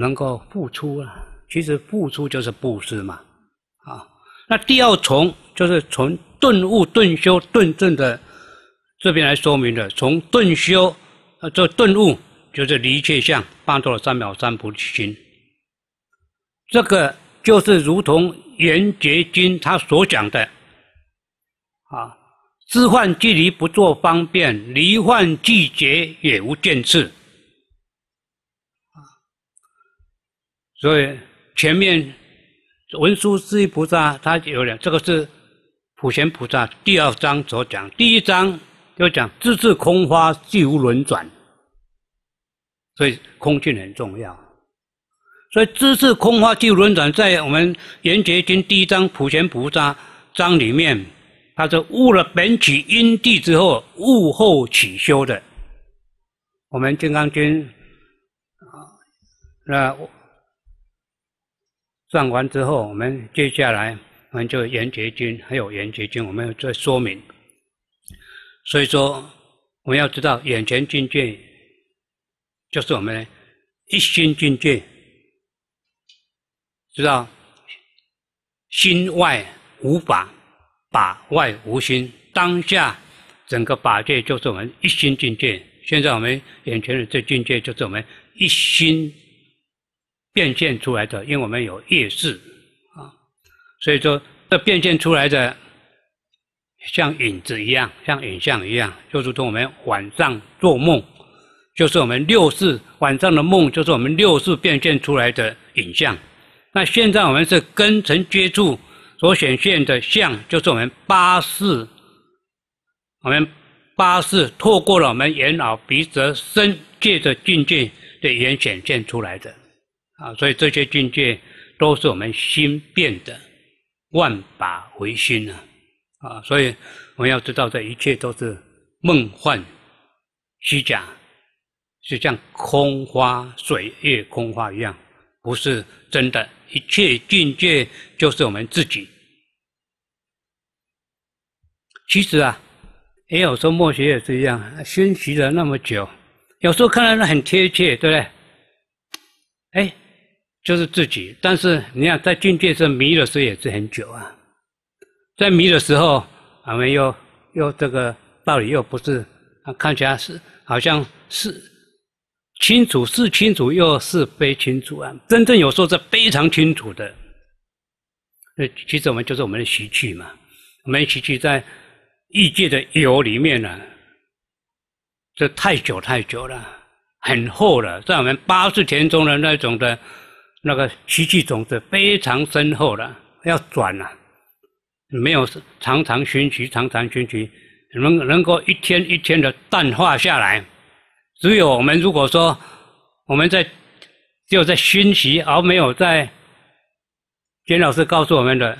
能够付出啊？其实付出就是布施嘛。那第二重就是从顿悟、顿修、顿证的这边来说明的。从顿修啊，这顿悟就是离一切相，办到了三藐三菩提心。这个就是如同圆觉经他所讲的啊，知患即离，不作方便；离患即觉，也无见次。啊，所以前面。文殊师菩萨，他有两，这个是普贤菩萨第二章所讲。第一章就讲“自是空花，即无轮转”，所以空性很重要。所以“自是空花，即无轮转”在我们延觉经第一章普贤菩萨章里面，他是悟了本起因地之后，悟后起修的。”我们金刚经啊，那。我。转完之后，我们接下来，我们就圆觉经还有圆觉经，我们要再说明。所以说，我们要知道眼前境界就是我们一心境界，知道心外无法把外无心。当下整个法界就是我们一心境界。现在我们眼前的这境界就是我们一心。变现出来的，因为我们有夜视啊，所以说这变现出来的像影子一样，像影像一样，就如同我们晚上做梦，就是我们六世晚上的梦，就是我们六世变现出来的影像。那现在我们是根尘接触所显现的像，就是我们八世，我们八世透过了我们眼耳鼻舌身界的境界的眼显现出来的。啊，所以这些境界都是我们心变的万法唯心啊！啊，所以我们要知道这一切都是梦幻、虚假，是像空花水月、空花一样，不是真的。一切境界就是我们自己。其实啊，也有说墨学也是一样，学习了那么久，有时候看来那很贴切，对不对？哎。就是自己，但是你看，在境界上迷的时候也是很久啊。在迷的时候，我们又又这个道理又不是，看起来是好像是清楚是清楚，又是非清楚啊。真正有时候是非常清楚的，那其实我们就是我们的习气嘛。我们习气在异界的有里面呢，这太久太久了，很厚了，在我们八字田中的那种的。那个习气种子非常深厚的，要转呐，没有常常熏习，常常熏习，能能够一天一天的淡化下来。只有我们如果说我们在，只有在熏习，而没有在简老师告诉我们的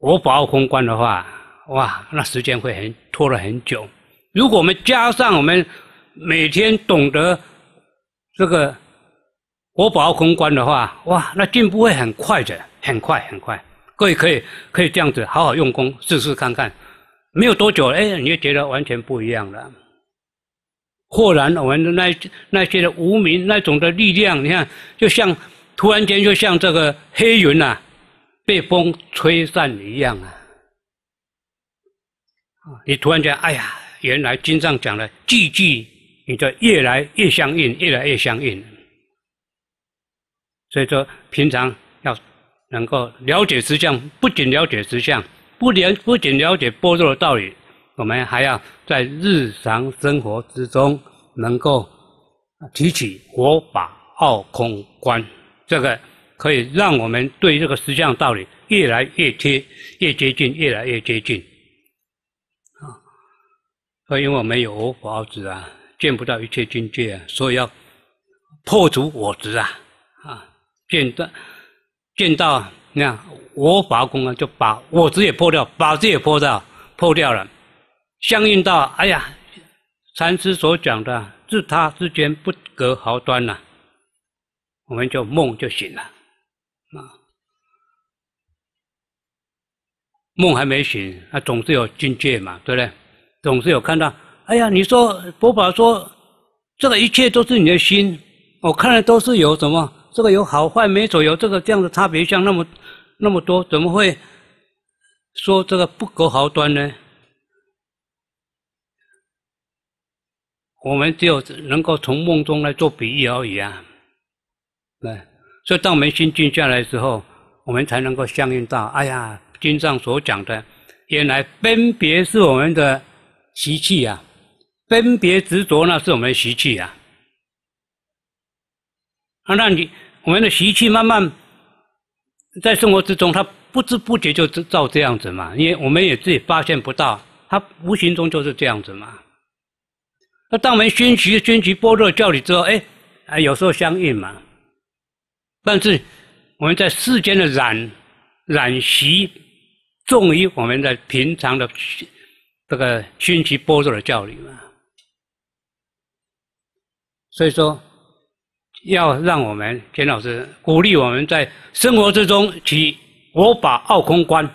我法空观的话，哇，那时间会很拖了很久。如果我们加上我们每天懂得这个。国宝公关的话，哇，那进步会很快的，很快，很快。各位可以可以这样子好好用功，试试看看，没有多久，哎，你就觉得完全不一样了。豁然，我们的那那些的无名那种的力量，你看，就像突然间，就像这个黑云呐，被风吹散一样啊。你突然间，哎呀，原来经上讲的句句你就越来越相应，越来越相应。所以说，平常要能够了解实相，不仅了解实相，不了不仅了解般若的道理，我们还要在日常生活之中，能够提起我法奥空观，这个可以让我们对这个实相道理越来越贴，越接近，越来越接近。啊，所以我们有我法执啊，见不到一切境界啊，所以要破除我执啊。见到见到，你看我法功啊，就把我自也破掉，把自也破掉，破掉了。相应到，哎呀，禅师所讲的，自他之间不隔毫端呐，我们就梦就醒了啊。梦还没醒，他总是有境界嘛，对不对？总是有看到，哎呀，你说佛法说这个一切都是你的心，我看来都是有什么？这个有好坏没左右，这个这样的差别像那么那么多，怎么会说这个不隔毫端呢？我们只有能够从梦中来做比喻而已啊。对。所以当我们心静下来之后，我们才能够相应到，哎呀，经上所讲的，原来分别是我们的习气啊，分别执着那是我们习气啊。啊，那你？我们的习气慢慢在生活之中，他不知不觉就造这样子嘛，因为我们也自己发现不到，他无形中就是这样子嘛。那当我们熏习熏习波若教理之后，哎，啊有时候相应嘛。但是我们在世间的染染习重于我们在平常的这个熏习波若的教理嘛。所以说。要让我们田老师鼓励我们在生活之中起“我把奥空观”，啊，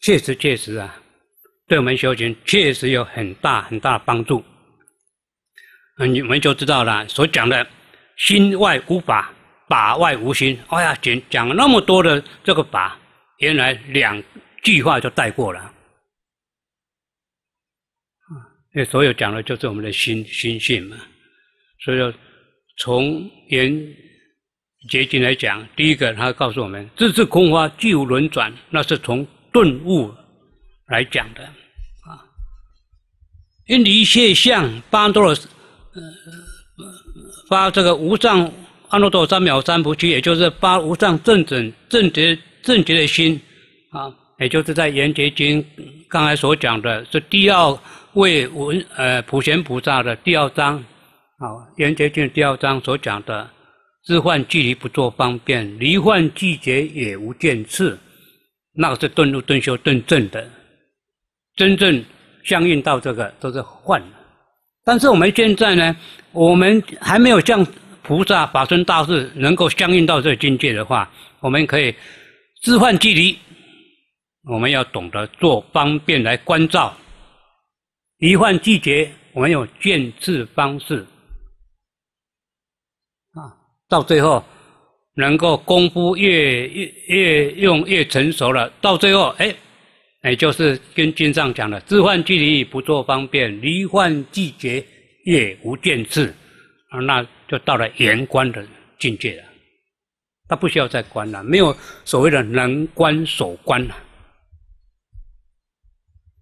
确实确实啊，对我们修行确实有很大很大的帮助。嗯，你们就知道了，所讲的“心外无法，法外无心”，哎呀，讲讲那么多的这个法，原来两句话就带过了。那所有讲的，就是我们的心心性嘛。所以说，从缘结晶来讲，第一个，他告诉我们，自是空花，俱无轮转，那是从顿悟来讲的啊。因离现象，巴多少，呃，发这个无上阿耨多三藐三菩提，也就是发无上正准正觉正觉的心啊，也就是在缘结晶刚才所讲的，是第二。为文呃，普贤菩萨的第二章，好，《圆觉经》第二章所讲的“知幻即离，不做方便；离幻季节也无见次，那个是顿入顿修顿证的。真正相应到这个，都是幻。但是我们现在呢，我们还没有像菩萨、法身大士能够相应到这境界的话，我们可以知幻即离，我们要懂得做方便来关照。一换季节，我们有渐次方式啊，到最后能够功夫越越越用越成熟了。到最后，哎，哎，就是跟经上讲的，置换距离不做方便，离患季节也无见次啊，那就到了严关的境界了。他不需要再关了，没有所谓的能关所关了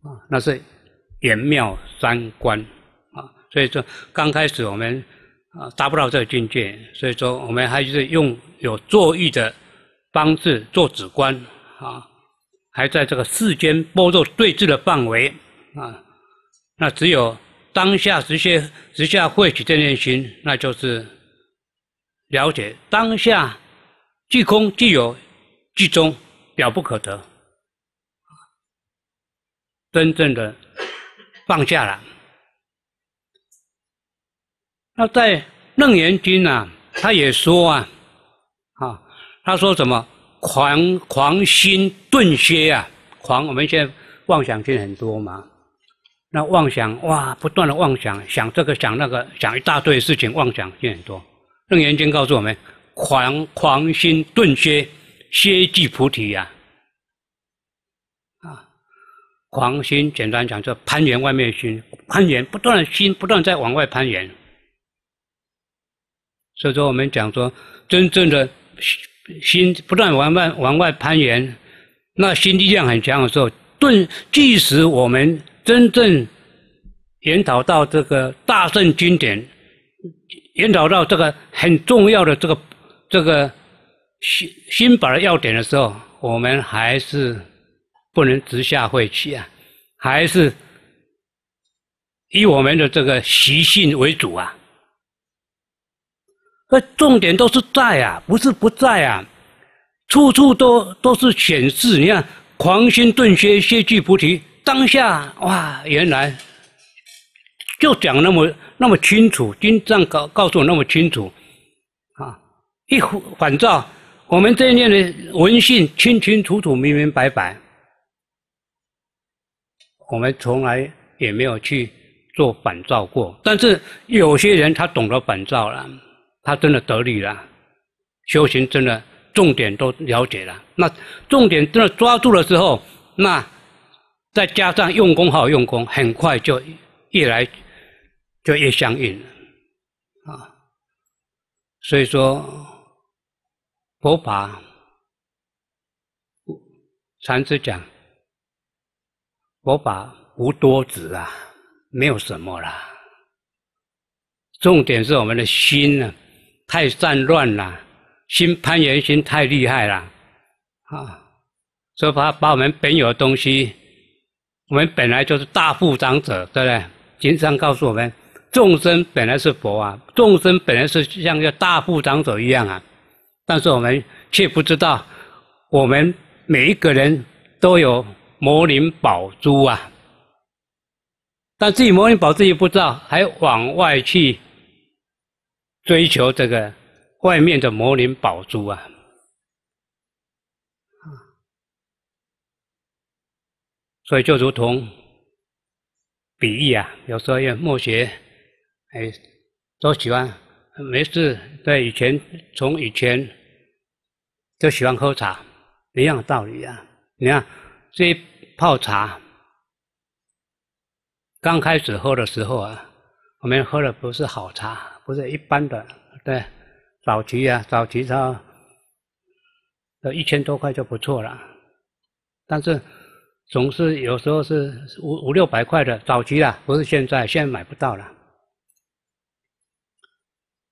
啊，那是。圆妙三观啊，所以说刚开始我们啊达不到这个境界，所以说我们还是用有作意的方式做止观啊，还在这个世间波若对峙的范围啊，那只有当下直接直下会起正念心，那就是了解当下即空即有即中表不可得，真正的。放下了。那在楞严经啊，他也说啊，啊，他说什么狂狂心顿歇啊，狂我们现在妄想心很多嘛，那妄想哇，不断的妄想想这个想那个想一大堆事情，妄想心很多。楞严经告诉我们，狂狂心顿歇，歇即菩提呀。狂心，简单讲，叫攀援外面心攀援不断的心，不断在往外攀援。所以说，我们讲说，真正的心不断往外往外攀援，那心力量很强的时候，顿即使我们真正研讨到这个大圣经典，研讨到这个很重要的这个这个心心法的要点的时候，我们还是。不能直下晦气啊，还是以我们的这个习性为主啊。那重点都是在啊，不是不在啊，处处都都是显示。你看，狂心顿歇，歇即菩提，当下哇，原来就讲那么那么清楚，经藏告告诉我那么清楚啊。一反照，我们这一念的文性清清楚楚、明明白白。我们从来也没有去做反照过，但是有些人他懂得反照了，他真的得力了，修行真的重点都了解了。那重点真的抓住了之后，那再加上用功好用功，很快就越来就越相应了啊。所以说，佛法禅师讲。我把无多子啊，没有什么啦。重点是我们的心呢，太散乱了，心攀缘心太厉害了，啊，所以把把我们本有的东西，我们本来就是大富长者，对不对？经上告诉我们，众生本来是佛啊，众生本来是像个大富长者一样啊，但是我们却不知道，我们每一个人都有。魔灵宝珠啊，但自己魔灵宝自己不知道，还往外去追求这个外面的魔灵宝珠啊，啊，所以就如同比喻啊，有时候也默学，哎，都喜欢没事在以前，从以前就喜欢喝茶，一样的道理啊，你看，所以。泡茶，刚开始喝的时候啊，我们喝的不是好茶，不是一般的，对，早期啊，早期它，呃，一千多块就不错了。但是总是有时候是五五六百块的早期啦，不是现在，现在买不到了。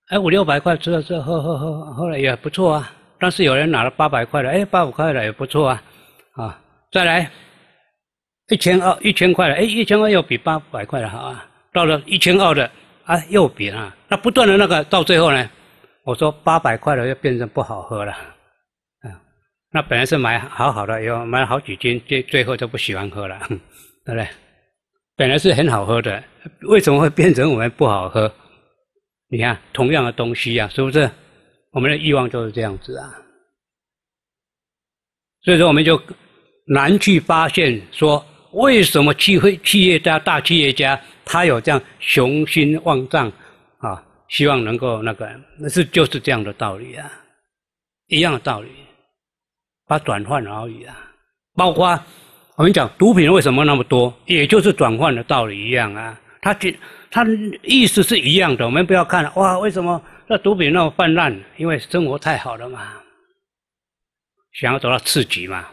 哎，五六百块吃了后，喝喝喝，喝了也不错啊。但是有人拿了八百块的，哎，八百块的也不错啊，啊，再来。一千二一千块了，哎，一千块又比八百块的好啊。到了一千二的，啊，又比啊。那不断的那个，到最后呢，我说八百块的又变成不好喝了。啊，那本来是买好好的，又买了好几斤，最最后都不喜欢喝了，对不对？本来是很好喝的，为什么会变成我们不好喝？你看同样的东西啊，是不是？我们的欲望就是这样子啊。所以说我们就难去发现说。为什么企会企业家大企业家他有这样雄心旺盛啊？希望能够那个那是就是这样的道理啊，一样的道理，把转换而已啊。包括我们讲毒品为什么那么多，也就是转换的道理一样啊。他觉他意思是一样的，我们不要看哇，为什么那毒品那么泛滥？因为生活太好了嘛，想要得到刺激嘛，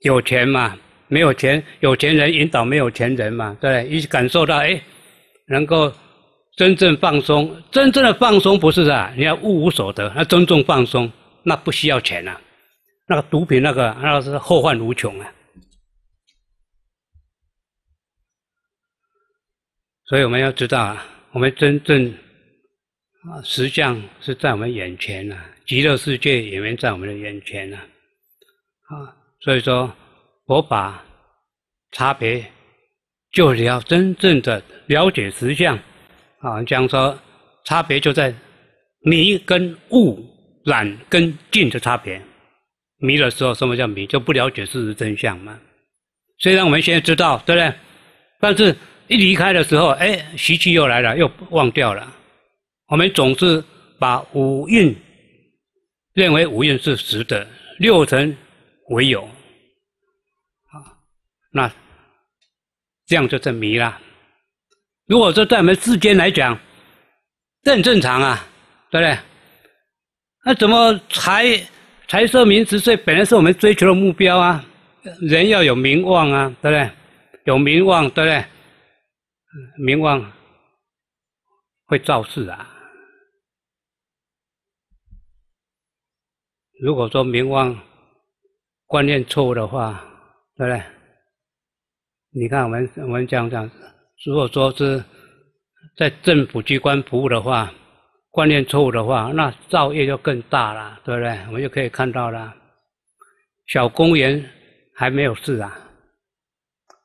有钱嘛。没有钱，有钱人引导没有钱人嘛，对，一感受到哎，能够真正放松，真正的放松不是啊，你要物无所得，那真正放松，那不需要钱啊，那个毒品那个那是后患无穷啊。所以我们要知道，啊，我们真正啊，实相是在我们眼前呐，极乐世界永远在我们的眼前呐，啊，所以说。佛法差别就是要真正的了解实相啊！讲说差别就在迷跟悟、染跟净的差别。迷的时候，什么叫迷？就不了解事实真相嘛。虽然我们现在知道，对不对？但是一离开的时候，哎，习气又来了，又忘掉了。我们总是把五蕴认为五蕴是实的，六尘为有。那这样就证明了。如果说在我们世间来讲，这很正常啊，对不对？那怎么才才说名次最本来是我们追求的目标啊？人要有名望啊，对不对？有名望，对不对？名望会造势啊。如果说名望观念错误的话，对不对？你看，我们我们讲讲，如果说是在政府机关服务的话，观念错误的话，那造业就更大了，对不对？我们就可以看到了，小公务员还没有事啊。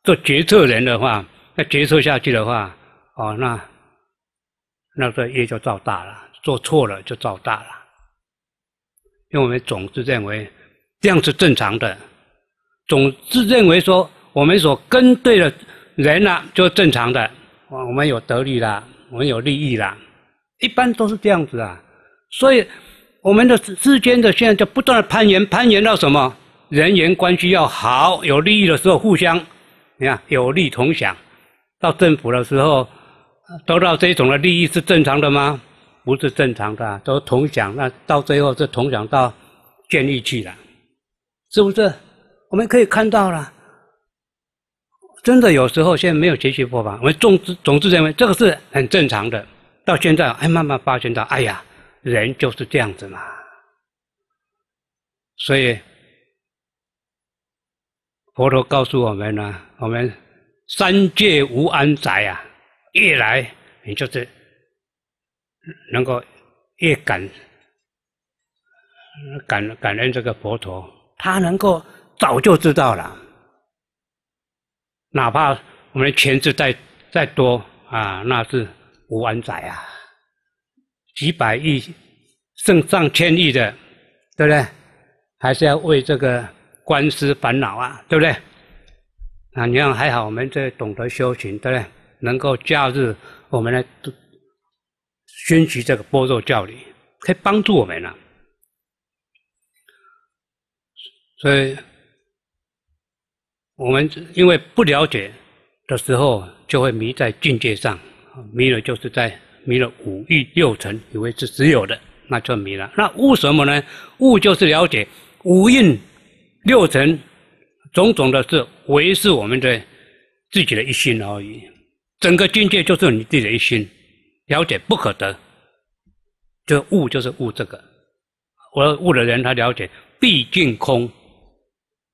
做决策人的话，那决策下去的话，哦，那那个业就造大了，做错了就造大了。因为我们总是认为这样是正常的，总是认为说。我们所跟对的人呢，就正常的。我我们有得利啦，我们有利益啦，一般都是这样子啊。所以我们的之间的现在就不断的攀岩，攀岩到什么？人缘关系要好，有利益的时候互相，你看有利同享。到政府的时候得到这种的利益是正常的吗？不是正常的，都同享。那到最后是同享到监狱去了，是不是？我们可以看到了。真的有时候，现在没有学习佛法，我们总之总之认为这个是很正常的。到现在，哎，慢慢发现到，哎呀，人就是这样子嘛。所以，佛陀告诉我们呢，我们三界无安宅啊，越来你就是能够越感感感恩这个佛陀，他能够早就知道了。哪怕我们的钱再再多啊，那是五万载啊，几百亿、甚至上千亿的，对不对？还是要为这个官司烦恼啊，对不对？啊，你看还好，我们这懂得修行，对不对？能够加入我们的宣习这个般若教理，可以帮助我们了。所以。我们因为不了解的时候，就会迷在境界上，迷了就是在迷了五蕴六尘，以为是只有的，那就迷了。那悟什么呢？悟就是了解五蕴六尘种种的是唯是我们的自己的一心而已。整个境界就是你自己的一心，了解不可得，就悟就是悟这个。我悟的人，他了解毕竟空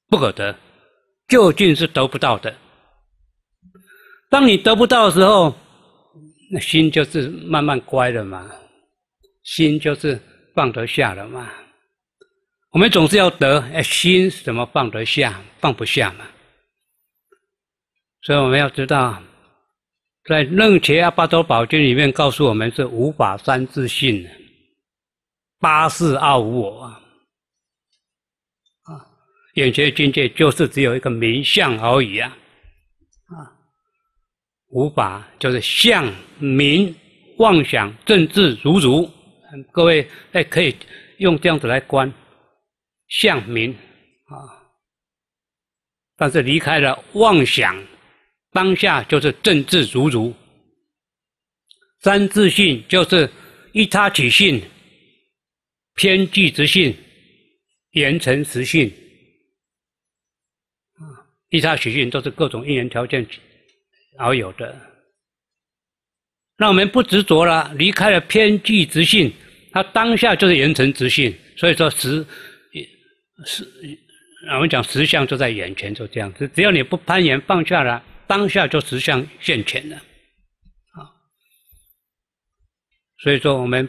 不可得。究竟，是得不到的。当你得不到的时候，那心就是慢慢乖了嘛，心就是放得下了嘛。我们总是要得，哎，心怎么放得下？放不下嘛。所以我们要知道，在《楞伽阿跋多宝经》里面告诉我们是五法三自性，八四二无我。眼前的境界就是只有一个名相而已啊，啊，无法就是相、名、妄想、政治如如。各位哎，可以用这样子来观相、名啊，但是离开了妄想，当下就是政治如如。三自性就是一他体性、偏具之性、言诚实性。一他取性都是各种因缘条件而有的，那我们不执着了，离开了偏执执性，它当下就是缘成执性。所以说，实实，我们讲实相就在眼前，就这样子。只要你不攀岩放下了，当下就实相现前了。啊，所以说我们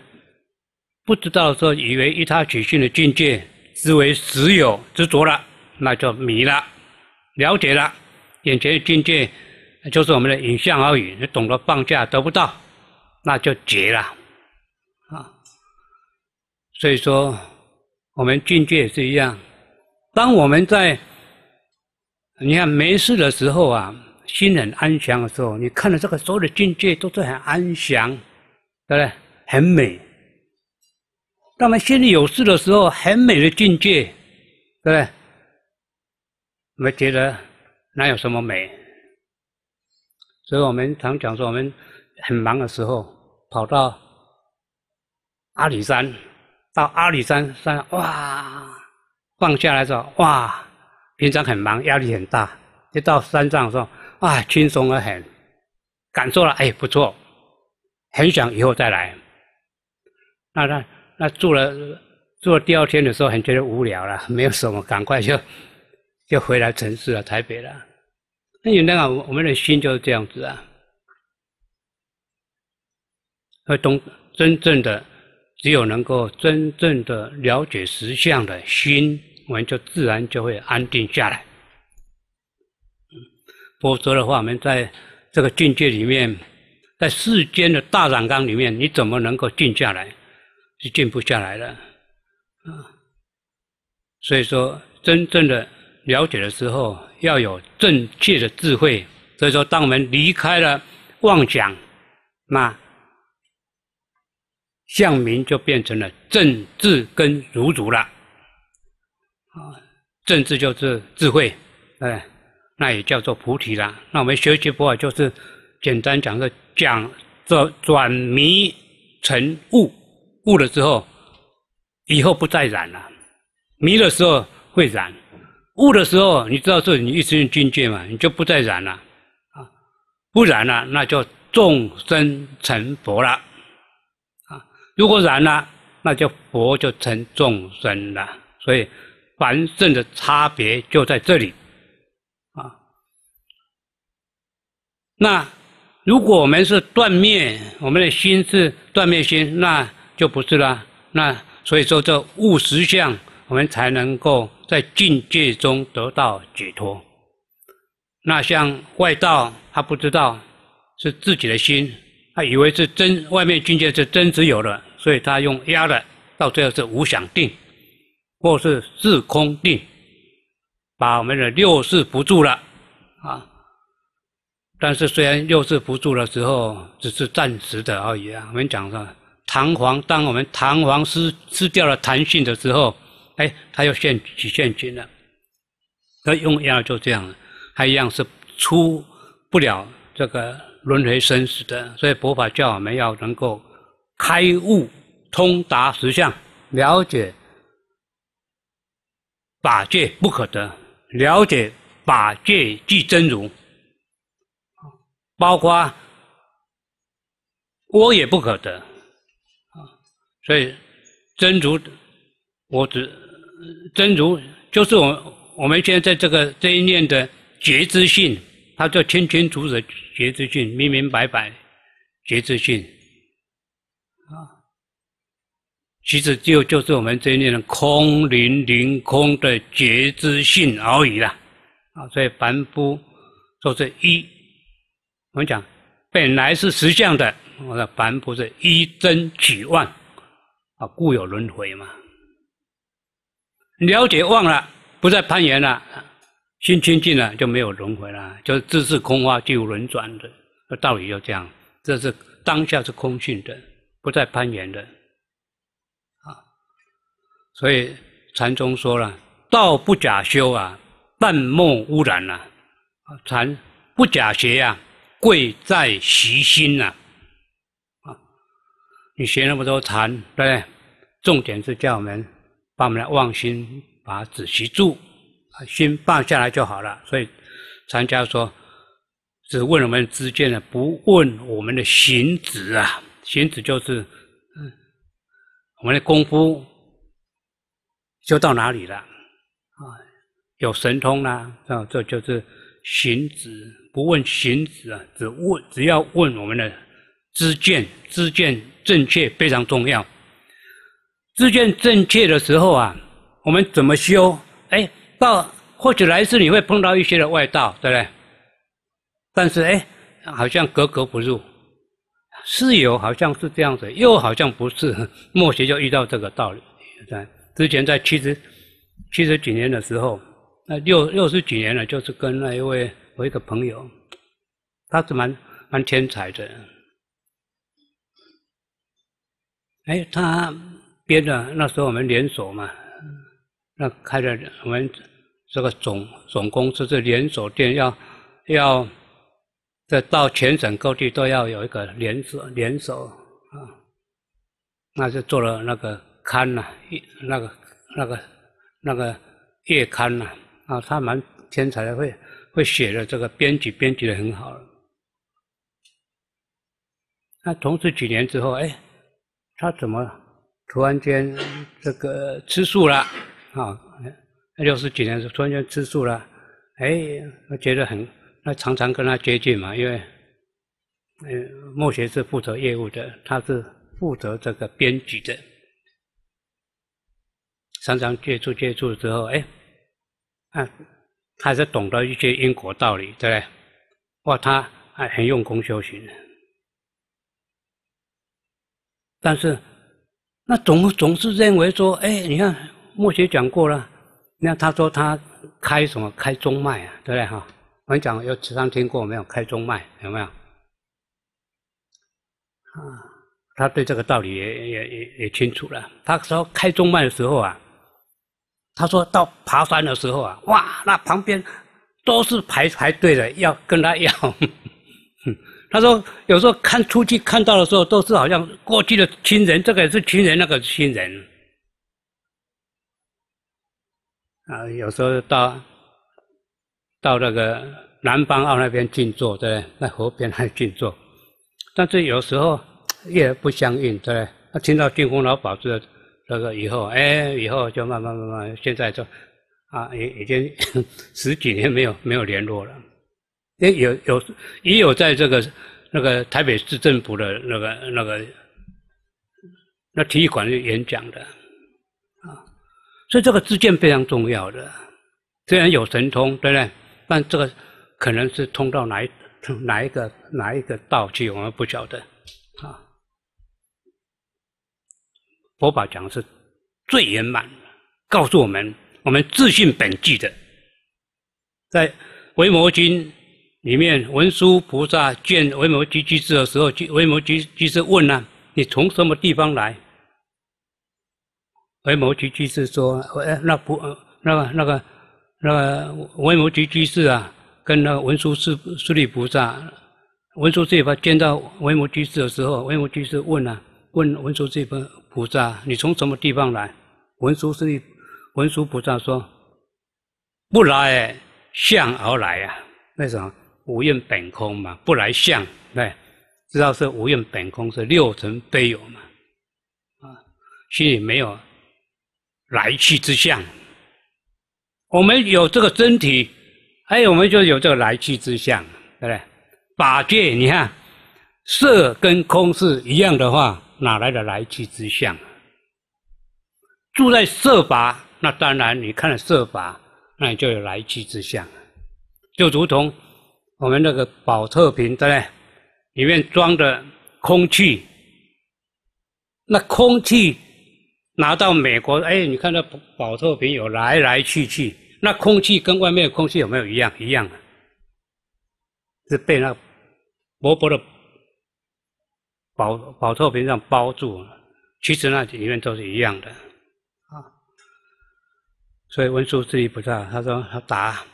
不知道说以为一他取性的境界，是为只有执着了，那就迷了。了解了，眼前的境界就是我们的影像而已。你懂得放下，得不到，那就绝了啊！所以说，我们境界也是一样。当我们在你看没事的时候啊，心很安详的时候，你看到这个所有的境界都是很安详，对不对？很美。当然，心里有事的时候，很美的境界，对不对？我们觉得哪有什么美？所以我们常讲说，我们很忙的时候跑到阿里山，到阿里山山哇，放下来之候，哇，平常很忙，压力很大，一到山上说啊，轻松了很，感受了哎不错，很想以后再来。那那那住了住了第二天的时候，很觉得无聊了，没有什么，赶快就。就回来城市了，台北了。那有那个，我们的心就是这样子啊。会东真正的，只有能够真正的了解实相的心，我们就自然就会安定下来。否则的话，我们在这个境界里面，在世间的大染缸里面，你怎么能够静下来？是静不下来的。啊，所以说真正的。了解的时候要有正确的智慧，所以说，当我们离开了妄想，那相明就变成了正智跟如如了。啊，正智就是智慧，哎，那也叫做菩提了。那我们学习佛法就是简单讲个讲，这转迷成悟，悟了之后，以后不再染了，迷的时候会染。悟的时候，你知道是你一识境界嘛？你就不再染了啊！不染了，那就众生成佛了啊！如果染了，那就佛就成众生了。所以凡圣的差别就在这里啊。那如果我们是断灭，我们的心是断灭心，那就不是了。那所以说，这悟实相。我们才能够在境界中得到解脱。那像外道，他不知道是自己的心，他以为是真外面境界是真实有的，所以他用压的，到最后是无想定，或是自空定，把我们的六识不住了啊。但是虽然六识不住的时候，只是暂时的而已啊。我们讲说弹簧，当我们弹簧失失掉了弹性的时候。哎，他又现取现金了，那用药就这样了，还一样是出不了这个轮回生死的。所以佛法教我们要能够开悟、通达实相，了解法界不可得，了解法界即真如，包括我也不可得，所以真如我只。真如就是我我们现在这个这一念的觉知性，它叫清清楚楚觉知性，明明白白觉知性啊。其实就就是我们这一念的空灵灵空的觉知性而已啦。啊，所以凡夫就是一，我们讲本来是实相的，我的凡夫是一真几万啊，故有轮回嘛。了解忘了，不再攀缘了，心清净了就没有轮回了，就自是空花，既无轮转的道理就这样。这是当下是空性的，不再攀缘的啊。所以禅宗说了：“道不假修啊，半梦污染啊，禅不假学啊，贵在习心呐。”啊，你学那么多禅，对不对？重点是叫我们把我们的妄心把子息住，心放下来就好了。所以，禅家说，只问我们的知见呢，不问我们的行止啊。行止就是，嗯，我们的功夫就到哪里了啊？有神通啦，啊，这就是行止。不问行止啊，只问只要问我们的知见，知见正确非常重要。自见正确的时候啊，我们怎么修？哎，到或许来世你会碰到一些的外道，对不对？但是哎，好像格格不入，是有好像是这样子，又好像不是。莫 邪就遇到这个道理。在之前在七十、七十几年的时候，那六六十几年了，就是跟那一位我一个朋友，他是蛮蛮天才的。哎，他。边呢？那时候我们连锁嘛，那开了我们这个总总公司，是连锁店要要这到全省各地都要有一个连锁连锁啊。那就做了那个刊呐，月那个那个那个月刊呐啊，他蛮天才的，会会写的这个编辑，编辑的很好。那同时几年之后，哎，他怎么？突然间，这个吃素了，啊，六十几年是突然间吃素了，哎，他觉得很，他常常跟他接近嘛，因为，嗯，莫邪是负责业务的，他是负责这个编辑的，常常接触接触之后，哎，啊，他是懂得一些因果道理，对不对？哇，他还很用功修行，但是。那总总是认为说，哎，你看莫邪讲过了，你看他说他开什么开中脉啊，对不对哈？我讲有几堂听过没有？开中脉有没有？啊，他对这个道理也也也也清楚了。他说开中脉的时候啊，他说到爬山的时候啊，哇，那旁边都是排排队的，要跟他要。他说：“有时候看出去看到的时候，都是好像过去的亲人，这个也是亲人，那个亲人。啊，有时候到到那个南方澳那边静坐，对，那河边还静坐。但是有时候也不相应，对。他听到天公老宝子那个以后，哎，以后就慢慢慢慢，现在就啊，也已经十几年没有没有联络了。”也有有也有在这个那个台北市政府的那个那个那体育馆演讲的啊，所以这个自见非常重要的。虽然有神通，对不对？但这个可能是通到哪一哪一个哪一个道去，我们不晓得啊。佛法讲是最圆满，告诉我们我们自信本具的，在维摩经。里面文殊菩萨见维摩诘居士的时候，维摩诘居士问呢：“你从什么地方来？”维摩诘居士说：“哎，那不……那个……那个……那个维摩诘居士啊，跟那个文殊师师利菩萨，文殊师利佛见到维摩居士的时候，维摩居士问呢：问文殊师利菩萨，你从什么地方来？”文殊师利文殊菩萨说：“不来，向而来呀？为什么？”无蕴本空嘛，不来相，对，知道是无蕴本空是六尘非有嘛，啊，心里没有来去之相。我们有这个真体，还有我们就有这个来去之相，对不对？法界，你看，色跟空是一样的话，哪来的来去之相？住在色法，那当然你看了色法，那你就有来去之相，就如同。我们那个保特瓶对不对？里面装的空气。那空气拿到美国，哎，你看那保特瓶有来来去去。那空气跟外面的空气有没有一样？一样啊！是被那薄薄的保保特瓶上包住了。其实那里面都是一样的啊。所以温书智力不道，他说他答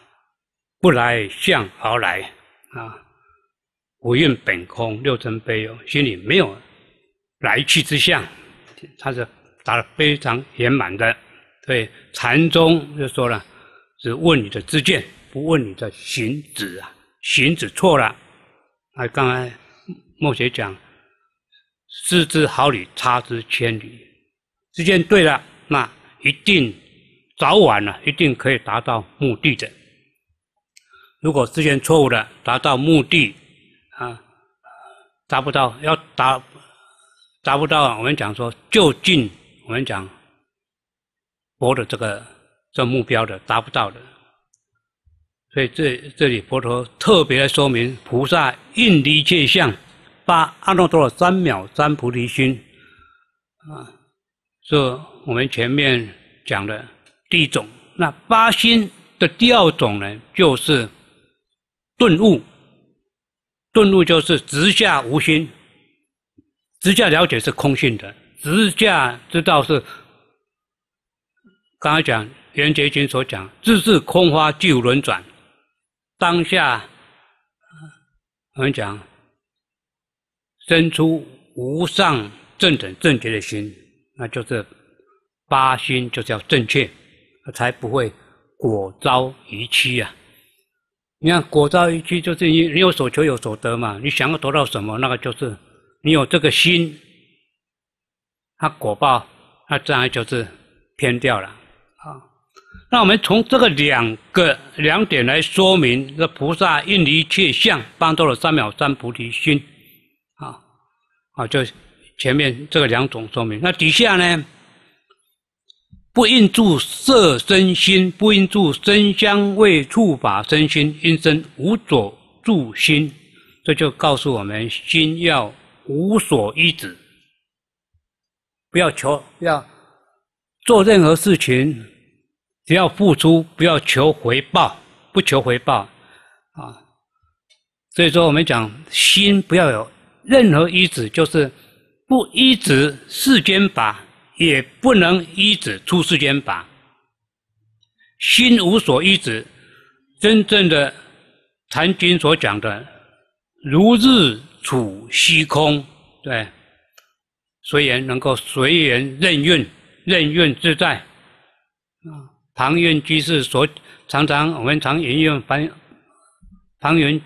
不来向而来。啊，五蕴本空，六尘非有，心里没有来去之相，他是达到非常圆满的。对禅宗就说了，只问你的知见，不问你的行止啊。行止错了，啊，刚才莫学讲，失之毫厘，差之千里。知见对了，那一定早晚呢，一定可以达到目的的。如果之前错误的达到目的啊，达不到，要达达不到，我们讲说就近我们讲佛的这个这目标的达不到的，所以这这里佛陀特别来说明，菩萨应离界相，发阿耨多罗三藐三菩提心，啊，这我们前面讲的第一种。那八心的第二种呢，就是。顿悟，顿悟就是直下无心，直下了解是空性的，直下知道是刚才讲圆觉经所讲，自是空花，俱轮转。当下我们讲生出无上正等正觉的心，那就是八心就是要正确，才不会果遭遗弃啊。你看，果照一句就是你你有所求有所得嘛。你想要得到什么，那个就是你有这个心，它果报，它自然就是偏掉了。啊。那我们从这个两个两点来说明，这菩萨应离一切相，帮助了三藐三菩提心。啊好，就前面这个两种说明。那底下呢？不应住色身心，不应住身香味触法身心，应生无所住心。这就告诉我们，心要无所依止，不要求，要做任何事情，只要付出，不要求回报，不求回报啊。所以说，我们讲心不要有任何依止，就是不依止世间法。也不能依止出世间法，心无所依止，真正的禅经所讲的如日处虚空，对，随缘能够随缘任运任运自在。啊，庞蕴居士所常常我们常引用庞庞蕴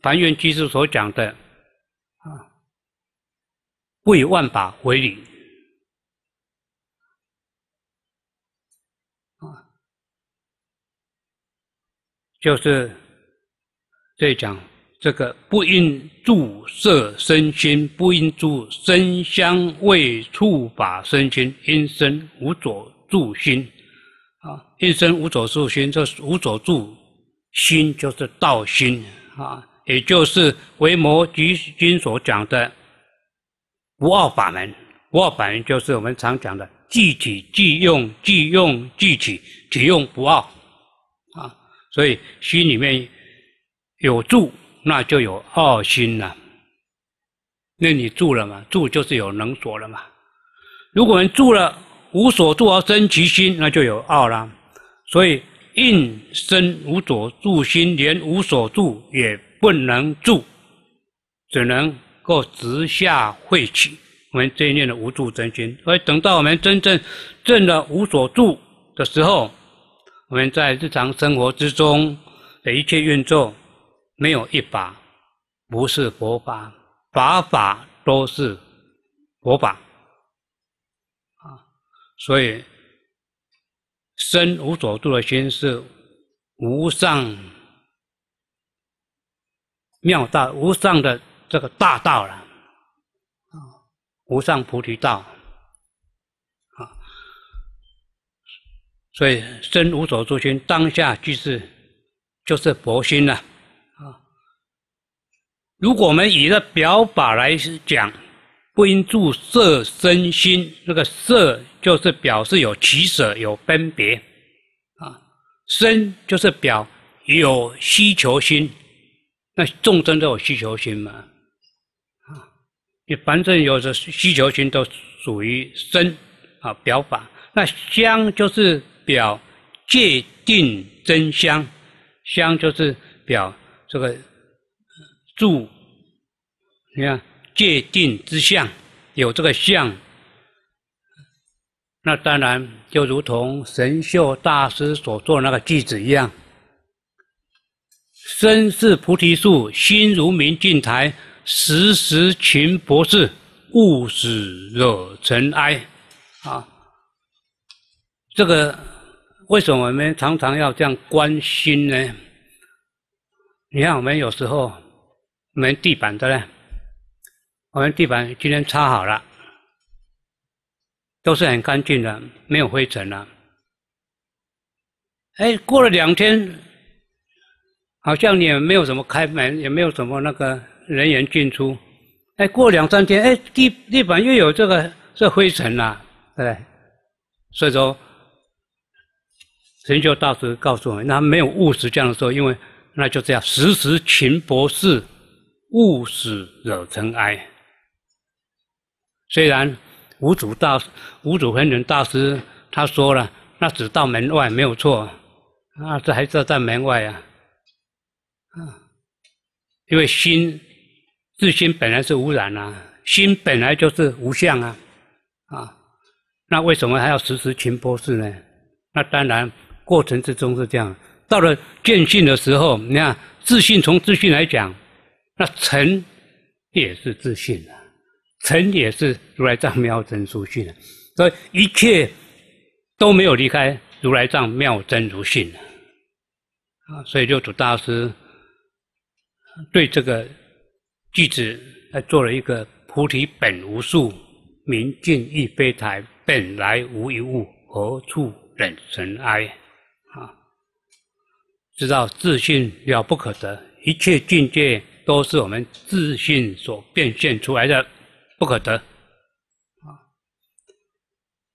庞蕴居士所讲的啊，为万法为理。就是这讲，这个不应住色身心，不应住身香味触法身心，因身无所住心啊，因身无所住心，这无所住心就是道心啊，也就是为摩诘经所讲的不二法门。不二法门就是我们常讲的具体具用，具用具体，体用不二。所以心里面有住，那就有二心了。那你住了嘛？住就是有能所了嘛。如果你住了，无所住而生其心，那就有二了。所以应生无所住心，连无所住也不能住，只能够直下晦气。我们这一念的无住真心。所以等到我们真正证了无所住的时候。我们在日常生活之中的一切运作，没有一把不是佛法，法法都是佛法啊。所以，身无所住的心是无上妙道，无上的这个大道了啊，无上菩提道。所以身无所住心，当下即是，就是佛心了啊！如果我们以这表法来讲，不应住色身心，那个色就是表示有取舍、有分别，啊，身就是表有需求心，那众生都有需求心嘛，啊，你反正有的需求心都属于身啊，表法。那相就是。表界定真相，相就是表这个住，你看界定之相，有这个相，那当然就如同神秀大师所做那个句子一样：身是菩提树，心如明镜台，时时勤博士，勿使惹尘埃。啊，这个。为什么我们常常要这样关心呢？你看，我们有时候，我们地板的呢，我们地板今天擦好了，都是很干净的，没有灰尘了。哎，过了两天，好像也没有什么开门，也没有什么那个人员进出。哎，过两三天，哎，地地板又有这个这灰尘了，对？所以说。成就大师告诉我们，那没有务实，这样说，因为那就这样，时时勤博士，勿使惹尘埃。虽然无主大师、无主恒人大师他说了，那只到门外没有错，啊，这还是在门外啊，啊，因为心自心本来是污染啊，心本来就是无相啊，啊，那为什么还要时时勤博士呢？那当然。过程之中是这样，到了见性的时候，你看自信从自信来讲，那诚也是自信啊，诚也是如来藏妙真如性啊，所以一切都没有离开如来藏妙真如性啊，所以六祖大师对这个句子来做了一个菩提本无树，明镜亦非台，本来无一物，何处惹尘埃。知道自信了不可得，一切境界都是我们自信所变现出来的，不可得啊！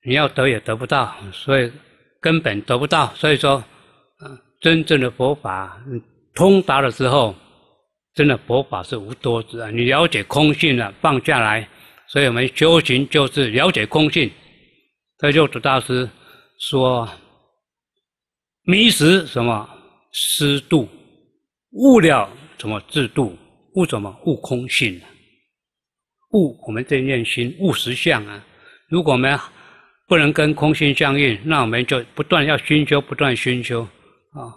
你要得也得不到，所以根本得不到。所以说，嗯，真正的佛法通达的时候，真的佛法是无多子啊！你了解空性了，放下来，所以我们修行就是了解空性。在六祖大师说，迷失什么？失度，悟了什么？制度悟什么？悟空性。悟我们在念心，悟实相啊。如果我们不能跟空心相应，那我们就不断要寻求，不断寻求啊。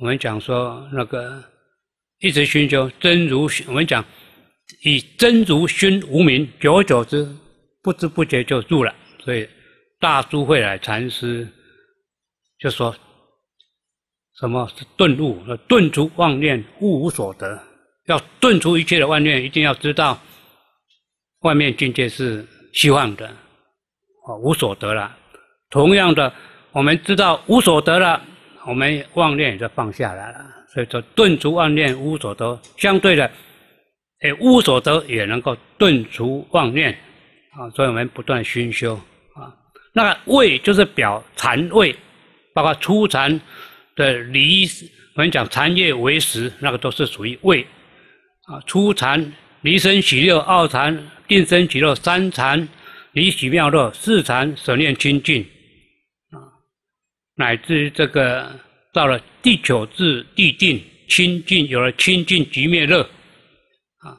我们讲说那个一直寻求真如，我们讲以真如熏无名，久而久之，不知不觉就入了。所以大智慧来禅师就说。什么是顿悟？顿除妄念，无所得。要顿除一切的妄念，一定要知道，外面境界是虚妄的，啊，无所得了。同样的，我们知道无所得了，我们妄念也就放下来了。所以说，顿除妄念，无所得。相对的，哎，无所得也能够顿除妄念，啊，所以我们不断熏修啊。那个味就是表禅味，包括初禅。的离，我们讲禅业为食，那个都是属于味啊。初禅离身喜乐，二禅定身喜乐，三禅离喜妙乐，四禅舍念清净啊，乃至于这个到了第九至第定清净，有了清净即灭乐啊，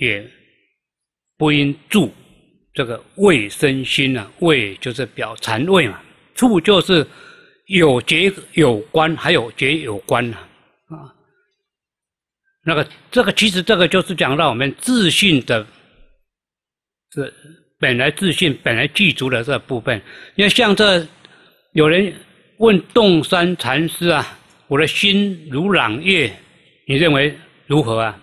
也不应住这个味身心啊。胃就是表禅位嘛，住就是。有结有观，还有结有观啊，那个这个其实这个就是讲到我们自信的，是本来自信本来具足的这部分。因为像这有人问洞山禅师啊，我的心如朗月，你认为如何啊？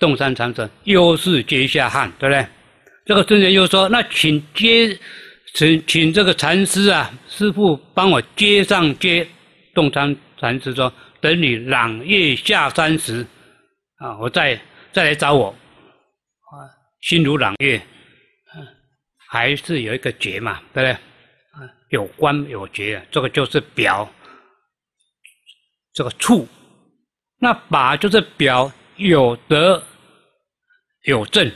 洞山禅师又是接下汉，对不对？这个僧人又说，那请接。请请这个禅师啊，师傅帮我接上接。洞山禅师说：“等你朗月下山时，啊，我再再来找我。啊，心如朗月，嗯，还是有一个觉嘛，对不对？啊，有观有觉，这个就是表，这个处。那把就是表有德有正。”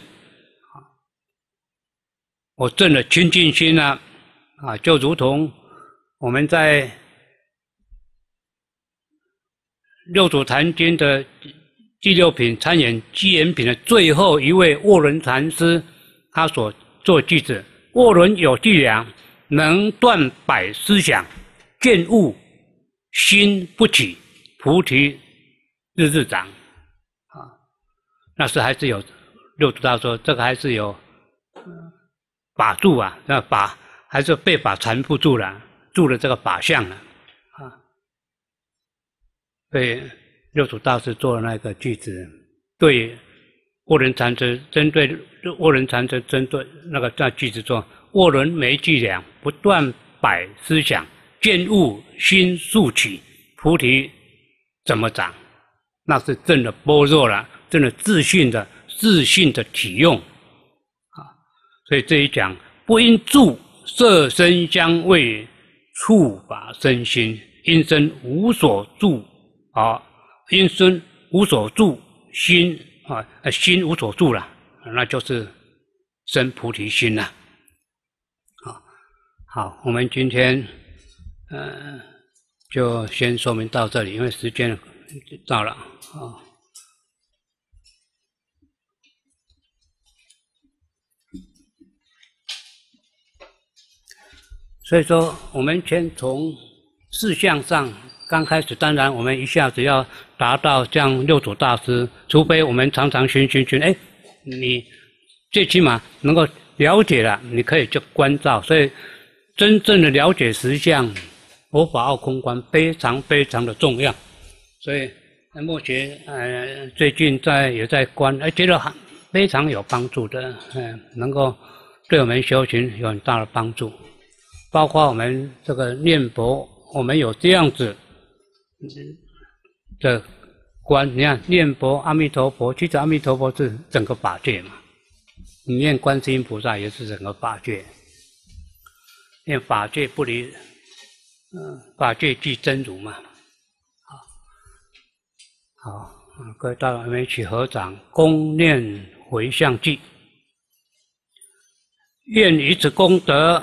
我证了清净心呢，啊，就如同我们在《六祖坛经》的第六品参演基言品的最后一位卧伦禅师，他所做句子：“卧伦有伎俩，能断百思想，见物心不起，菩提日日长。”啊，那是还是有六祖大说这个还是有。把住啊，那把，法还是被法缠缚住了，住了这个法相了啊。对六祖大师做的那个句子，对沃伦禅师针对沃伦禅师针对那个那句子说：“沃伦没伎俩，不断摆思想，见物心速起，菩提怎么长？那是真的般弱了，真的自信的自信的体用。”所以这一讲不因住色身相位触法身心，因身无所住，啊，因身无所住心啊，心无所住了，那就是生菩提心了。好，好，我们今天呃，就先说明到这里，因为时间到了，啊。所以说，我们先从四项上刚开始。当然，我们一下子要达到像六祖大师，除非我们常常学学学。哎，你最起码能够了解了，你可以去关照。所以，真正的了解实相，佛法奥空观非常非常的重要。所以，目前呃最近在也在观，哎，觉得非常有帮助的，嗯，能够对我们修行有很大的帮助。包括我们这个念佛，我们有这样子的观，你看念佛阿弥陀佛，其实阿弥陀佛是整个法界嘛。你念观世音菩萨也是整个法界，念法界不离，嗯，法界即真如嘛。好，好，各位大我们一起合掌，恭念回向记。愿以此功德。